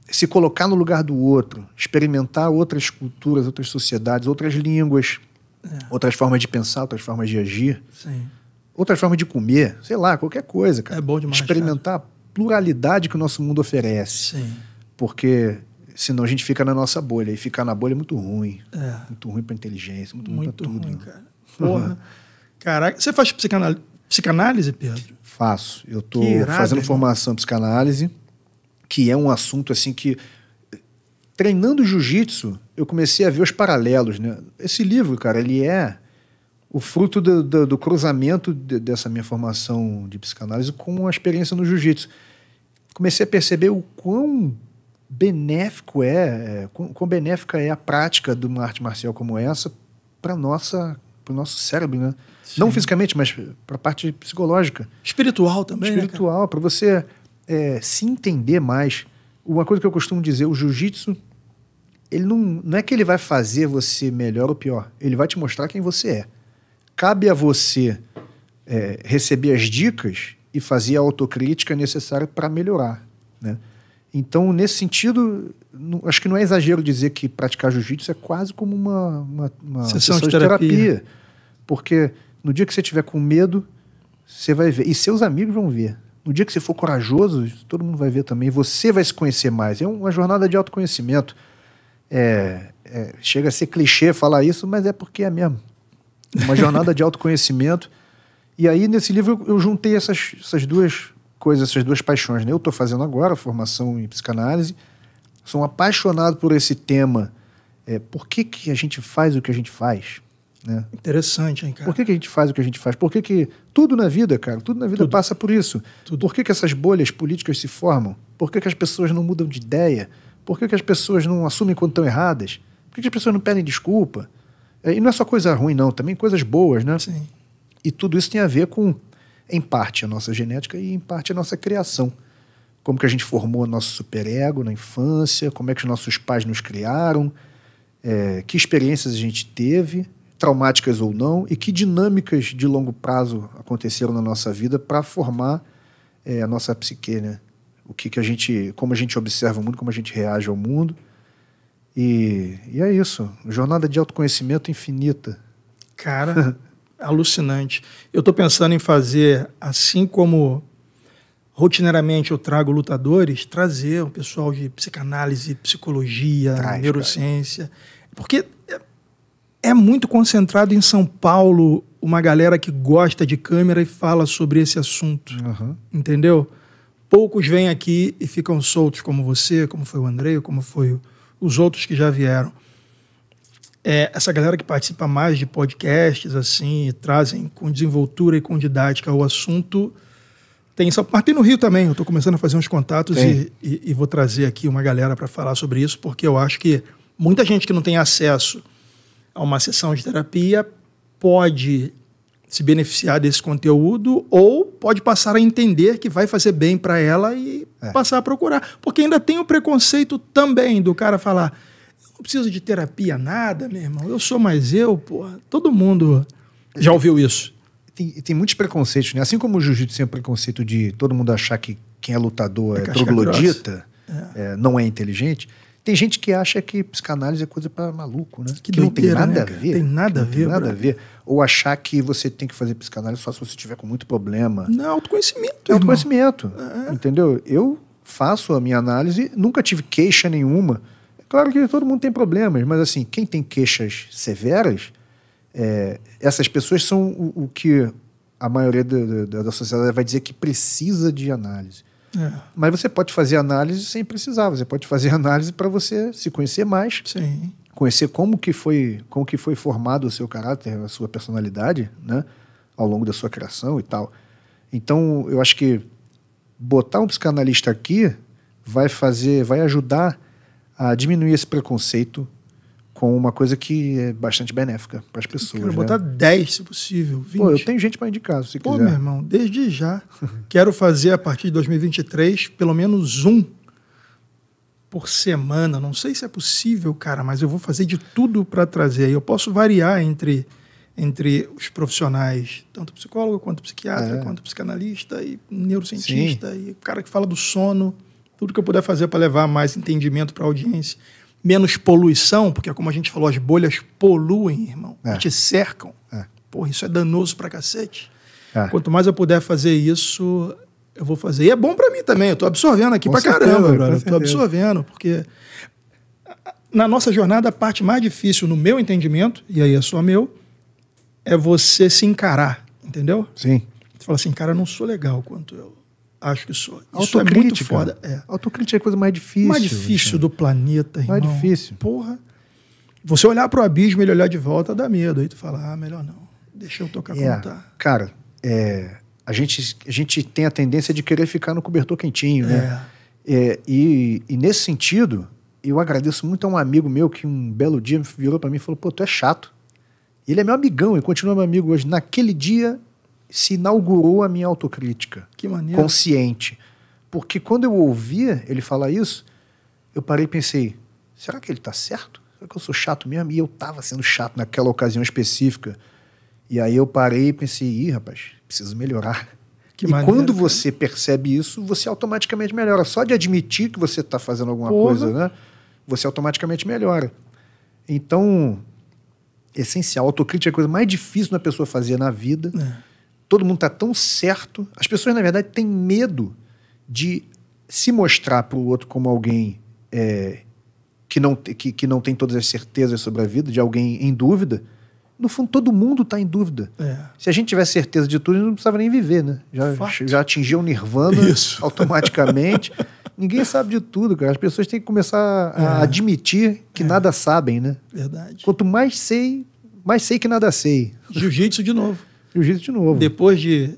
Se colocar no lugar do outro, experimentar outras culturas, outras sociedades, outras línguas, é. outras formas de pensar, outras formas de agir. Outras formas de comer, sei lá, qualquer coisa, cara. É bom demais. Experimentar cara pluralidade que o nosso mundo oferece. Sim. Porque senão a gente fica na nossa bolha. E ficar na bolha é muito ruim. É. Muito ruim para inteligência, muito, muito ruim para tudo. Ruim, cara. Porra. Caraca, você faz psicanálise, Pedro? Faço. Eu estou fazendo irmão. formação em psicanálise, que é um assunto assim que treinando jiu-jitsu, eu comecei a ver os paralelos, né? Esse livro, cara, ele é o fruto do, do, do cruzamento de, dessa minha formação de psicanálise com a experiência no jiu-jitsu. Comecei a perceber o quão benéfico é, é quão, quão benéfica é a prática de uma arte marcial como essa para nossa para o nosso cérebro, né? Não fisicamente, mas para a parte psicológica. Espiritual também. Né, Espiritual, né, para você é, se entender mais. Uma coisa que eu costumo dizer, o jiu-jitsu, ele não, não é que ele vai fazer você melhor ou pior, ele vai te mostrar quem você é. Cabe a você é, receber as dicas e fazer a autocrítica necessária para melhorar. Né? Então, nesse sentido, não, acho que não é exagero dizer que praticar jiu-jitsu é quase como uma, uma, uma sessão, sessão, de, de terapia. terapia. Porque no dia que você tiver com medo, você vai ver. E seus amigos vão ver. No dia que você for corajoso, todo mundo vai ver também. Você vai se conhecer mais. É uma jornada de autoconhecimento. É, é, chega a ser clichê falar isso, mas é porque é mesmo. Uma jornada de autoconhecimento. E aí, nesse livro, eu juntei essas, essas duas coisas, essas duas paixões. Né? Eu estou fazendo agora formação em psicanálise, sou um apaixonado por esse tema. É, por que, que a gente faz o que a gente faz? Né? Interessante, hein, cara? Por que, que a gente faz o que a gente faz? Por que, que tudo na vida, cara, tudo na vida tudo. passa por isso? Tudo. Por que, que essas bolhas políticas se formam? Por que, que as pessoas não mudam de ideia? Por que, que as pessoas não assumem quando estão erradas? Por que, que as pessoas não pedem desculpa? É, e não é só coisa ruim, não, também coisas boas, né? Sim. E tudo isso tem a ver com, em parte, a nossa genética e, em parte, a nossa criação. Como que a gente formou o nosso superego na infância, como é que os nossos pais nos criaram, é, que experiências a gente teve, traumáticas ou não, e que dinâmicas de longo prazo aconteceram na nossa vida para formar é, a nossa psique, né? O que, que a gente, como a gente observa o mundo, como a gente reage ao mundo e, e é isso. Jornada de autoconhecimento infinita. Cara, alucinante. Eu estou pensando em fazer, assim como rotineiramente eu trago lutadores, trazer o pessoal de psicanálise, psicologia, Traz, neurociência. Cara. Porque é, é muito concentrado em São Paulo uma galera que gosta de câmera e fala sobre esse assunto. Uhum. Entendeu? Poucos vêm aqui e ficam soltos, como você, como foi o Andrei, como foi o os outros que já vieram. É, essa galera que participa mais de podcasts, assim, trazem com desenvoltura e com didática o assunto. Tem essa parte no Rio também. Eu estou começando a fazer uns contatos e, e, e vou trazer aqui uma galera para falar sobre isso, porque eu acho que muita gente que não tem acesso a uma sessão de terapia pode se beneficiar desse conteúdo ou pode passar a entender que vai fazer bem para ela e é. passar a procurar. Porque ainda tem o preconceito também do cara falar: eu não preciso de terapia, nada, meu irmão, eu sou mais eu, porra. Todo mundo já ouviu isso. Tem, tem muitos preconceitos, né? Assim como o jiu-jitsu tem o preconceito de todo mundo achar que quem é lutador é, é troglodita, é. é. não é inteligente, tem gente que acha que psicanálise é coisa para maluco, né? Que, que não tem nada né, a ver. Tem nada a ver. Tem nada bro. a ver. Ou achar que você tem que fazer psicanálise só se você tiver com muito problema. Não, é autoconhecimento. É autoconhecimento. É. Entendeu? Eu faço a minha análise, nunca tive queixa nenhuma. É claro que todo mundo tem problemas, mas assim, quem tem queixas severas, é, essas pessoas são o, o que a maioria da, da, da sociedade vai dizer que precisa de análise é. Mas você pode fazer análise sem precisar. Você pode fazer análise para você se conhecer mais. Sim. Conhecer como que foi, como que foi formado o seu caráter, a sua personalidade, né? Ao longo da sua criação e tal. Então, eu acho que botar um psicanalista aqui vai fazer, vai ajudar a diminuir esse preconceito, com uma coisa que é bastante benéfica para as pessoas. Quero né? botar 10, se possível. 20. Pô, eu tenho gente para indicar, se Pô, quiser. Pô, meu irmão, desde já quero fazer a partir de 2023 pelo menos um por semana. Não sei se é possível, cara, mas eu vou fazer de tudo para trazer. Eu posso variar entre entre os profissionais, tanto psicólogo quanto psiquiatra, é. quanto psicanalista e neurocientista Sim. e cara que fala do sono, tudo que eu puder fazer para levar mais entendimento para a audiência menos poluição, porque é como a gente falou, as bolhas poluem, irmão, é. te cercam. É. Porra, isso é danoso pra cacete. É. Quanto mais eu puder fazer isso, eu vou fazer. E é bom para mim também, eu tô absorvendo aqui Com pra certeza, caramba, brother. Tô absorvendo, porque na nossa jornada a parte mais difícil, no meu entendimento, e aí é só meu, é você se encarar, entendeu? Sim. Você fala assim, cara, eu não sou legal quanto eu. Acho que isso, isso é muito foda. É. Autocrítica é a coisa mais difícil. Mais difícil do planeta, irmão. Mais difícil. Porra. Você olhar para o abismo, ele olhar de volta, dá medo. Aí tu fala, ah, melhor não. Deixa eu tocar yeah. É. contar. Tá. Cara, é, a, gente, a gente tem a tendência de querer ficar no cobertor quentinho, né? É, é e, e, nesse sentido, eu agradeço muito a um amigo meu que um belo dia virou para mim e falou, pô, tu é chato. Ele é meu amigão, e continua meu amigo hoje. Naquele dia, se inaugurou a minha autocrítica. Que maneiro. Consciente. Porque quando eu ouvia ele falar isso, eu parei e pensei: será que ele está certo? Será que eu sou chato mesmo? E eu estava sendo chato naquela ocasião específica. E aí eu parei e pensei: ih, rapaz, preciso melhorar. Que e maneiro, quando cara. você percebe isso, você automaticamente melhora. Só de admitir que você está fazendo alguma Porra. coisa, né? Você automaticamente melhora. Então, essencial. Autocrítica é a coisa mais difícil uma pessoa fazer na vida. É todo mundo está tão certo. As pessoas, na verdade, têm medo de se mostrar para o outro como alguém é, que, não, que, que não tem todas as certezas sobre a vida, de alguém em dúvida. No fundo, todo mundo está em dúvida. É. Se a gente tivesse certeza de tudo, a gente não precisava nem viver, né? Já, atingia já atingiu o nirvana Isso. automaticamente. Ninguém sabe de tudo, cara. As pessoas têm que começar a é. admitir que é. nada sabem, né? Verdade. Quanto mais sei, mais sei que nada sei. Jiu-jitsu de novo jiu-jitsu de novo. Depois de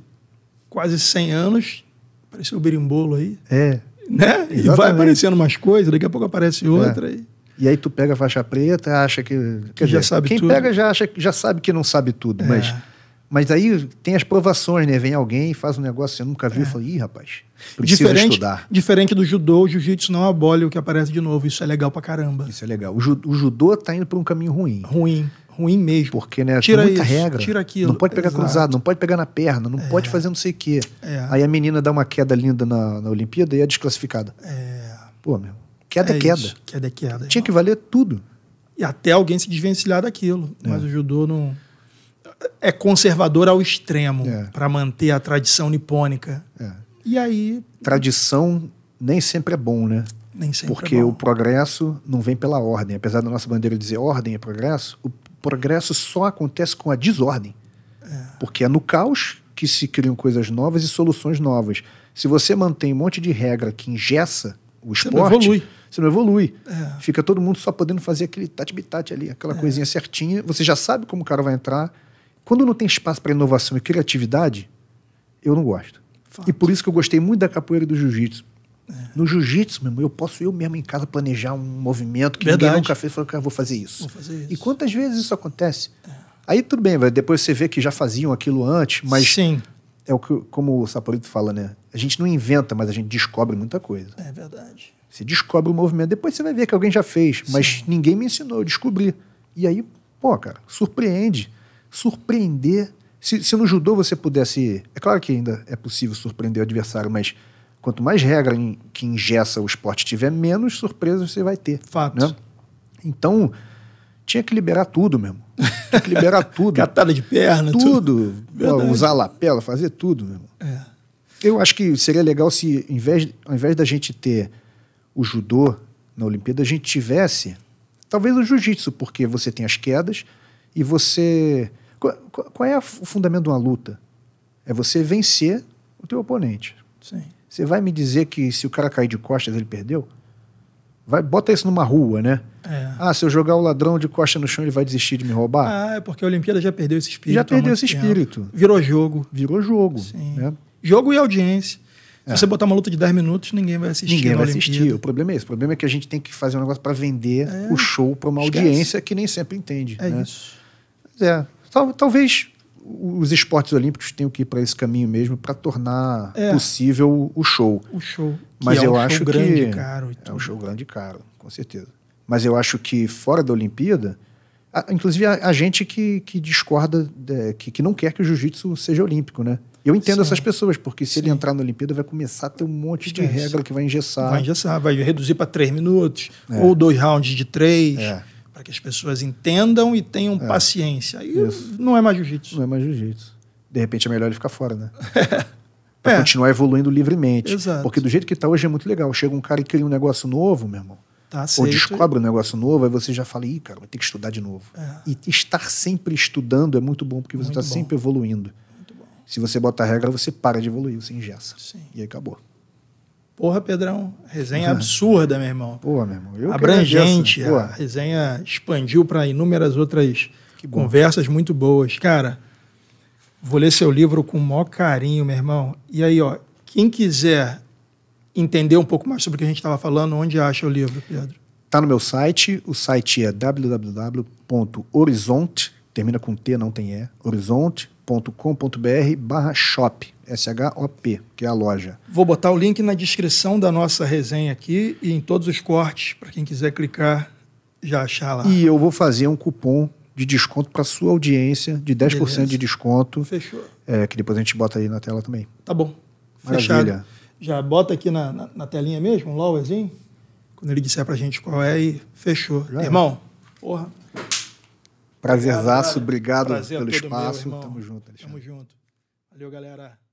quase 100 anos, apareceu o berimbolo aí. É. Né? E vai aparecendo umas coisas, daqui a pouco aparece é. outra. É. E... e... aí tu pega a faixa preta, acha que. Quer dizer, já sabe quem tudo. pega já, acha, já sabe que não sabe tudo, é. mas. Mas aí tem as provações, né? Vem alguém e faz um negócio que você nunca viu é. e fala, ih, rapaz, precisa diferente, estudar. Diferente do judô, o jiu-jitsu não abole o que aparece de novo. Isso é legal pra caramba. Isso é legal. O, judô tá indo por um caminho ruim. Ruim ruim mesmo. Porque, né, tira muita isso, regra. Tira aquilo. Não pode pegar Exato. cruzado, não pode pegar na perna, não é. pode fazer não sei o quê. É. Aí a menina dá uma queda linda na, na Olimpíada e é desclassificada. É. Pô, meu. Queda é, é queda. Isso. Queda é queda. Tinha irmão. que valer tudo. E até alguém se desvencilhar daquilo. Mas é. o judô não é conservador ao extremo é. para manter a tradição nipônica. É. E aí. Tradição nem sempre é bom, né? Nem sempre é Porque é bom. o progresso não vem pela ordem. Apesar da nossa bandeira dizer ordem e progresso, o progresso só acontece com a desordem. É. Porque é no caos que se criam coisas novas e soluções novas. Se você mantém um monte de regra que engessa o esporte, você não evolui. Você não evolui. É. Fica todo mundo só podendo fazer aquele tatibitate ali, aquela é. coisinha certinha. Você já sabe como o cara vai entrar. Quando não tem espaço para inovação e criatividade, eu não gosto. Fato. E por isso que eu gostei muito da capoeira e do jiu-jitsu. No jiu-jitsu, meu irmão, eu posso eu mesmo em casa planejar um movimento que Verdade. ninguém nunca fez. falar cara, ah, vou fazer isso. Vou fazer isso. E quantas vezes isso acontece? É. Aí tudo bem, véio, depois você vê que já faziam aquilo antes, mas... Sim. É o que, como o Saporito fala, né? A gente não inventa, mas a gente descobre muita coisa. É verdade. Você descobre o movimento, depois você vai ver que alguém já fez, Sim. mas ninguém me ensinou, eu descobri. E aí, pô, cara, surpreende. Surpreender. Se, se no judô você pudesse. É claro que ainda é possível surpreender o adversário, mas Quanto mais regra em, que ingessa o esporte tiver, menos surpresas você vai ter. Fato. Né? Então, tinha que liberar tudo mesmo. Tinha que liberar tudo. Catada de perna, tudo. tudo. Pô, usar lapela, fazer tudo mesmo. É. Eu acho que seria legal se, ao invés da gente ter o judô na Olimpíada, a gente tivesse talvez o jiu-jitsu, porque você tem as quedas e você. Qual, qual é o fundamento de uma luta? É você vencer o teu oponente. Sim. Você vai me dizer que se o cara cair de costas, ele perdeu? Vai, bota isso numa rua, né? É. Ah, se eu jogar o ladrão de costa no chão, ele vai desistir de me roubar? Ah, é porque a Olimpíada já perdeu esse espírito. Já perdeu esse tempo. espírito. Virou jogo. Virou jogo. Né? Jogo e audiência. É. Se você botar uma luta de 10 minutos, ninguém vai assistir. Ninguém vai assistir. O problema é esse. O problema é que a gente tem que fazer um negócio para vender é. o show para uma Esquece. audiência que nem sempre entende. É né? isso. Mas é. Tal, talvez os esportes olímpicos têm que ir para esse caminho mesmo para tornar é. possível o show. O show. Mas é eu um acho show grande, que caro é um show grande e caro, com certeza. Mas eu acho que fora da Olimpíada, a, inclusive a, a, gente que, que discorda, de, é, que, que não quer que o jiu-jitsu seja olímpico, né? Eu entendo Sim. essas pessoas, porque se Sim. ele entrar na Olimpíada, vai começar a ter um monte de regra que vai engessar. Vai engessar, vai reduzir para três minutos, é. ou dois rounds de três. É para que as pessoas entendam e tenham é. paciência. Aí Isso. não é mais jiu-jitsu. Não é mais jiu-jitsu. De repente é melhor ele ficar fora, né? para é. continuar evoluindo livremente. Exato. Porque do jeito que está hoje é muito legal. Chega um cara e cria um negócio novo, meu irmão. Tá ou descobre um negócio novo, aí você já fala, ih, cara, vai ter que estudar de novo. É. E estar sempre estudando é muito bom, porque você está sempre evoluindo. Se você bota a regra, você para de evoluir, você engessa. Sim. E aí acabou. Porra, Pedrão, resenha é uhum. absurda, meu irmão. Porra, meu irmão. Eu Abrangente. A resenha expandiu para inúmeras outras conversas muito boas. Cara, vou ler seu livro com o maior carinho, meu irmão. E aí, ó, quem quiser entender um pouco mais sobre o que a gente estava falando, onde acha o livro, Pedro? Está no meu site. O site é www.horizonte.com termina com T, não tem E, horizonte.com.br barra shop, S-H-O-P, que é a loja. Vou botar o link na descrição da nossa resenha aqui e em todos os cortes, para quem quiser clicar, já achar lá. E eu vou fazer um cupom de desconto para sua audiência, de 10% Beleza. de desconto. Fechou. É, que depois a gente bota aí na tela também. Tá bom. Maravilha. Fechado. Já bota aqui na, na, na telinha mesmo, um lowerzinho, quando ele disser para gente qual é e fechou. Já é. Irmão, é. porra. Prazerzaço, obrigado, obrigado Prazer pelo espaço. Meu, Tamo junto, Alexandre. Tamo junto. Valeu, galera.